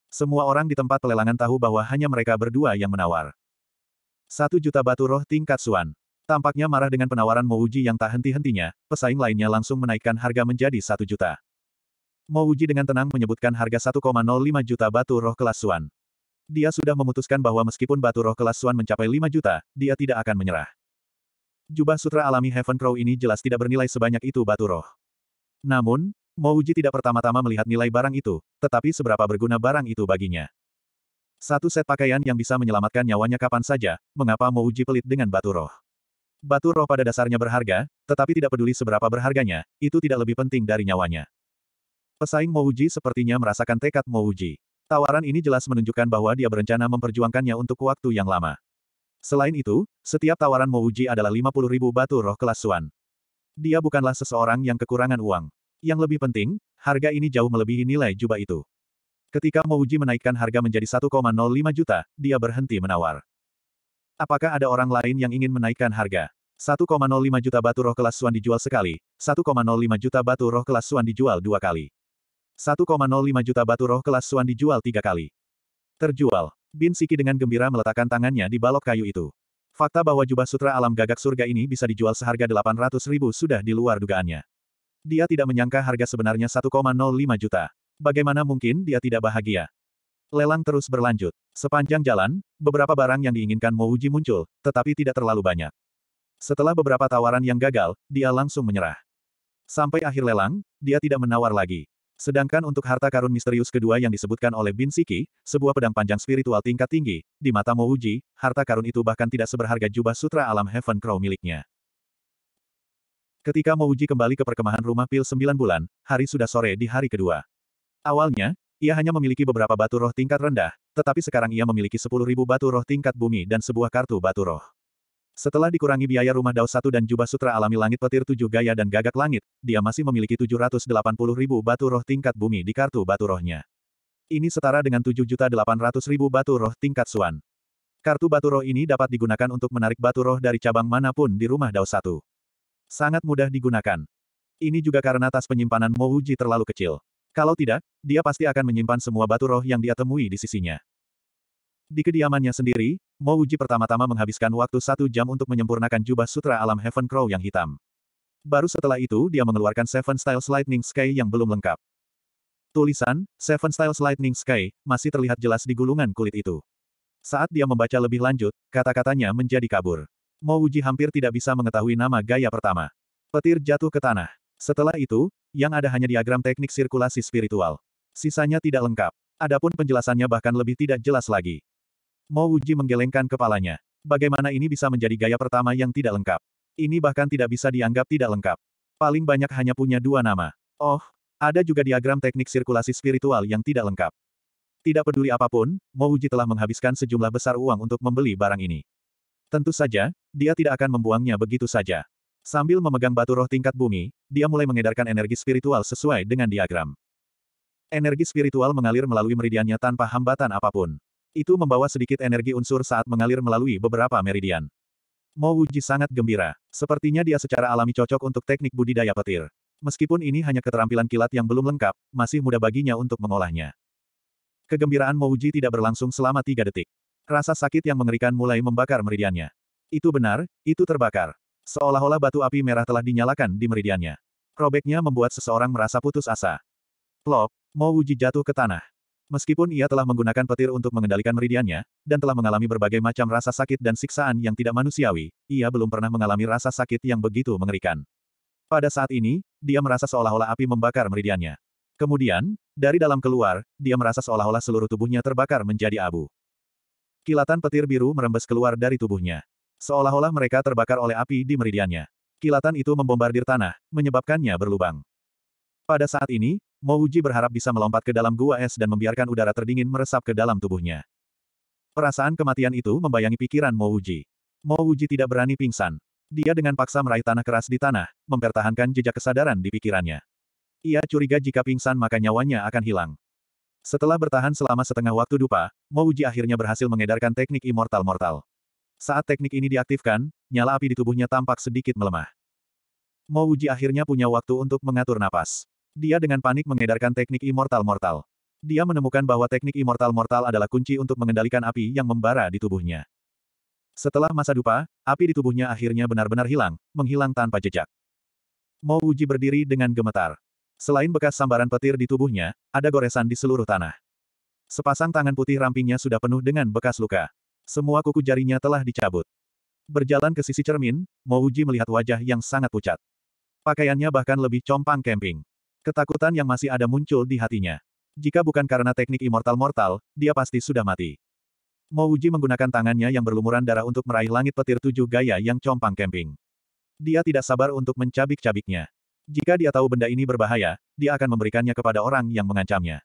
Semua orang di tempat pelelangan tahu bahwa hanya mereka berdua yang menawar. Satu juta batu roh tingkat Suan. Tampaknya marah dengan penawaran Mouji yang tak henti-hentinya, pesaing lainnya langsung menaikkan harga menjadi 1 juta. Mouji dengan tenang menyebutkan harga 1,05 juta batu roh kelas Suan. Dia sudah memutuskan bahwa meskipun batu roh kelas Suan mencapai 5 juta, dia tidak akan menyerah. Jubah sutra alami Heaven Crow ini jelas tidak bernilai sebanyak itu batu roh. Namun, Mouji tidak pertama-tama melihat nilai barang itu, tetapi seberapa berguna barang itu baginya. Satu set pakaian yang bisa menyelamatkan nyawanya kapan saja, mengapa Mouji pelit dengan batu roh? Batu roh pada dasarnya berharga, tetapi tidak peduli seberapa berharganya, itu tidak lebih penting dari nyawanya. Pesaing Mouji sepertinya merasakan tekad Mouji. Tawaran ini jelas menunjukkan bahwa dia berencana memperjuangkannya untuk waktu yang lama. Selain itu, setiap tawaran Mouji adalah 50 ribu batu roh kelas Suan. Dia bukanlah seseorang yang kekurangan uang. Yang lebih penting, harga ini jauh melebihi nilai jubah itu. Ketika Mouji menaikkan harga menjadi 1,05 juta, dia berhenti menawar. Apakah ada orang lain yang ingin menaikkan harga? 1,05 juta batu roh kelas Suan dijual sekali, 1,05 juta batu roh kelas Suan dijual dua kali. 1,05 juta batu roh kelas Suan dijual tiga kali. Terjual. Bin Siki dengan gembira meletakkan tangannya di balok kayu itu. Fakta bahwa jubah sutra alam gagak surga ini bisa dijual seharga 800 ribu sudah di luar dugaannya. Dia tidak menyangka harga sebenarnya 1,05 juta. Bagaimana mungkin dia tidak bahagia? Lelang terus berlanjut. Sepanjang jalan, beberapa barang yang diinginkan Mo Uji muncul, tetapi tidak terlalu banyak. Setelah beberapa tawaran yang gagal, dia langsung menyerah. Sampai akhir lelang, dia tidak menawar lagi. Sedangkan untuk harta karun misterius kedua yang disebutkan oleh Bin Siki, sebuah pedang panjang spiritual tingkat tinggi, di mata Mo Uji, harta karun itu bahkan tidak seberharga jubah sutra alam Heaven Crow miliknya. Ketika Mo Uji kembali ke perkemahan rumah pil 9 bulan, hari sudah sore di hari kedua. Awalnya, ia hanya memiliki beberapa batu roh tingkat rendah, tetapi sekarang ia memiliki 10.000 batu roh tingkat bumi dan sebuah kartu batu roh. Setelah dikurangi biaya rumah Dao 1 dan jubah sutra alami langit petir tujuh gaya dan gagak langit, dia masih memiliki 780.000 batu roh tingkat bumi di kartu batu rohnya. Ini setara dengan 7.800.000 batu roh tingkat Suan. Kartu batu roh ini dapat digunakan untuk menarik batu roh dari cabang manapun di rumah Dao 1. Sangat mudah digunakan. Ini juga karena tas penyimpanan Mo terlalu kecil. Kalau tidak, dia pasti akan menyimpan semua batu roh yang dia temui di sisinya. Di kediamannya sendiri, Mo Uji pertama-tama menghabiskan waktu satu jam untuk menyempurnakan jubah sutra alam Heaven Crow yang hitam. Baru setelah itu dia mengeluarkan Seven Styles Lightning Sky yang belum lengkap. Tulisan, Seven Styles Lightning Sky, masih terlihat jelas di gulungan kulit itu. Saat dia membaca lebih lanjut, kata-katanya menjadi kabur. Mo Uji hampir tidak bisa mengetahui nama gaya pertama. Petir jatuh ke tanah. Setelah itu, yang ada hanya diagram teknik sirkulasi spiritual. Sisanya tidak lengkap. Adapun penjelasannya bahkan lebih tidak jelas lagi. Mo Uji menggelengkan kepalanya. Bagaimana ini bisa menjadi gaya pertama yang tidak lengkap? Ini bahkan tidak bisa dianggap tidak lengkap. Paling banyak hanya punya dua nama. Oh, ada juga diagram teknik sirkulasi spiritual yang tidak lengkap. Tidak peduli apapun, Mo Uji telah menghabiskan sejumlah besar uang untuk membeli barang ini. Tentu saja, dia tidak akan membuangnya begitu saja. Sambil memegang batu roh tingkat bumi, dia mulai mengedarkan energi spiritual sesuai dengan diagram. Energi spiritual mengalir melalui meridiannya tanpa hambatan apapun. Itu membawa sedikit energi unsur saat mengalir melalui beberapa meridian. Mo Wuji sangat gembira. Sepertinya dia secara alami cocok untuk teknik budidaya petir. Meskipun ini hanya keterampilan kilat yang belum lengkap, masih mudah baginya untuk mengolahnya. Kegembiraan Mo Wuji tidak berlangsung selama tiga detik. Rasa sakit yang mengerikan mulai membakar meridiannya. Itu benar, itu terbakar. Seolah-olah batu api merah telah dinyalakan di meridiannya. Robeknya membuat seseorang merasa putus asa. Plop, Mo Wuji jatuh ke tanah. Meskipun ia telah menggunakan petir untuk mengendalikan meridiannya, dan telah mengalami berbagai macam rasa sakit dan siksaan yang tidak manusiawi, ia belum pernah mengalami rasa sakit yang begitu mengerikan. Pada saat ini, dia merasa seolah-olah api membakar meridiannya. Kemudian, dari dalam keluar, dia merasa seolah-olah seluruh tubuhnya terbakar menjadi abu. Kilatan petir biru merembes keluar dari tubuhnya. Seolah-olah mereka terbakar oleh api di meridiannya. Kilatan itu membombardir tanah, menyebabkannya berlubang. Pada saat ini, Mouji berharap bisa melompat ke dalam gua es dan membiarkan udara terdingin meresap ke dalam tubuhnya. Perasaan kematian itu membayangi pikiran Mouji. Mouji tidak berani pingsan. Dia dengan paksa meraih tanah keras di tanah, mempertahankan jejak kesadaran di pikirannya. Ia curiga jika pingsan maka nyawanya akan hilang. Setelah bertahan selama setengah waktu dupa, Mouji akhirnya berhasil mengedarkan teknik immortal-mortal. Saat teknik ini diaktifkan, nyala api di tubuhnya tampak sedikit melemah. Mo Uji akhirnya punya waktu untuk mengatur napas. Dia dengan panik mengedarkan teknik Immortal Mortal. Dia menemukan bahwa teknik Immortal Mortal adalah kunci untuk mengendalikan api yang membara di tubuhnya. Setelah masa dupa, api di tubuhnya akhirnya benar-benar hilang, menghilang tanpa jejak. Mo Uji berdiri dengan gemetar. Selain bekas sambaran petir di tubuhnya, ada goresan di seluruh tanah. Sepasang tangan putih rampingnya sudah penuh dengan bekas luka. Semua kuku jarinya telah dicabut. Berjalan ke sisi cermin, Mouji melihat wajah yang sangat pucat. Pakaiannya bahkan lebih compang camping. Ketakutan yang masih ada muncul di hatinya. Jika bukan karena teknik immortal mortal, dia pasti sudah mati. Mouji menggunakan tangannya yang berlumuran darah untuk meraih langit petir tujuh gaya yang compang camping. Dia tidak sabar untuk mencabik-cabiknya. Jika dia tahu benda ini berbahaya, dia akan memberikannya kepada orang yang mengancamnya.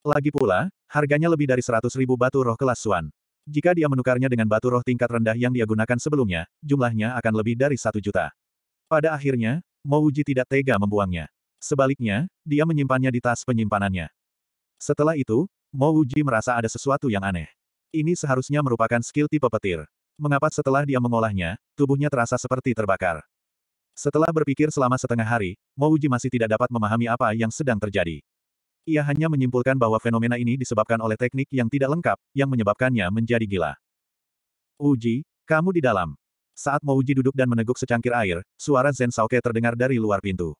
Lagi pula, harganya lebih dari seratus ribu batu roh kelas Suan. Jika dia menukarnya dengan batu roh tingkat rendah yang dia gunakan sebelumnya, jumlahnya akan lebih dari satu juta. Pada akhirnya, Mouji tidak tega membuangnya. Sebaliknya, dia menyimpannya di tas penyimpanannya. Setelah itu, Mouji merasa ada sesuatu yang aneh. Ini seharusnya merupakan skill tipe petir. Mengapa setelah dia mengolahnya, tubuhnya terasa seperti terbakar. Setelah berpikir selama setengah hari, Mouji masih tidak dapat memahami apa yang sedang terjadi. Ia hanya menyimpulkan bahwa fenomena ini disebabkan oleh teknik yang tidak lengkap, yang menyebabkannya menjadi gila. Uji, kamu di dalam. Saat Uji duduk dan meneguk secangkir air, suara Zen Saoke terdengar dari luar pintu.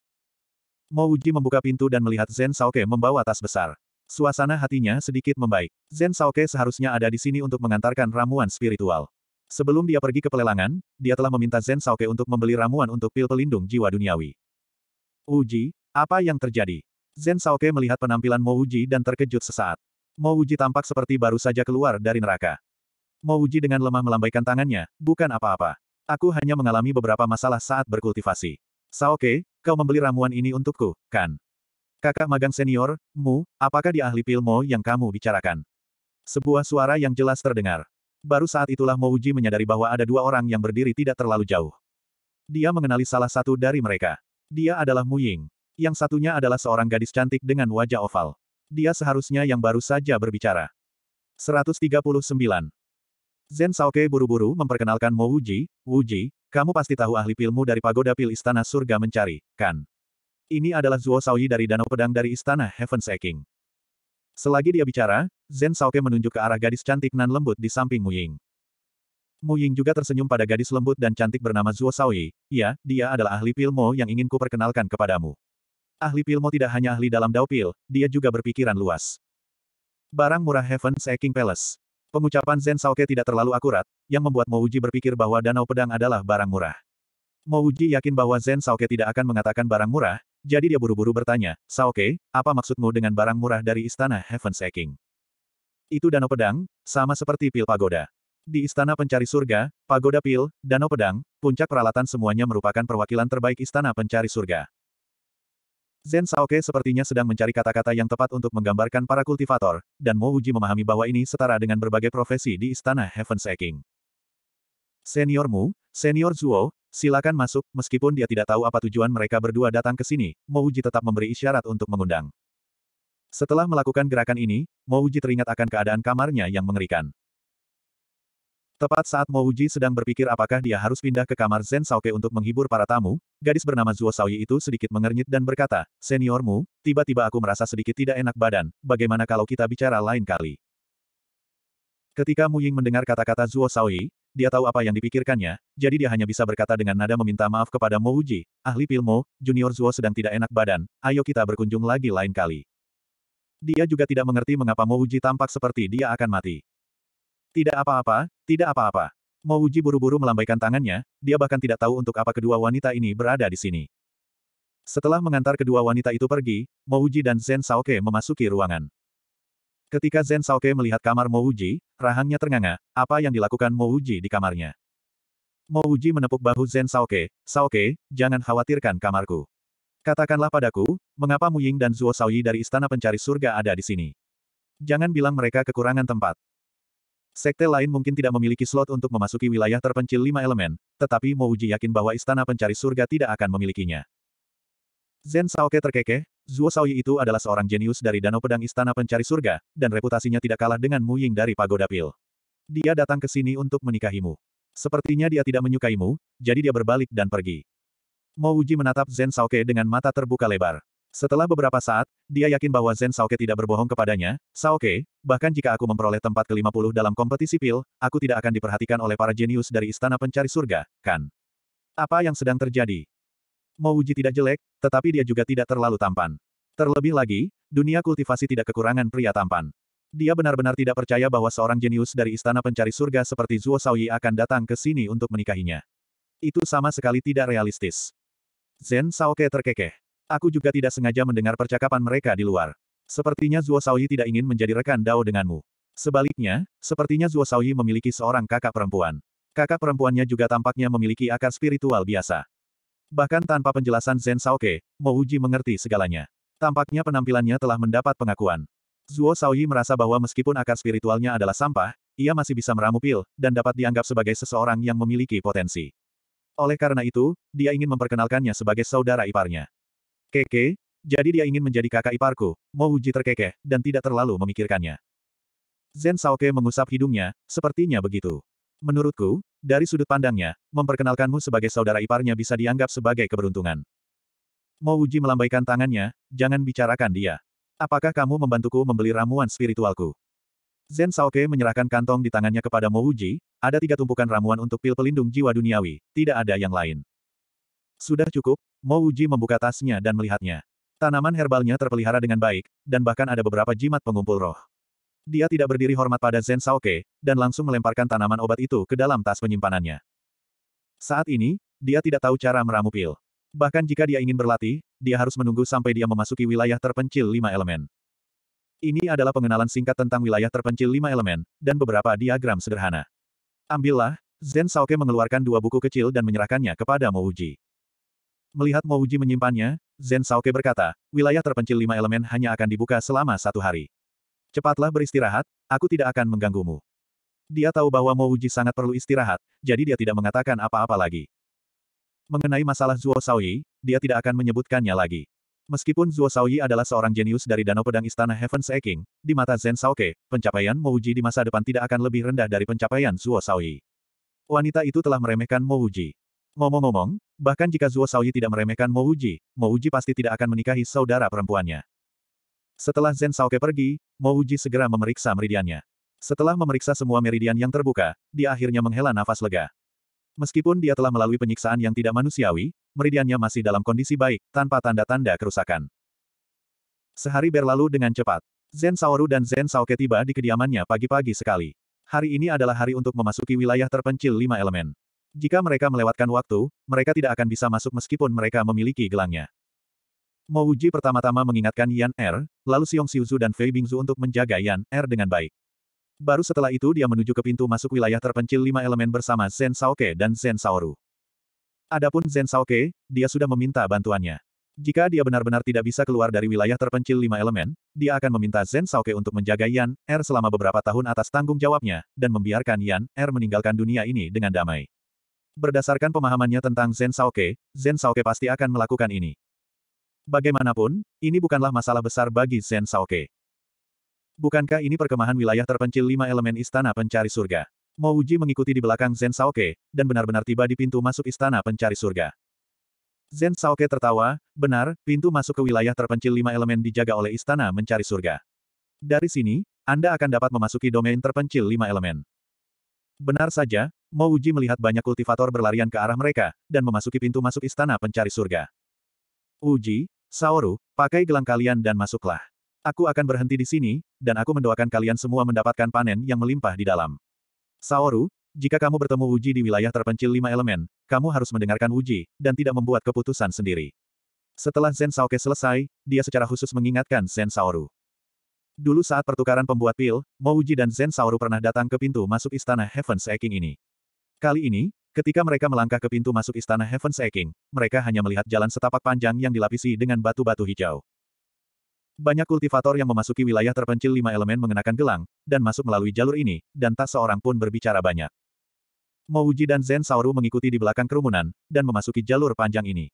Uji membuka pintu dan melihat Zen Saoke membawa tas besar. Suasana hatinya sedikit membaik. Zen Saoke seharusnya ada di sini untuk mengantarkan ramuan spiritual. Sebelum dia pergi ke pelelangan, dia telah meminta Zen Saoke untuk membeli ramuan untuk pil pelindung jiwa duniawi. Uji, apa yang terjadi? Zen Saoke melihat penampilan Mo Mouji dan terkejut sesaat. Mo Mouji tampak seperti baru saja keluar dari neraka. Mo Mouji dengan lemah melambaikan tangannya, bukan apa-apa. Aku hanya mengalami beberapa masalah saat berkultivasi. Saoke, kau membeli ramuan ini untukku, kan? Kakak magang senior, Mu, apakah di ahli pil Mo yang kamu bicarakan? Sebuah suara yang jelas terdengar. Baru saat itulah Mo Mouji menyadari bahwa ada dua orang yang berdiri tidak terlalu jauh. Dia mengenali salah satu dari mereka. Dia adalah Mu Ying. Yang satunya adalah seorang gadis cantik dengan wajah oval. Dia seharusnya yang baru saja berbicara. 139. Zen Saoke buru-buru memperkenalkan Mo Wuji, Wuji, kamu pasti tahu ahli pilmu dari pagoda pil istana surga mencari, kan? Ini adalah Zuo Saoyi dari Danau Pedang dari istana Heaven's Eking. Selagi dia bicara, Zen Saoke menunjuk ke arah gadis cantik nan lembut di samping Mu Ying. Mu Ying juga tersenyum pada gadis lembut dan cantik bernama Zuo Saoyi, ya, dia adalah ahli pilmu yang ingin ku perkenalkan kepadamu. Ahli Pilmo tidak hanya ahli dalam pil, dia juga berpikiran luas. Barang murah Heaven Seeking Palace. Pengucapan Zen Saoke tidak terlalu akurat, yang membuat Mouji berpikir bahwa danau pedang adalah barang murah. Mouji yakin bahwa Zen Saoke tidak akan mengatakan barang murah, jadi dia buru-buru bertanya, Saoke, apa maksudmu dengan barang murah dari istana Heaven Seeking? Itu danau pedang, sama seperti pil pagoda. Di istana pencari surga, pagoda pil, danau pedang, puncak peralatan semuanya merupakan perwakilan terbaik istana pencari surga. Zen Saoke sepertinya sedang mencari kata-kata yang tepat untuk menggambarkan para kultivator, dan Mo Uji memahami bahwa ini setara dengan berbagai profesi di istana Heaven Seeking. Senior Senior Zuo, silakan masuk, meskipun dia tidak tahu apa tujuan mereka berdua datang ke sini, Mo Uji tetap memberi isyarat untuk mengundang. Setelah melakukan gerakan ini, Mo Uji teringat akan keadaan kamarnya yang mengerikan. Tepat saat Mo Uji sedang berpikir apakah dia harus pindah ke kamar Zen Sauke untuk menghibur para tamu, gadis bernama Zuo Saoyi itu sedikit mengernyit dan berkata, Seniormu, tiba-tiba aku merasa sedikit tidak enak badan, bagaimana kalau kita bicara lain kali? Ketika Mu Ying mendengar kata-kata Zuo Saoyi, dia tahu apa yang dipikirkannya, jadi dia hanya bisa berkata dengan nada meminta maaf kepada Mo Uji, ahli Pilmo, junior Zuo sedang tidak enak badan, ayo kita berkunjung lagi lain kali. Dia juga tidak mengerti mengapa Mo Uji tampak seperti dia akan mati. Tidak apa-apa, tidak apa-apa. Uji buru-buru melambaikan tangannya, dia bahkan tidak tahu untuk apa kedua wanita ini berada di sini. Setelah mengantar kedua wanita itu pergi, Mouji dan Zen Saoke memasuki ruangan. Ketika Zen Saoke melihat kamar Mouji, rahangnya ternganga, apa yang dilakukan Mouji di kamarnya. Mouji menepuk bahu Zen Saoke, Saoke, jangan khawatirkan kamarku. Katakanlah padaku, mengapa Mu Ying dan Zuo Saoyi dari Istana Pencari Surga ada di sini? Jangan bilang mereka kekurangan tempat. Sekte lain mungkin tidak memiliki slot untuk memasuki wilayah terpencil lima elemen, tetapi Uji yakin bahwa istana pencari surga tidak akan memilikinya. Zen Saoke terkekeh, Zuo Saoyi itu adalah seorang jenius dari Danau Pedang Istana Pencari Surga, dan reputasinya tidak kalah dengan Mu Ying dari Pagoda Pil. Dia datang ke sini untuk menikahimu. Sepertinya dia tidak menyukaimu, jadi dia berbalik dan pergi. Uji menatap Zen Saoke dengan mata terbuka lebar. Setelah beberapa saat, dia yakin bahwa Zen Saoke tidak berbohong kepadanya, Saoke, bahkan jika aku memperoleh tempat ke-50 dalam kompetisi pil, aku tidak akan diperhatikan oleh para jenius dari istana pencari surga, kan? Apa yang sedang terjadi? Mouji tidak jelek, tetapi dia juga tidak terlalu tampan. Terlebih lagi, dunia kultivasi tidak kekurangan pria tampan. Dia benar-benar tidak percaya bahwa seorang jenius dari istana pencari surga seperti Zuo Saoyi akan datang ke sini untuk menikahinya. Itu sama sekali tidak realistis. Zen Saoke terkekeh. Aku juga tidak sengaja mendengar percakapan mereka di luar. Sepertinya Zuo Shaoyi tidak ingin menjadi rekan Dao denganmu. Sebaliknya, sepertinya Zuo Shaoyi memiliki seorang kakak perempuan. Kakak perempuannya juga tampaknya memiliki akar spiritual biasa. Bahkan tanpa penjelasan Zen Saoke, Uji mengerti segalanya. Tampaknya penampilannya telah mendapat pengakuan. Zuo Shaoyi merasa bahwa meskipun akar spiritualnya adalah sampah, ia masih bisa meramu pil, dan dapat dianggap sebagai seseorang yang memiliki potensi. Oleh karena itu, dia ingin memperkenalkannya sebagai saudara iparnya. Keke, jadi dia ingin menjadi kakak iparku, mau uji terkekeh, dan tidak terlalu memikirkannya. Zen Saoke mengusap hidungnya, sepertinya begitu. Menurutku, dari sudut pandangnya, memperkenalkanmu sebagai saudara iparnya bisa dianggap sebagai keberuntungan. Mo Uji melambaikan tangannya, jangan bicarakan dia. Apakah kamu membantuku membeli ramuan spiritualku? Zen Saoke menyerahkan kantong di tangannya kepada Mo Uji, ada tiga tumpukan ramuan untuk pil pelindung jiwa duniawi, tidak ada yang lain. Sudah cukup, Mo Uji membuka tasnya dan melihatnya. Tanaman herbalnya terpelihara dengan baik, dan bahkan ada beberapa jimat pengumpul roh. Dia tidak berdiri hormat pada Zen Saoke, dan langsung melemparkan tanaman obat itu ke dalam tas penyimpanannya. Saat ini, dia tidak tahu cara meramu pil. Bahkan jika dia ingin berlatih, dia harus menunggu sampai dia memasuki wilayah terpencil lima elemen. Ini adalah pengenalan singkat tentang wilayah terpencil lima elemen, dan beberapa diagram sederhana. Ambillah, Zen Saoke mengeluarkan dua buku kecil dan menyerahkannya kepada Mouji. Melihat Mo Uji menyimpannya, Zen Saoke berkata, wilayah terpencil lima elemen hanya akan dibuka selama satu hari. Cepatlah beristirahat, aku tidak akan mengganggumu. Dia tahu bahwa Mo Uji sangat perlu istirahat, jadi dia tidak mengatakan apa-apa lagi. Mengenai masalah Zuo Saoyi, dia tidak akan menyebutkannya lagi. Meskipun Zuo Saoyi adalah seorang jenius dari Danau Pedang Istana Heaven's Eking, di mata Zen Saoke, pencapaian Mo Uji di masa depan tidak akan lebih rendah dari pencapaian Zuo Saoyi. Wanita itu telah meremehkan Mo Uji. Ngomong-ngomong, bahkan jika Zuo Saoyi tidak meremehkan Mo Uji, Mo Uji pasti tidak akan menikahi saudara perempuannya. Setelah Zen Saoke pergi, Mo Uji segera memeriksa meridiannya. Setelah memeriksa semua meridian yang terbuka, dia akhirnya menghela nafas lega. Meskipun dia telah melalui penyiksaan yang tidak manusiawi, meridiannya masih dalam kondisi baik, tanpa tanda-tanda kerusakan. Sehari berlalu dengan cepat. Zen Saoru dan Zen Saoke tiba di kediamannya pagi-pagi sekali. Hari ini adalah hari untuk memasuki wilayah terpencil lima elemen. Jika mereka melewatkan waktu, mereka tidak akan bisa masuk meskipun mereka memiliki gelangnya. Mo Wuji pertama-tama mengingatkan Yan Er, lalu Xiong Xiuzu dan Fei Bingzu untuk menjaga Yan Er dengan baik. Baru setelah itu dia menuju ke pintu masuk wilayah terpencil lima elemen bersama Zen Saoke dan Zen Saoru. Adapun Zen Saoke, dia sudah meminta bantuannya. Jika dia benar-benar tidak bisa keluar dari wilayah terpencil lima elemen, dia akan meminta Zen Saoke untuk menjaga Yan Er selama beberapa tahun atas tanggung jawabnya, dan membiarkan Yan Er meninggalkan dunia ini dengan damai. Berdasarkan pemahamannya tentang Zen Saoke, Zen Saoke pasti akan melakukan ini. Bagaimanapun, ini bukanlah masalah besar bagi Zen Saoke. Bukankah ini perkemahan wilayah terpencil lima elemen istana pencari surga? Mo Uji mengikuti di belakang Zen Saoke, dan benar-benar tiba di pintu masuk istana pencari surga. Zen Saoke tertawa, benar, pintu masuk ke wilayah terpencil lima elemen dijaga oleh istana mencari surga. Dari sini, Anda akan dapat memasuki domain terpencil lima elemen. Benar saja, Mo Uji melihat banyak kultivator berlarian ke arah mereka, dan memasuki pintu masuk istana pencari surga. Uji, Saoru, pakai gelang kalian dan masuklah. Aku akan berhenti di sini, dan aku mendoakan kalian semua mendapatkan panen yang melimpah di dalam. Saoru, jika kamu bertemu Uji di wilayah terpencil lima elemen, kamu harus mendengarkan Uji, dan tidak membuat keputusan sendiri. Setelah Zen Saoke selesai, dia secara khusus mengingatkan Zen Saoru. Dulu saat pertukaran pembuat pil, Mo Uji dan Zen Saoru pernah datang ke pintu masuk istana Heaven's Eking ini. Kali ini, ketika mereka melangkah ke pintu masuk istana Heaven's Aching, mereka hanya melihat jalan setapak panjang yang dilapisi dengan batu-batu hijau. Banyak kultivator yang memasuki wilayah terpencil lima elemen mengenakan gelang, dan masuk melalui jalur ini, dan tak seorang pun berbicara banyak. Mouji dan Zen Saoru mengikuti di belakang kerumunan, dan memasuki jalur panjang ini.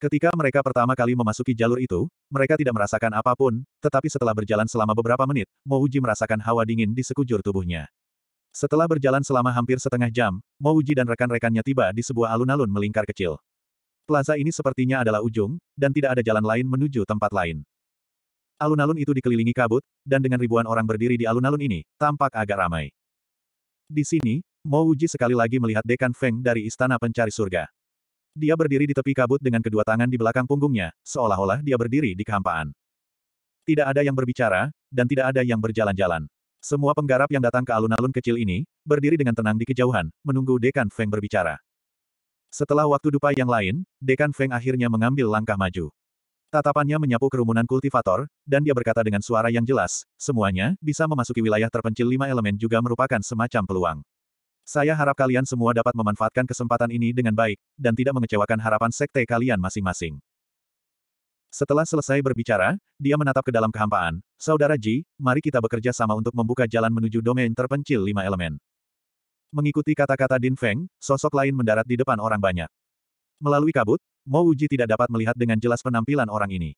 Ketika mereka pertama kali memasuki jalur itu, mereka tidak merasakan apapun, tetapi setelah berjalan selama beberapa menit, Mouji merasakan hawa dingin di sekujur tubuhnya. Setelah berjalan selama hampir setengah jam, Mouji dan rekan-rekannya tiba di sebuah alun-alun melingkar kecil. Plaza ini sepertinya adalah ujung, dan tidak ada jalan lain menuju tempat lain. Alun-alun itu dikelilingi kabut, dan dengan ribuan orang berdiri di alun-alun ini, tampak agak ramai. Di sini, Mouji sekali lagi melihat Dekan Feng dari Istana Pencari Surga. Dia berdiri di tepi kabut dengan kedua tangan di belakang punggungnya, seolah-olah dia berdiri di kehampaan. Tidak ada yang berbicara, dan tidak ada yang berjalan-jalan. Semua penggarap yang datang ke alun-alun kecil ini, berdiri dengan tenang di kejauhan, menunggu Dekan Feng berbicara. Setelah waktu dupa yang lain, Dekan Feng akhirnya mengambil langkah maju. Tatapannya menyapu kerumunan kultivator, dan dia berkata dengan suara yang jelas, semuanya, bisa memasuki wilayah terpencil lima elemen juga merupakan semacam peluang. Saya harap kalian semua dapat memanfaatkan kesempatan ini dengan baik, dan tidak mengecewakan harapan sekte kalian masing-masing. Setelah selesai berbicara, dia menatap ke dalam kehampaan. Saudara Ji, mari kita bekerja sama untuk membuka jalan menuju domain terpencil lima elemen. Mengikuti kata-kata Din Feng, sosok lain mendarat di depan orang banyak. Melalui kabut, Mo Uji tidak dapat melihat dengan jelas penampilan orang ini.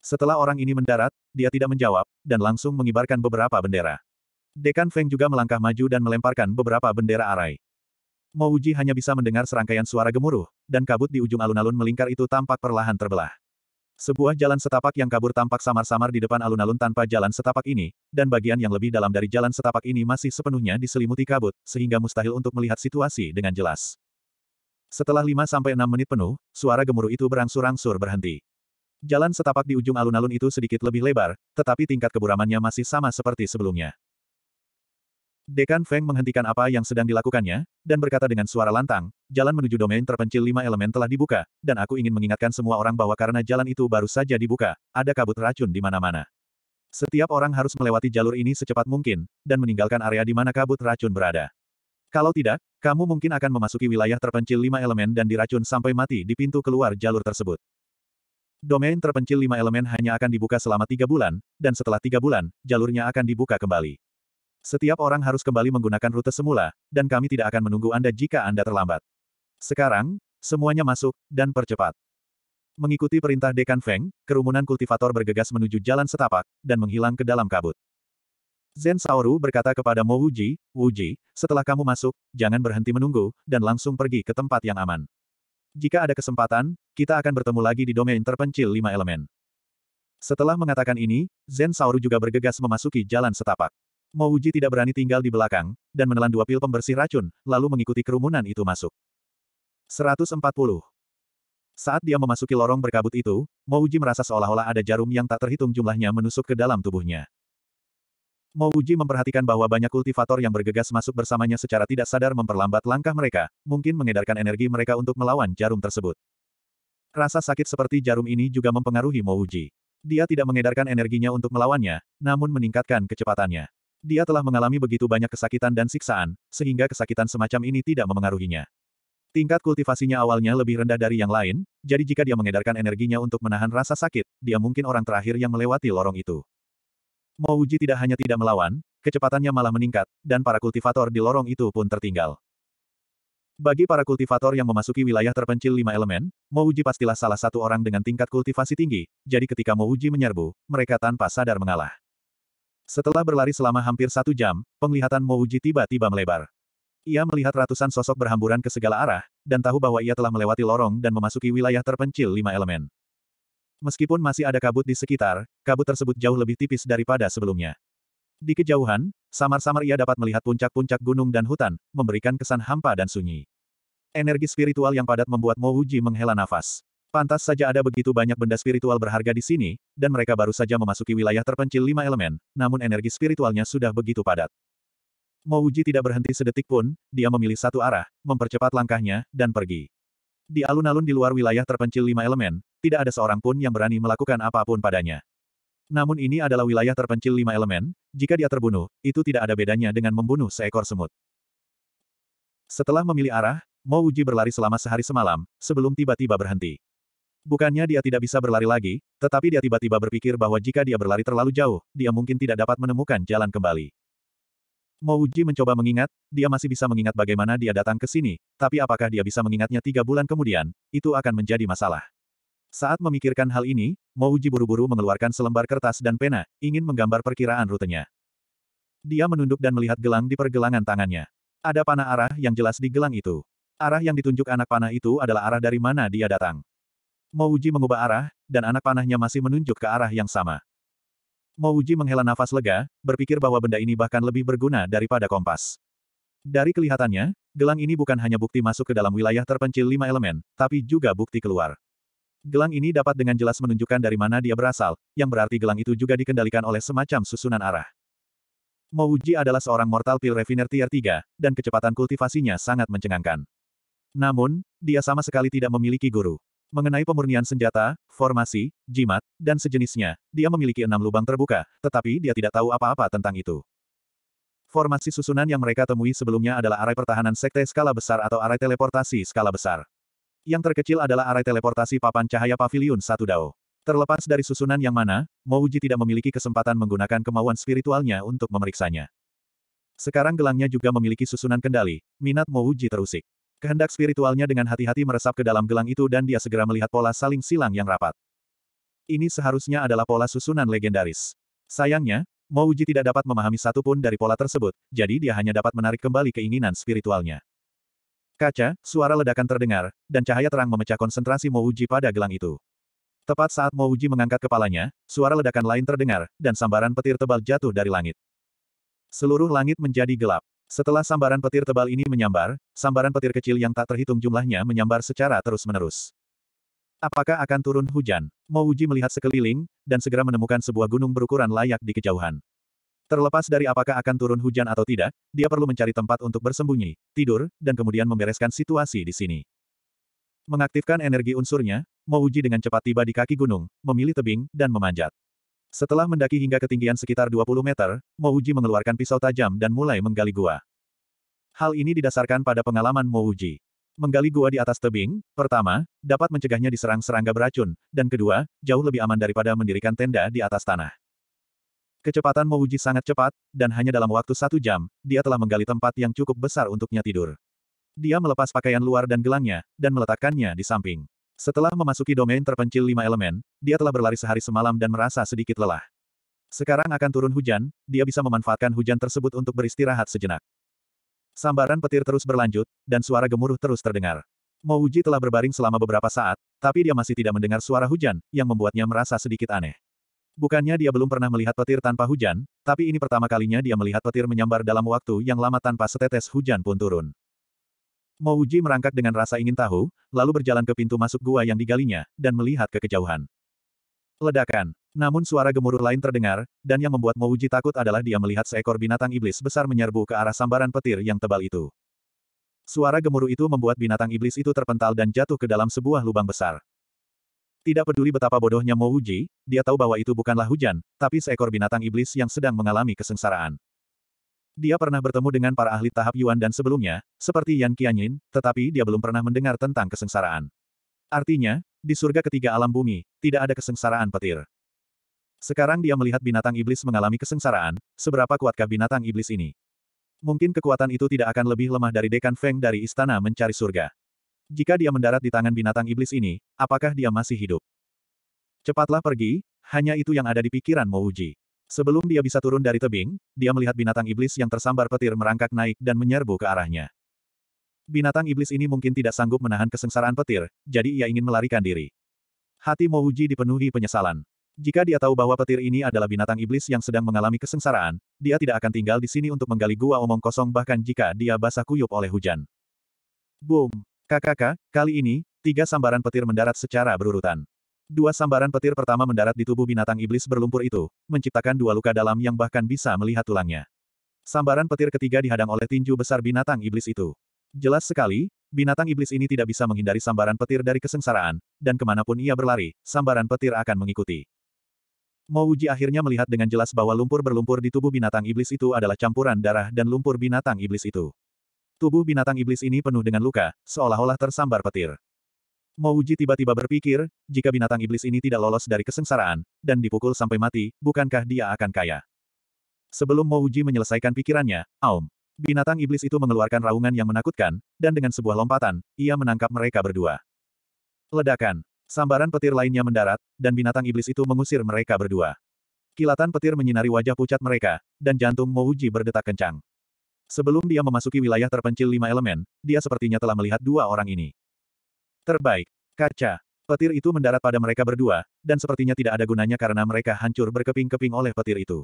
Setelah orang ini mendarat, dia tidak menjawab, dan langsung mengibarkan beberapa bendera. Dekan Feng juga melangkah maju dan melemparkan beberapa bendera arai. Mo Uji hanya bisa mendengar serangkaian suara gemuruh, dan kabut di ujung alun-alun melingkar itu tampak perlahan terbelah. Sebuah jalan setapak yang kabur tampak samar-samar di depan alun-alun tanpa jalan setapak ini, dan bagian yang lebih dalam dari jalan setapak ini masih sepenuhnya diselimuti kabut, sehingga mustahil untuk melihat situasi dengan jelas. Setelah 5-6 menit penuh, suara gemuruh itu berangsur-angsur berhenti. Jalan setapak di ujung alun-alun itu sedikit lebih lebar, tetapi tingkat keburamannya masih sama seperti sebelumnya. Dekan Feng menghentikan apa yang sedang dilakukannya, dan berkata dengan suara lantang, jalan menuju domain terpencil lima elemen telah dibuka, dan aku ingin mengingatkan semua orang bahwa karena jalan itu baru saja dibuka, ada kabut racun di mana-mana. Setiap orang harus melewati jalur ini secepat mungkin, dan meninggalkan area di mana kabut racun berada. Kalau tidak, kamu mungkin akan memasuki wilayah terpencil lima elemen dan diracun sampai mati di pintu keluar jalur tersebut. Domain terpencil lima elemen hanya akan dibuka selama tiga bulan, dan setelah tiga bulan, jalurnya akan dibuka kembali. Setiap orang harus kembali menggunakan rute semula, dan kami tidak akan menunggu Anda jika Anda terlambat. Sekarang, semuanya masuk, dan percepat. Mengikuti perintah Dekan Feng, kerumunan kultivator bergegas menuju jalan setapak, dan menghilang ke dalam kabut. Zen Saoru berkata kepada Mo Wuji, Wuji, setelah kamu masuk, jangan berhenti menunggu, dan langsung pergi ke tempat yang aman. Jika ada kesempatan, kita akan bertemu lagi di domain terpencil lima elemen. Setelah mengatakan ini, Zen Saoru juga bergegas memasuki jalan setapak. Mo tidak berani tinggal di belakang, dan menelan dua pil pembersih racun, lalu mengikuti kerumunan itu masuk. 140. Saat dia memasuki lorong berkabut itu, Mo merasa seolah-olah ada jarum yang tak terhitung jumlahnya menusuk ke dalam tubuhnya. Mo memperhatikan bahwa banyak kultivator yang bergegas masuk bersamanya secara tidak sadar memperlambat langkah mereka, mungkin mengedarkan energi mereka untuk melawan jarum tersebut. Rasa sakit seperti jarum ini juga mempengaruhi Mo Dia tidak mengedarkan energinya untuk melawannya, namun meningkatkan kecepatannya. Dia telah mengalami begitu banyak kesakitan dan siksaan, sehingga kesakitan semacam ini tidak memengaruhinya. Tingkat kultivasinya awalnya lebih rendah dari yang lain, jadi jika dia mengedarkan energinya untuk menahan rasa sakit, dia mungkin orang terakhir yang melewati lorong itu. Mouji tidak hanya tidak melawan, kecepatannya malah meningkat, dan para kultivator di lorong itu pun tertinggal. Bagi para kultivator yang memasuki wilayah terpencil lima elemen, Mouji pastilah salah satu orang dengan tingkat kultivasi tinggi, jadi ketika Mouji menyerbu, mereka tanpa sadar mengalah. Setelah berlari selama hampir satu jam, penglihatan Mouji tiba-tiba melebar. Ia melihat ratusan sosok berhamburan ke segala arah, dan tahu bahwa ia telah melewati lorong dan memasuki wilayah terpencil lima elemen. Meskipun masih ada kabut di sekitar, kabut tersebut jauh lebih tipis daripada sebelumnya. Di kejauhan, samar-samar ia dapat melihat puncak-puncak gunung dan hutan, memberikan kesan hampa dan sunyi. Energi spiritual yang padat membuat Mo menghela nafas. Pantas saja ada begitu banyak benda spiritual berharga di sini, dan mereka baru saja memasuki wilayah terpencil lima elemen, namun energi spiritualnya sudah begitu padat. Mouji tidak berhenti sedetik pun, dia memilih satu arah, mempercepat langkahnya, dan pergi. Di alun-alun di luar wilayah terpencil lima elemen, tidak ada seorang pun yang berani melakukan apapun padanya. Namun ini adalah wilayah terpencil lima elemen, jika dia terbunuh, itu tidak ada bedanya dengan membunuh seekor semut. Setelah memilih arah, Mouji berlari selama sehari semalam, sebelum tiba-tiba berhenti. Bukannya dia tidak bisa berlari lagi, tetapi dia tiba-tiba berpikir bahwa jika dia berlari terlalu jauh, dia mungkin tidak dapat menemukan jalan kembali. Mouji mencoba mengingat, dia masih bisa mengingat bagaimana dia datang ke sini, tapi apakah dia bisa mengingatnya tiga bulan kemudian, itu akan menjadi masalah. Saat memikirkan hal ini, Mouji buru-buru mengeluarkan selembar kertas dan pena, ingin menggambar perkiraan rutenya. Dia menunduk dan melihat gelang di pergelangan tangannya. Ada panah arah yang jelas di gelang itu. Arah yang ditunjuk anak panah itu adalah arah dari mana dia datang. Mouji mengubah arah, dan anak panahnya masih menunjuk ke arah yang sama. Mouji menghela nafas lega, berpikir bahwa benda ini bahkan lebih berguna daripada kompas. Dari kelihatannya, gelang ini bukan hanya bukti masuk ke dalam wilayah terpencil lima elemen, tapi juga bukti keluar. Gelang ini dapat dengan jelas menunjukkan dari mana dia berasal, yang berarti gelang itu juga dikendalikan oleh semacam susunan arah. Mouji adalah seorang mortal pil refiner tier 3, dan kecepatan kultivasinya sangat mencengangkan. Namun, dia sama sekali tidak memiliki guru. Mengenai pemurnian senjata, formasi, jimat, dan sejenisnya, dia memiliki enam lubang terbuka, tetapi dia tidak tahu apa-apa tentang itu. Formasi susunan yang mereka temui sebelumnya adalah arai pertahanan sekte skala besar atau arai teleportasi skala besar. Yang terkecil adalah arai teleportasi papan cahaya pavilion satu dao. Terlepas dari susunan yang mana, Mouji tidak memiliki kesempatan menggunakan kemauan spiritualnya untuk memeriksanya. Sekarang gelangnya juga memiliki susunan kendali, minat Mouji terusik. Kehendak spiritualnya dengan hati-hati meresap ke dalam gelang itu dan dia segera melihat pola saling silang yang rapat. Ini seharusnya adalah pola susunan legendaris. Sayangnya, Mouji tidak dapat memahami satu pun dari pola tersebut, jadi dia hanya dapat menarik kembali keinginan spiritualnya. Kaca, suara ledakan terdengar, dan cahaya terang memecah konsentrasi Mouji pada gelang itu. Tepat saat Mouji mengangkat kepalanya, suara ledakan lain terdengar, dan sambaran petir tebal jatuh dari langit. Seluruh langit menjadi gelap. Setelah sambaran petir tebal ini menyambar, sambaran petir kecil yang tak terhitung jumlahnya menyambar secara terus-menerus. Apakah akan turun hujan? Mouji melihat sekeliling, dan segera menemukan sebuah gunung berukuran layak di kejauhan. Terlepas dari apakah akan turun hujan atau tidak, dia perlu mencari tempat untuk bersembunyi, tidur, dan kemudian membereskan situasi di sini. Mengaktifkan energi unsurnya, Mouji dengan cepat tiba di kaki gunung, memilih tebing, dan memanjat. Setelah mendaki hingga ketinggian sekitar 20 meter, Mouji mengeluarkan pisau tajam dan mulai menggali gua. Hal ini didasarkan pada pengalaman Mouji. Menggali gua di atas tebing, pertama, dapat mencegahnya diserang serangga beracun, dan kedua, jauh lebih aman daripada mendirikan tenda di atas tanah. Kecepatan Mouji sangat cepat, dan hanya dalam waktu satu jam, dia telah menggali tempat yang cukup besar untuknya tidur. Dia melepas pakaian luar dan gelangnya, dan meletakkannya di samping. Setelah memasuki domain terpencil lima elemen, dia telah berlari sehari semalam dan merasa sedikit lelah. Sekarang akan turun hujan, dia bisa memanfaatkan hujan tersebut untuk beristirahat sejenak. Sambaran petir terus berlanjut, dan suara gemuruh terus terdengar. Mouji telah berbaring selama beberapa saat, tapi dia masih tidak mendengar suara hujan, yang membuatnya merasa sedikit aneh. Bukannya dia belum pernah melihat petir tanpa hujan, tapi ini pertama kalinya dia melihat petir menyambar dalam waktu yang lama tanpa setetes hujan pun turun. Mo merangkak dengan rasa ingin tahu, lalu berjalan ke pintu masuk gua yang digalinya, dan melihat ke kejauhan. Ledakan. Namun suara gemuruh lain terdengar, dan yang membuat Mo takut adalah dia melihat seekor binatang iblis besar menyerbu ke arah sambaran petir yang tebal itu. Suara gemuruh itu membuat binatang iblis itu terpental dan jatuh ke dalam sebuah lubang besar. Tidak peduli betapa bodohnya Mo dia tahu bahwa itu bukanlah hujan, tapi seekor binatang iblis yang sedang mengalami kesengsaraan. Dia pernah bertemu dengan para ahli tahap Yuan dan sebelumnya, seperti Yan Qianyin, tetapi dia belum pernah mendengar tentang kesengsaraan. Artinya, di surga ketiga alam bumi, tidak ada kesengsaraan petir. Sekarang dia melihat binatang iblis mengalami kesengsaraan, seberapa kuatkah binatang iblis ini? Mungkin kekuatan itu tidak akan lebih lemah dari Dekan Feng dari istana mencari surga. Jika dia mendarat di tangan binatang iblis ini, apakah dia masih hidup? Cepatlah pergi, hanya itu yang ada di pikiran Mouji. Sebelum dia bisa turun dari tebing, dia melihat binatang iblis yang tersambar petir merangkak naik dan menyerbu ke arahnya. Binatang iblis ini mungkin tidak sanggup menahan kesengsaraan petir, jadi ia ingin melarikan diri. Hati Mouji dipenuhi penyesalan. Jika dia tahu bahwa petir ini adalah binatang iblis yang sedang mengalami kesengsaraan, dia tidak akan tinggal di sini untuk menggali gua omong kosong bahkan jika dia basah kuyup oleh hujan. Boom! Kakak, kali ini, tiga sambaran petir mendarat secara berurutan. Dua sambaran petir pertama mendarat di tubuh binatang iblis berlumpur itu, menciptakan dua luka dalam yang bahkan bisa melihat tulangnya. Sambaran petir ketiga dihadang oleh tinju besar binatang iblis itu. Jelas sekali, binatang iblis ini tidak bisa menghindari sambaran petir dari kesengsaraan, dan kemanapun ia berlari, sambaran petir akan mengikuti. Mouji akhirnya melihat dengan jelas bahwa lumpur berlumpur di tubuh binatang iblis itu adalah campuran darah dan lumpur binatang iblis itu. Tubuh binatang iblis ini penuh dengan luka, seolah-olah tersambar petir. Mouji tiba-tiba berpikir, jika binatang iblis ini tidak lolos dari kesengsaraan, dan dipukul sampai mati, bukankah dia akan kaya? Sebelum Mouji menyelesaikan pikirannya, Aum. Binatang iblis itu mengeluarkan raungan yang menakutkan, dan dengan sebuah lompatan, ia menangkap mereka berdua. Ledakan. Sambaran petir lainnya mendarat, dan binatang iblis itu mengusir mereka berdua. Kilatan petir menyinari wajah pucat mereka, dan jantung Mouji berdetak kencang. Sebelum dia memasuki wilayah terpencil lima elemen, dia sepertinya telah melihat dua orang ini. Terbaik. Kaca. Petir itu mendarat pada mereka berdua, dan sepertinya tidak ada gunanya karena mereka hancur berkeping-keping oleh petir itu.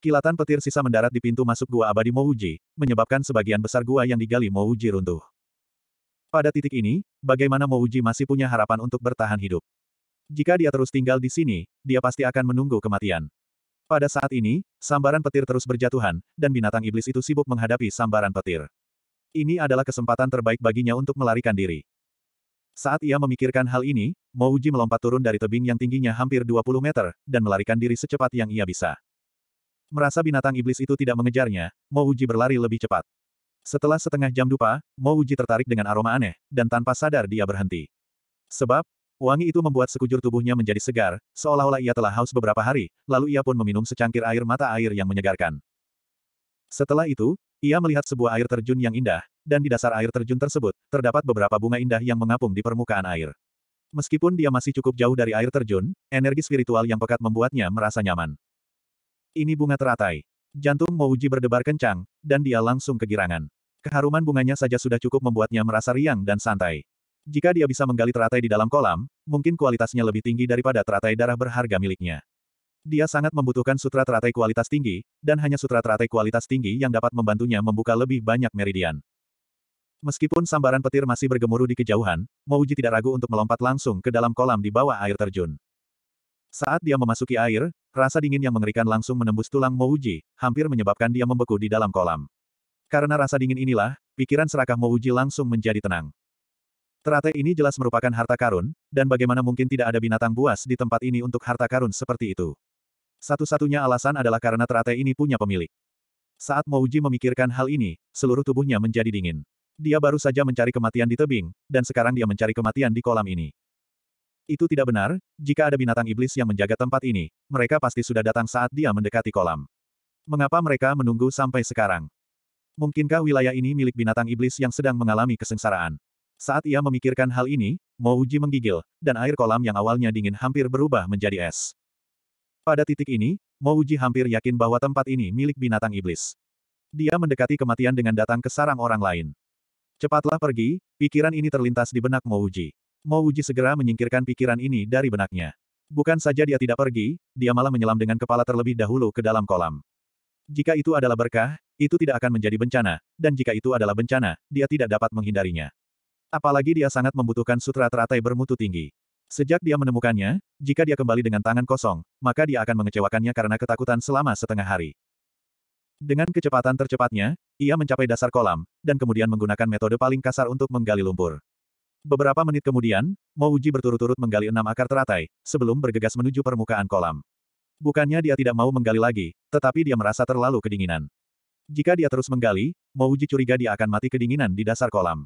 Kilatan petir sisa mendarat di pintu masuk gua abadi Mouji, menyebabkan sebagian besar gua yang digali Mouji runtuh. Pada titik ini, bagaimana Mouji masih punya harapan untuk bertahan hidup? Jika dia terus tinggal di sini, dia pasti akan menunggu kematian. Pada saat ini, sambaran petir terus berjatuhan, dan binatang iblis itu sibuk menghadapi sambaran petir. Ini adalah kesempatan terbaik baginya untuk melarikan diri. Saat ia memikirkan hal ini, Mouji melompat turun dari tebing yang tingginya hampir 20 meter, dan melarikan diri secepat yang ia bisa. Merasa binatang iblis itu tidak mengejarnya, Mouji berlari lebih cepat. Setelah setengah jam dupa, Mouji tertarik dengan aroma aneh, dan tanpa sadar dia berhenti. Sebab, wangi itu membuat sekujur tubuhnya menjadi segar, seolah-olah ia telah haus beberapa hari, lalu ia pun meminum secangkir air mata air yang menyegarkan. Setelah itu, ia melihat sebuah air terjun yang indah, dan di dasar air terjun tersebut, terdapat beberapa bunga indah yang mengapung di permukaan air. Meskipun dia masih cukup jauh dari air terjun, energi spiritual yang pekat membuatnya merasa nyaman. Ini bunga teratai. Jantung Mouji berdebar kencang, dan dia langsung kegirangan. Keharuman bunganya saja sudah cukup membuatnya merasa riang dan santai. Jika dia bisa menggali teratai di dalam kolam, mungkin kualitasnya lebih tinggi daripada teratai darah berharga miliknya. Dia sangat membutuhkan sutra teratai kualitas tinggi, dan hanya sutra teratai kualitas tinggi yang dapat membantunya membuka lebih banyak meridian. Meskipun sambaran petir masih bergemuruh di kejauhan, Mouji tidak ragu untuk melompat langsung ke dalam kolam di bawah air terjun. Saat dia memasuki air, rasa dingin yang mengerikan langsung menembus tulang Mouji, hampir menyebabkan dia membeku di dalam kolam. Karena rasa dingin inilah, pikiran serakah Mouji langsung menjadi tenang. Teratai ini jelas merupakan harta karun, dan bagaimana mungkin tidak ada binatang buas di tempat ini untuk harta karun seperti itu. Satu-satunya alasan adalah karena teratai ini punya pemilik. Saat Mouji memikirkan hal ini, seluruh tubuhnya menjadi dingin. Dia baru saja mencari kematian di tebing, dan sekarang dia mencari kematian di kolam ini. Itu tidak benar, jika ada binatang iblis yang menjaga tempat ini, mereka pasti sudah datang saat dia mendekati kolam. Mengapa mereka menunggu sampai sekarang? Mungkinkah wilayah ini milik binatang iblis yang sedang mengalami kesengsaraan? Saat ia memikirkan hal ini, Mouji menggigil, dan air kolam yang awalnya dingin hampir berubah menjadi es. Pada titik ini, Mouji hampir yakin bahwa tempat ini milik binatang iblis. Dia mendekati kematian dengan datang ke sarang orang lain. Cepatlah pergi, pikiran ini terlintas di benak Mouji. Mouji segera menyingkirkan pikiran ini dari benaknya. Bukan saja dia tidak pergi, dia malah menyelam dengan kepala terlebih dahulu ke dalam kolam. Jika itu adalah berkah, itu tidak akan menjadi bencana, dan jika itu adalah bencana, dia tidak dapat menghindarinya. Apalagi dia sangat membutuhkan sutra teratai bermutu tinggi. Sejak dia menemukannya, jika dia kembali dengan tangan kosong, maka dia akan mengecewakannya karena ketakutan selama setengah hari. Dengan kecepatan tercepatnya, ia mencapai dasar kolam, dan kemudian menggunakan metode paling kasar untuk menggali lumpur. Beberapa menit kemudian, Mouji berturut-turut menggali enam akar teratai, sebelum bergegas menuju permukaan kolam. Bukannya dia tidak mau menggali lagi, tetapi dia merasa terlalu kedinginan. Jika dia terus menggali, Mouji curiga dia akan mati kedinginan di dasar kolam.